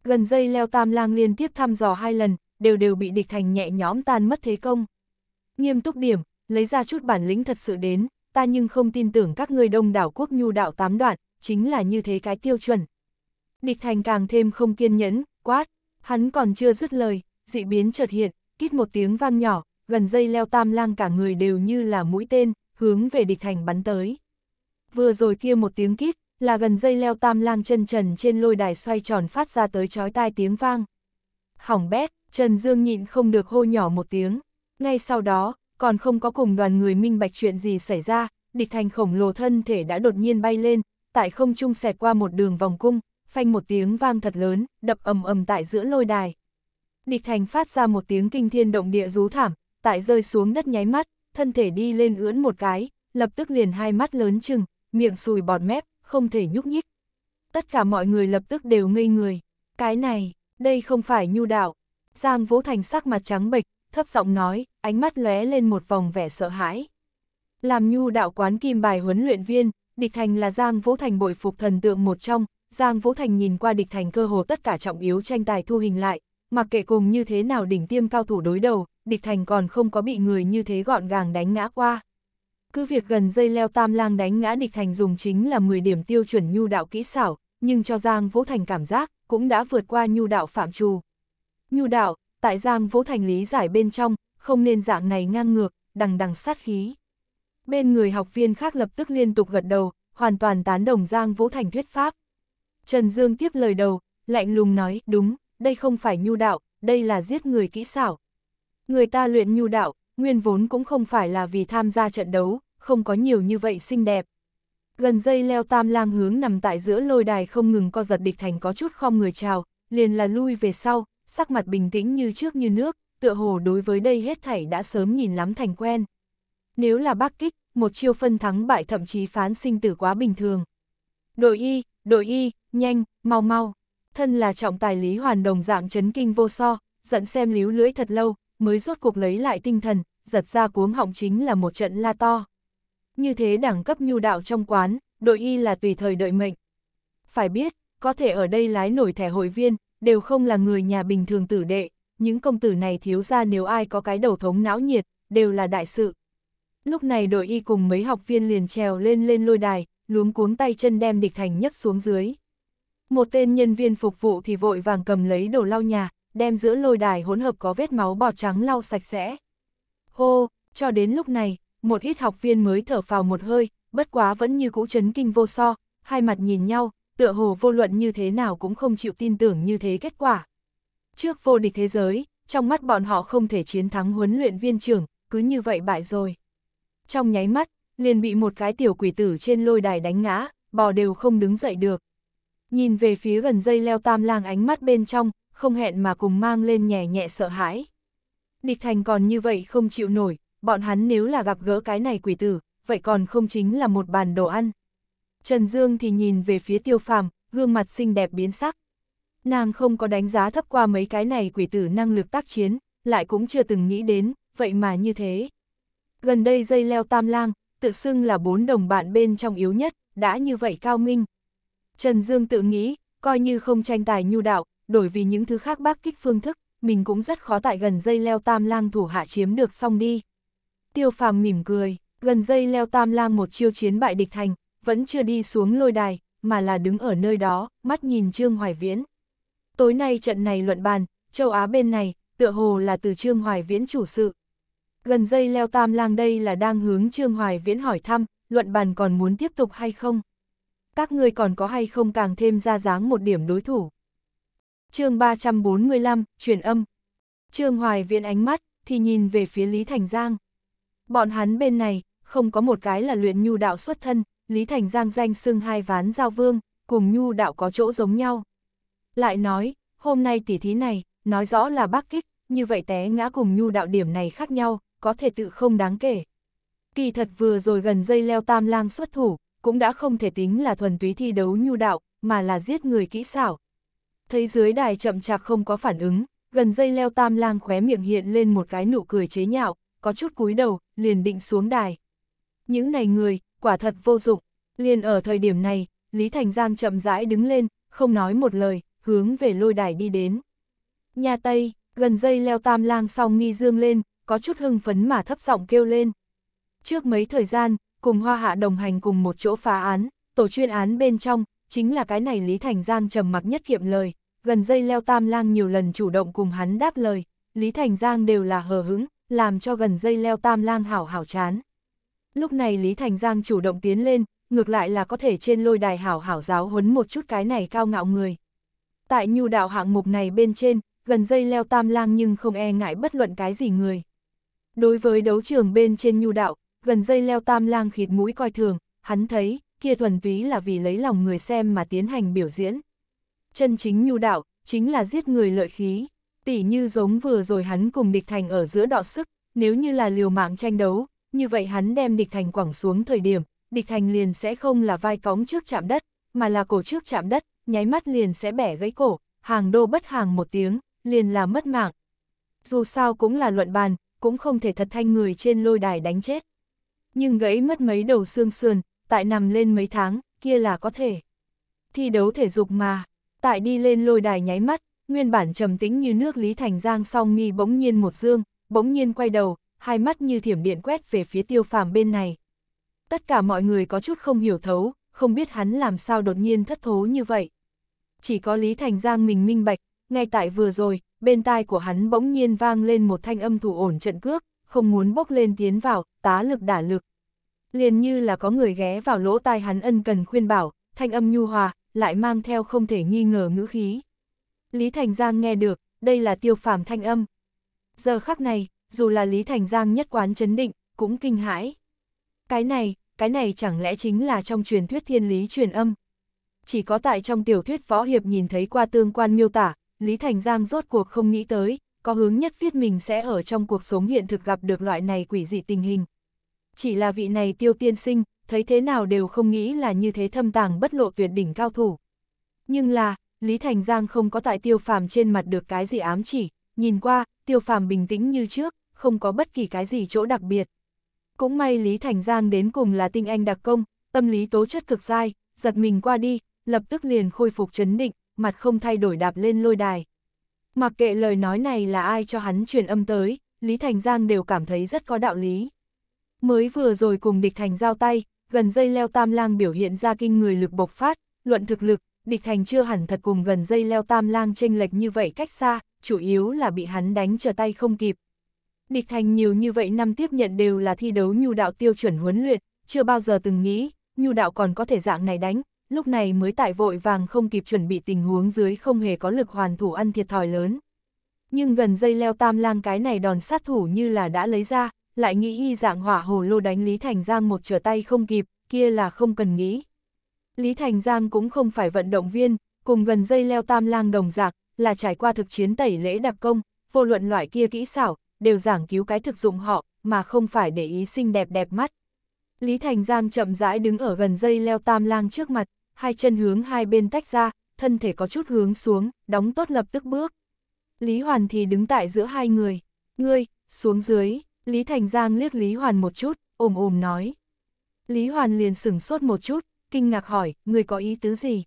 Gần dây leo tam lang liên tiếp thăm dò hai lần, đều đều bị địch thành nhẹ nhõm tan mất thế công. Nghiêm túc điểm, lấy ra chút bản lĩnh thật sự đến, ta nhưng không tin tưởng các người đông đảo quốc nhu đạo tám đoạn, chính là như thế cái tiêu chuẩn. Địch thành càng thêm không kiên nhẫn, quát, hắn còn chưa dứt lời, dị biến chợt hiện, kít một tiếng vang nhỏ, gần dây leo tam lang cả người đều như là mũi tên, hướng về địch thành bắn tới vừa rồi kia một tiếng kít, là gần dây leo tam lang chân trần trên lôi đài xoay tròn phát ra tới chói tai tiếng vang. Hỏng bét, Trần Dương nhịn không được hô nhỏ một tiếng. Ngay sau đó, còn không có cùng đoàn người minh bạch chuyện gì xảy ra, địch thành khổng lồ thân thể đã đột nhiên bay lên, tại không trung xẹt qua một đường vòng cung, phanh một tiếng vang thật lớn, đập ầm ầm tại giữa lôi đài. Địch thành phát ra một tiếng kinh thiên động địa rú thảm, tại rơi xuống đất nháy mắt, thân thể đi lên ưỡn một cái, lập tức liền hai mắt lớn chừng, miệng sùi bọt mép, không thể nhúc nhích. Tất cả mọi người lập tức đều ngây người. Cái này, đây không phải nhu đạo. Giang Vũ Thành sắc mặt trắng bệch, thấp giọng nói, ánh mắt lóe lên một vòng vẻ sợ hãi. Làm nhu đạo quán kim bài huấn luyện viên, Địch Thành là Giang Vũ Thành bội phục thần tượng một trong, Giang Vũ Thành nhìn qua Địch Thành cơ hồ tất cả trọng yếu tranh tài thu hình lại, mặc kệ cùng như thế nào đỉnh tiêm cao thủ đối đầu, Địch Thành còn không có bị người như thế gọn gàng đánh ngã qua. Cứ việc gần dây leo tam lang đánh ngã địch thành dùng chính là 10 điểm tiêu chuẩn nhu đạo kỹ xảo, nhưng cho Giang Vũ Thành cảm giác cũng đã vượt qua nhu đạo phạm trù. Nhu đạo, tại Giang Vũ Thành lý giải bên trong, không nên dạng này ngang ngược, đằng đằng sát khí. Bên người học viên khác lập tức liên tục gật đầu, hoàn toàn tán đồng Giang Vũ Thành thuyết pháp. Trần Dương tiếp lời đầu, lạnh lùng nói, đúng, đây không phải nhu đạo, đây là giết người kỹ xảo. Người ta luyện nhu đạo, nguyên vốn cũng không phải là vì tham gia trận đấu, không có nhiều như vậy xinh đẹp. Gần dây leo tam lang hướng nằm tại giữa lôi đài không ngừng co giật địch thành có chút khom người chào, liền là lui về sau, sắc mặt bình tĩnh như trước như nước, tựa hồ đối với đây hết thảy đã sớm nhìn lắm thành quen. Nếu là bác kích, một chiêu phân thắng bại thậm chí phán sinh tử quá bình thường. Đội y, đội y, nhanh, mau mau. Thân là trọng tài Lý Hoàn đồng dạng chấn kinh vô so, dẫn xem líu lưỡi thật lâu, mới rốt cuộc lấy lại tinh thần, giật ra cuống họng chính là một trận la to như thế đẳng cấp nhu đạo trong quán, đội y là tùy thời đợi mệnh. Phải biết, có thể ở đây lái nổi thẻ hội viên, đều không là người nhà bình thường tử đệ, những công tử này thiếu ra nếu ai có cái đầu thống não nhiệt, đều là đại sự. Lúc này đội y cùng mấy học viên liền trèo lên lên lôi đài, luống cuống tay chân đem địch thành nhấc xuống dưới. Một tên nhân viên phục vụ thì vội vàng cầm lấy đồ lau nhà, đem giữa lôi đài hỗn hợp có vết máu bọt trắng lau sạch sẽ. Hô, cho đến lúc này, một ít học viên mới thở phào một hơi, bất quá vẫn như cũ chấn kinh vô so, hai mặt nhìn nhau, tựa hồ vô luận như thế nào cũng không chịu tin tưởng như thế kết quả. Trước vô địch thế giới, trong mắt bọn họ không thể chiến thắng huấn luyện viên trưởng, cứ như vậy bại rồi. Trong nháy mắt, liền bị một cái tiểu quỷ tử trên lôi đài đánh ngã, bò đều không đứng dậy được. Nhìn về phía gần dây leo tam lang ánh mắt bên trong, không hẹn mà cùng mang lên nhẹ nhẹ sợ hãi. Địch thành còn như vậy không chịu nổi, bọn hắn nếu là gặp gỡ cái này quỷ tử, vậy còn không chính là một bàn đồ ăn. Trần Dương thì nhìn về phía tiêu phàm, gương mặt xinh đẹp biến sắc. Nàng không có đánh giá thấp qua mấy cái này quỷ tử năng lực tác chiến, lại cũng chưa từng nghĩ đến, vậy mà như thế. Gần đây dây leo tam lang, tự xưng là bốn đồng bạn bên trong yếu nhất, đã như vậy cao minh. Trần Dương tự nghĩ, coi như không tranh tài nhu đạo, đổi vì những thứ khác bác kích phương thức, mình cũng rất khó tại gần dây leo tam lang thủ hạ chiếm được xong đi tiêu phàm mỉm cười, gần dây leo tam lang một chiêu chiến bại địch thành, vẫn chưa đi xuống lôi đài, mà là đứng ở nơi đó, mắt nhìn Trương Hoài Viễn. Tối nay trận này luận bàn, châu Á bên này, tựa hồ là từ Trương Hoài Viễn chủ sự. Gần dây leo tam lang đây là đang hướng Trương Hoài Viễn hỏi thăm, luận bàn còn muốn tiếp tục hay không? Các người còn có hay không càng thêm ra dáng một điểm đối thủ? chương 345, truyền âm. Trương Hoài Viễn ánh mắt, thì nhìn về phía Lý Thành Giang. Bọn hắn bên này, không có một cái là luyện nhu đạo xuất thân, Lý Thành Giang danh xưng hai ván giao vương, cùng nhu đạo có chỗ giống nhau. Lại nói, hôm nay tỉ thí này, nói rõ là bác kích, như vậy té ngã cùng nhu đạo điểm này khác nhau, có thể tự không đáng kể. Kỳ thật vừa rồi gần dây leo tam lang xuất thủ, cũng đã không thể tính là thuần túy thi đấu nhu đạo, mà là giết người kỹ xảo. Thấy dưới đài chậm chạp không có phản ứng, gần dây leo tam lang khóe miệng hiện lên một cái nụ cười chế nhạo, có chút cúi đầu, liền định xuống đài. Những này người, quả thật vô dụng. Liền ở thời điểm này, Lý Thành Giang chậm rãi đứng lên, không nói một lời, hướng về lôi đài đi đến. Nhà Tây, gần dây leo tam lang song nghi dương lên, có chút hưng phấn mà thấp giọng kêu lên. Trước mấy thời gian, cùng hoa hạ đồng hành cùng một chỗ phá án, tổ chuyên án bên trong, chính là cái này Lý Thành Giang trầm mặc nhất kiệm lời, gần dây leo tam lang nhiều lần chủ động cùng hắn đáp lời, Lý Thành Giang đều là hờ hững, làm cho gần dây leo tam lang hảo hảo chán. Lúc này Lý Thành Giang chủ động tiến lên, ngược lại là có thể trên lôi đài hảo hảo giáo huấn một chút cái này cao ngạo người. Tại nhu đạo hạng mục này bên trên, gần dây leo tam lang nhưng không e ngại bất luận cái gì người. Đối với đấu trường bên trên nhu đạo, gần dây leo tam lang khịt mũi coi thường, hắn thấy, kia thuần túy là vì lấy lòng người xem mà tiến hành biểu diễn. Chân chính nhu đạo, chính là giết người lợi khí tỉ như giống vừa rồi hắn cùng địch thành ở giữa đọ sức, nếu như là liều mạng tranh đấu, như vậy hắn đem địch thành quẳng xuống thời điểm, địch thành liền sẽ không là vai cóng trước chạm đất, mà là cổ trước chạm đất, nháy mắt liền sẽ bẻ gãy cổ, hàng đô bất hàng một tiếng, liền là mất mạng. Dù sao cũng là luận bàn, cũng không thể thật thanh người trên lôi đài đánh chết. Nhưng gãy mất mấy đầu xương sườn, tại nằm lên mấy tháng, kia là có thể. Thi đấu thể dục mà, tại đi lên lôi đài nháy mắt, nguyên bản trầm tĩnh như nước Lý Thành Giang song mi bỗng nhiên một dương, bỗng nhiên quay đầu, hai mắt như thiểm điện quét về phía tiêu phàm bên này. Tất cả mọi người có chút không hiểu thấu, không biết hắn làm sao đột nhiên thất thố như vậy. Chỉ có Lý Thành Giang mình minh bạch, ngay tại vừa rồi, bên tai của hắn bỗng nhiên vang lên một thanh âm thủ ổn trận cước, không muốn bốc lên tiến vào, tá lực đả lực. Liền như là có người ghé vào lỗ tai hắn ân cần khuyên bảo, thanh âm nhu hòa, lại mang theo không thể nghi ngờ ngữ khí. Lý Thành Giang nghe được, đây là tiêu phàm thanh âm. Giờ khắc này, dù là Lý Thành Giang nhất quán chấn định, cũng kinh hãi. Cái này, cái này chẳng lẽ chính là trong truyền thuyết thiên lý truyền âm. Chỉ có tại trong tiểu thuyết võ hiệp nhìn thấy qua tương quan miêu tả, Lý Thành Giang rốt cuộc không nghĩ tới, có hướng nhất viết mình sẽ ở trong cuộc sống hiện thực gặp được loại này quỷ dị tình hình. Chỉ là vị này tiêu tiên sinh, thấy thế nào đều không nghĩ là như thế thâm tàng bất lộ tuyệt đỉnh cao thủ. Nhưng là, Lý Thành Giang không có tại tiêu phàm trên mặt được cái gì ám chỉ, nhìn qua, tiêu phàm bình tĩnh như trước, không có bất kỳ cái gì chỗ đặc biệt. Cũng may Lý Thành Giang đến cùng là tinh anh đặc công, tâm lý tố chất cực dai, giật mình qua đi, lập tức liền khôi phục chấn định, mặt không thay đổi đạp lên lôi đài. Mặc kệ lời nói này là ai cho hắn truyền âm tới, Lý Thành Giang đều cảm thấy rất có đạo lý. Mới vừa rồi cùng địch thành giao tay, gần dây leo tam lang biểu hiện ra kinh người lực bộc phát, luận thực lực, địch thành chưa hẳn thật cùng gần dây leo tam lang chênh lệch như vậy cách xa, chủ yếu là bị hắn đánh trở tay không kịp. Địch thành nhiều như vậy năm tiếp nhận đều là thi đấu nhu đạo tiêu chuẩn huấn luyện, chưa bao giờ từng nghĩ, nhu đạo còn có thể dạng này đánh, lúc này mới tại vội vàng không kịp chuẩn bị tình huống dưới không hề có lực hoàn thủ ăn thiệt thòi lớn. Nhưng gần dây leo tam lang cái này đòn sát thủ như là đã lấy ra, lại nghĩ y dạng hỏa hồ lô đánh Lý Thành Giang một trở tay không kịp, kia là không cần nghĩ. Lý Thành Giang cũng không phải vận động viên, cùng gần dây leo tam lang đồng dạng là trải qua thực chiến tẩy lễ đặc công, vô luận loại kia kỹ xảo, đều giảng cứu cái thực dụng họ, mà không phải để ý xinh đẹp đẹp mắt. Lý Thành Giang chậm rãi đứng ở gần dây leo tam lang trước mặt, hai chân hướng hai bên tách ra, thân thể có chút hướng xuống, đóng tốt lập tức bước. Lý Hoàn thì đứng tại giữa hai người, ngươi, xuống dưới, Lý Thành Giang liếc Lý Hoàn một chút, ồm ồm nói. Lý Hoàn liền sửng sốt một chút, kinh ngạc hỏi, người có ý tứ gì?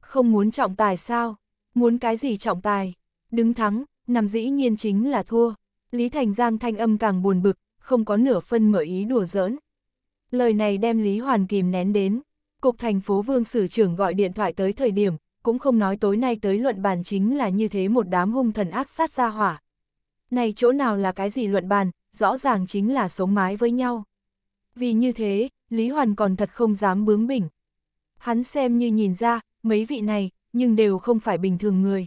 Không muốn trọng tài sao? Muốn cái gì trọng tài? Đứng thắng, nằm dĩ nhiên chính là thua. Lý Thành Giang thanh âm càng buồn bực, không có nửa phân mở ý đùa giỡn. Lời này đem Lý Hoàn kìm nén đến. Cục thành phố Vương Sử trưởng gọi điện thoại tới thời điểm, cũng không nói tối nay tới luận bàn chính là như thế một đám hung thần ác sát ra hỏa. Này chỗ nào là cái gì luận bàn, rõ ràng chính là sống mái với nhau. Vì như thế, Lý Hoàn còn thật không dám bướng bỉnh. Hắn xem như nhìn ra, mấy vị này, nhưng đều không phải bình thường người.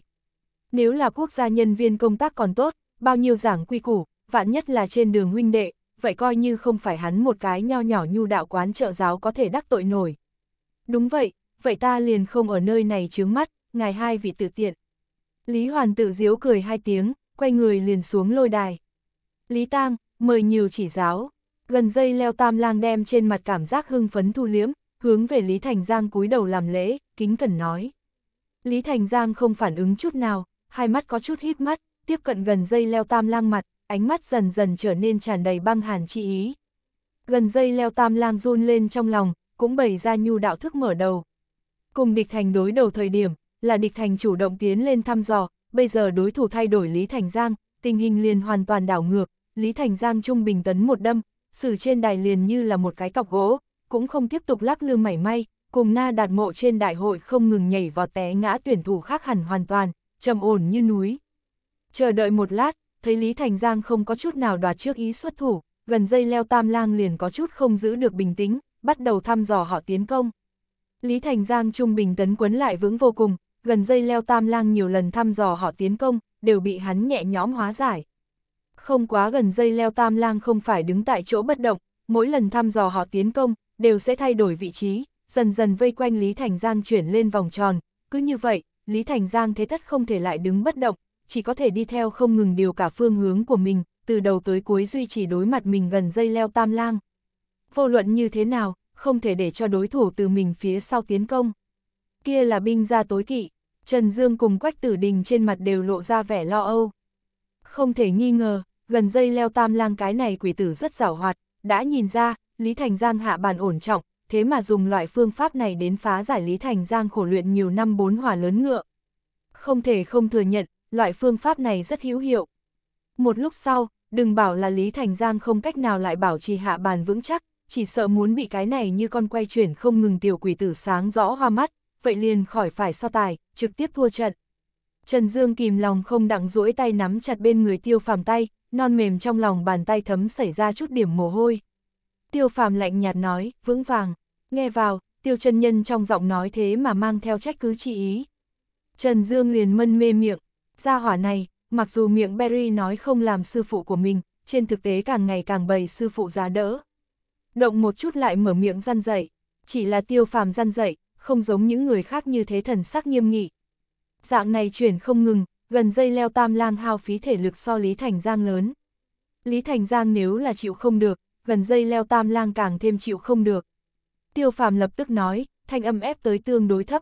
Nếu là quốc gia nhân viên công tác còn tốt, bao nhiêu giảng quy củ, vạn nhất là trên đường huynh đệ, vậy coi như không phải hắn một cái nho nhỏ nhu đạo quán trợ giáo có thể đắc tội nổi. Đúng vậy, vậy ta liền không ở nơi này chướng mắt, ngài hai vị tự tiện. Lý Hoàn tự diếu cười hai tiếng, quay người liền xuống lôi đài. Lý Tang, mời nhiều chỉ giáo. Gần dây leo tam lang đem trên mặt cảm giác hưng phấn thu liếm, hướng về Lý Thành Giang cúi đầu làm lễ, kính cẩn nói. Lý Thành Giang không phản ứng chút nào, hai mắt có chút híp mắt, tiếp cận gần dây leo tam lang mặt, ánh mắt dần dần trở nên tràn đầy băng hàn chi ý. Gần dây leo tam lang run lên trong lòng, cũng bày ra nhu đạo thức mở đầu. Cùng địch thành đối đầu thời điểm, là địch thành chủ động tiến lên thăm dò, bây giờ đối thủ thay đổi Lý Thành Giang, tình hình liền hoàn toàn đảo ngược, Lý Thành Giang trung bình tấn một đâm, xử trên đài liền như là một cái cọc gỗ, cũng không tiếp tục lắc lư mảy may, cùng na đạt mộ trên đại hội không ngừng nhảy vọt té ngã tuyển thủ khác hẳn hoàn toàn, trầm ổn như núi. Chờ đợi một lát, thấy Lý Thành Giang không có chút nào đoạt trước ý xuất thủ, gần dây leo tam lang liền có chút không giữ được bình tĩnh, bắt đầu thăm dò họ tiến công. Lý Thành Giang trung bình tấn quấn lại vững vô cùng, gần dây leo tam lang nhiều lần thăm dò họ tiến công, đều bị hắn nhẹ nhõm hóa giải. Không quá gần dây leo tam lang không phải đứng tại chỗ bất động, mỗi lần thăm dò họ tiến công, đều sẽ thay đổi vị trí, dần dần vây quanh Lý Thành Giang chuyển lên vòng tròn. Cứ như vậy, Lý Thành Giang thế tất không thể lại đứng bất động, chỉ có thể đi theo không ngừng điều cả phương hướng của mình, từ đầu tới cuối duy trì đối mặt mình gần dây leo tam lang. Vô luận như thế nào, không thể để cho đối thủ từ mình phía sau tiến công. Kia là binh gia tối kỵ, Trần Dương cùng Quách Tử Đình trên mặt đều lộ ra vẻ lo âu. Không thể nghi ngờ, gần dây leo tam lang cái này quỷ tử rất giảo hoạt, đã nhìn ra, Lý Thành Giang hạ bàn ổn trọng, thế mà dùng loại phương pháp này đến phá giải Lý Thành Giang khổ luyện nhiều năm bốn hỏa lớn ngựa. Không thể không thừa nhận, loại phương pháp này rất hữu hiệu. Một lúc sau, đừng bảo là Lý Thành Giang không cách nào lại bảo trì hạ bàn vững chắc, chỉ sợ muốn bị cái này như con quay chuyển không ngừng tiểu quỷ tử sáng rõ hoa mắt, vậy liền khỏi phải so tài, trực tiếp thua trận. Trần Dương kìm lòng không đặng duỗi tay nắm chặt bên người tiêu phàm tay, non mềm trong lòng bàn tay thấm xảy ra chút điểm mồ hôi. Tiêu phàm lạnh nhạt nói, vững vàng, nghe vào, tiêu chân nhân trong giọng nói thế mà mang theo trách cứ chỉ ý. Trần Dương liền mân mê miệng, ra hỏa này, mặc dù miệng Berry nói không làm sư phụ của mình, trên thực tế càng ngày càng bày sư phụ giá đỡ. Động một chút lại mở miệng răn dậy, chỉ là tiêu phàm răn dậy, không giống những người khác như thế thần sắc nghiêm nghị, dạng này chuyển không ngừng, gần dây leo tam lang hao phí thể lực so Lý Thành Giang lớn. Lý Thành Giang nếu là chịu không được, gần dây leo tam lang càng thêm chịu không được. Tiêu phàm lập tức nói, thanh âm ép tới tương đối thấp.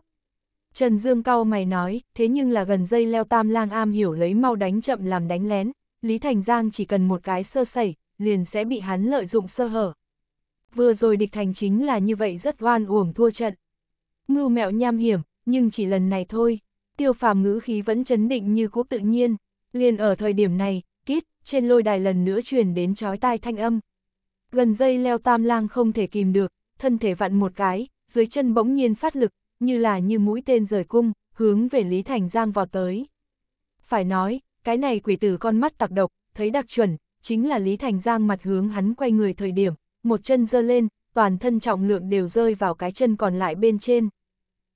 Trần Dương cao mày nói, thế nhưng là gần dây leo tam lang am hiểu lấy mau đánh chậm làm đánh lén, Lý Thành Giang chỉ cần một cái sơ sẩy, liền sẽ bị hắn lợi dụng sơ hở. Vừa rồi địch thành chính là như vậy rất oan uổng thua trận. Mưu mẹo nham hiểm, nhưng chỉ lần này thôi, tiêu phàm ngữ khí vẫn chấn định như quốc tự nhiên, liền ở thời điểm này, kít, trên lôi đài lần nữa truyền đến chói tai thanh âm. Gần dây leo tam lang không thể kìm được, thân thể vặn một cái, dưới chân bỗng nhiên phát lực, như là như mũi tên rời cung, hướng về Lý Thành Giang vào tới. Phải nói, cái này quỷ tử con mắt tặc độc, thấy đặc chuẩn, chính là Lý Thành Giang mặt hướng hắn quay người thời điểm, một chân dơ lên, toàn thân trọng lượng đều rơi vào cái chân còn lại bên trên.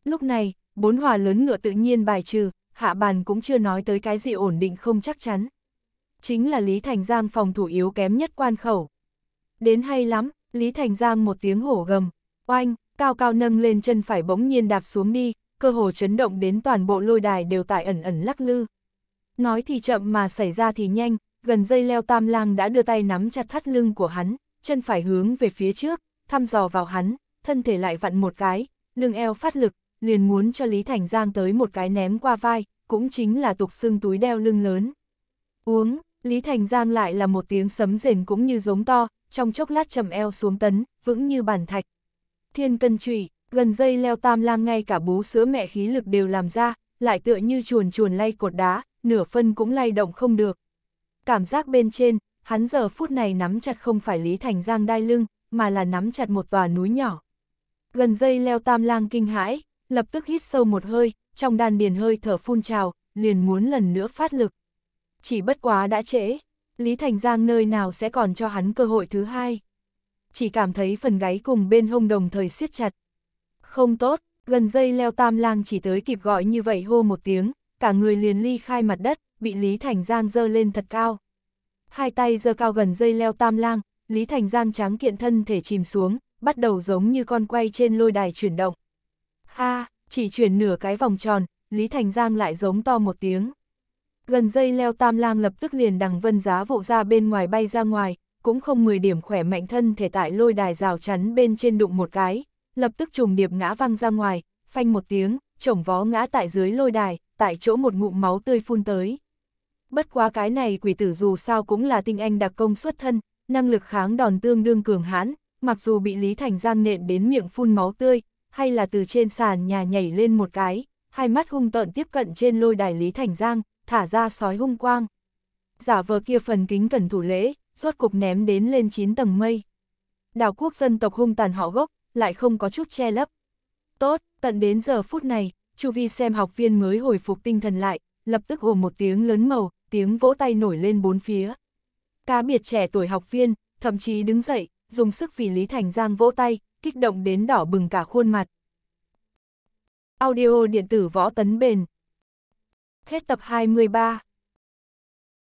Lúc này, bốn hòa lớn ngựa tự nhiên bài trừ, hạ bàn cũng chưa nói tới cái gì ổn định không chắc chắn. Chính là Lý Thành Giang phòng thủ yếu kém nhất quan khẩu. Đến hay lắm, Lý Thành Giang một tiếng hổ gầm, oanh, cao cao nâng lên chân phải bỗng nhiên đạp xuống đi, cơ hồ chấn động đến toàn bộ lôi đài đều tại ẩn ẩn lắc lư. Nói thì chậm mà xảy ra thì nhanh, gần dây leo tam lang đã đưa tay nắm chặt thắt lưng của hắn, chân phải hướng về phía trước, thăm dò vào hắn, thân thể lại vặn một cái, lưng eo phát lực, liền muốn cho Lý Thành Giang tới một cái ném qua vai, cũng chính là tục xương túi đeo lưng lớn. Uống, Lý Thành Giang lại là một tiếng sấm rền cũng như giống to, trong chốc lát trầm eo xuống tấn, vững như bản thạch. Thiên cân trụy, gần dây leo tam lang ngay cả bú sữa mẹ khí lực đều làm ra, lại tựa như chuồn chuồn lay cột đá, nửa phân cũng lay động không được. Cảm giác bên trên, hắn giờ phút này nắm chặt không phải Lý Thành Giang đai lưng, mà là nắm chặt một tòa núi nhỏ. Gần dây leo tam lang kinh hãi, lập tức hít sâu một hơi, trong đan điền hơi thở phun trào, liền muốn lần nữa phát lực. Chỉ bất quá đã trễ, Lý Thành Giang nơi nào sẽ còn cho hắn cơ hội thứ hai. Chỉ cảm thấy phần gáy cùng bên hông đồng thời siết chặt. Không tốt, gần dây leo tam lang chỉ tới kịp gọi như vậy hô một tiếng, cả người liền ly khai mặt đất, bị Lý Thành Giang dơ lên thật cao. Hai tay dơ cao gần dây leo tam lang, Lý Thành Giang trắng kiện thân thể chìm xuống, bắt đầu giống như con quay trên lôi đài chuyển động a à, chỉ chuyển nửa cái vòng tròn, Lý Thành Giang lại giống to một tiếng. Gần dây leo tam lang lập tức liền đằng vân giá vụ ra bên ngoài bay ra ngoài, cũng không 10 điểm khỏe mạnh thân thể tại lôi đài rào chắn bên trên đụng một cái, lập tức trùng điệp ngã văng ra ngoài, phanh một tiếng, chổng vó ngã tại dưới lôi đài, tại chỗ một ngụm máu tươi phun tới. Bất quá cái này quỷ tử dù sao cũng là tinh anh đặc công xuất thân, năng lực kháng đòn tương đương cường hãn, mặc dù bị Lý Thành Giang nện đến miệng phun máu tươi, hay là từ trên sàn nhà nhảy lên một cái, hai mắt hung tợn tiếp cận trên lôi đài Lý Thành Giang, thả ra sói hung quang. Giả vờ kia phần kính cẩn thủ lễ, rốt cục ném đến lên 9 tầng mây. Đảo quốc dân tộc hung tàn họ gốc, lại không có chút che lấp. Tốt, tận đến giờ phút này, Chu Vi xem học viên mới hồi phục tinh thần lại, lập tức ồ một tiếng lớn màu, tiếng vỗ tay nổi lên bốn phía. Cá biệt trẻ tuổi học viên, thậm chí đứng dậy, dùng sức vì Lý Thành Giang vỗ tay, kích động đến đỏ bừng cả khuôn mặt. Audio điện tử võ tấn bền. Hết tập 23.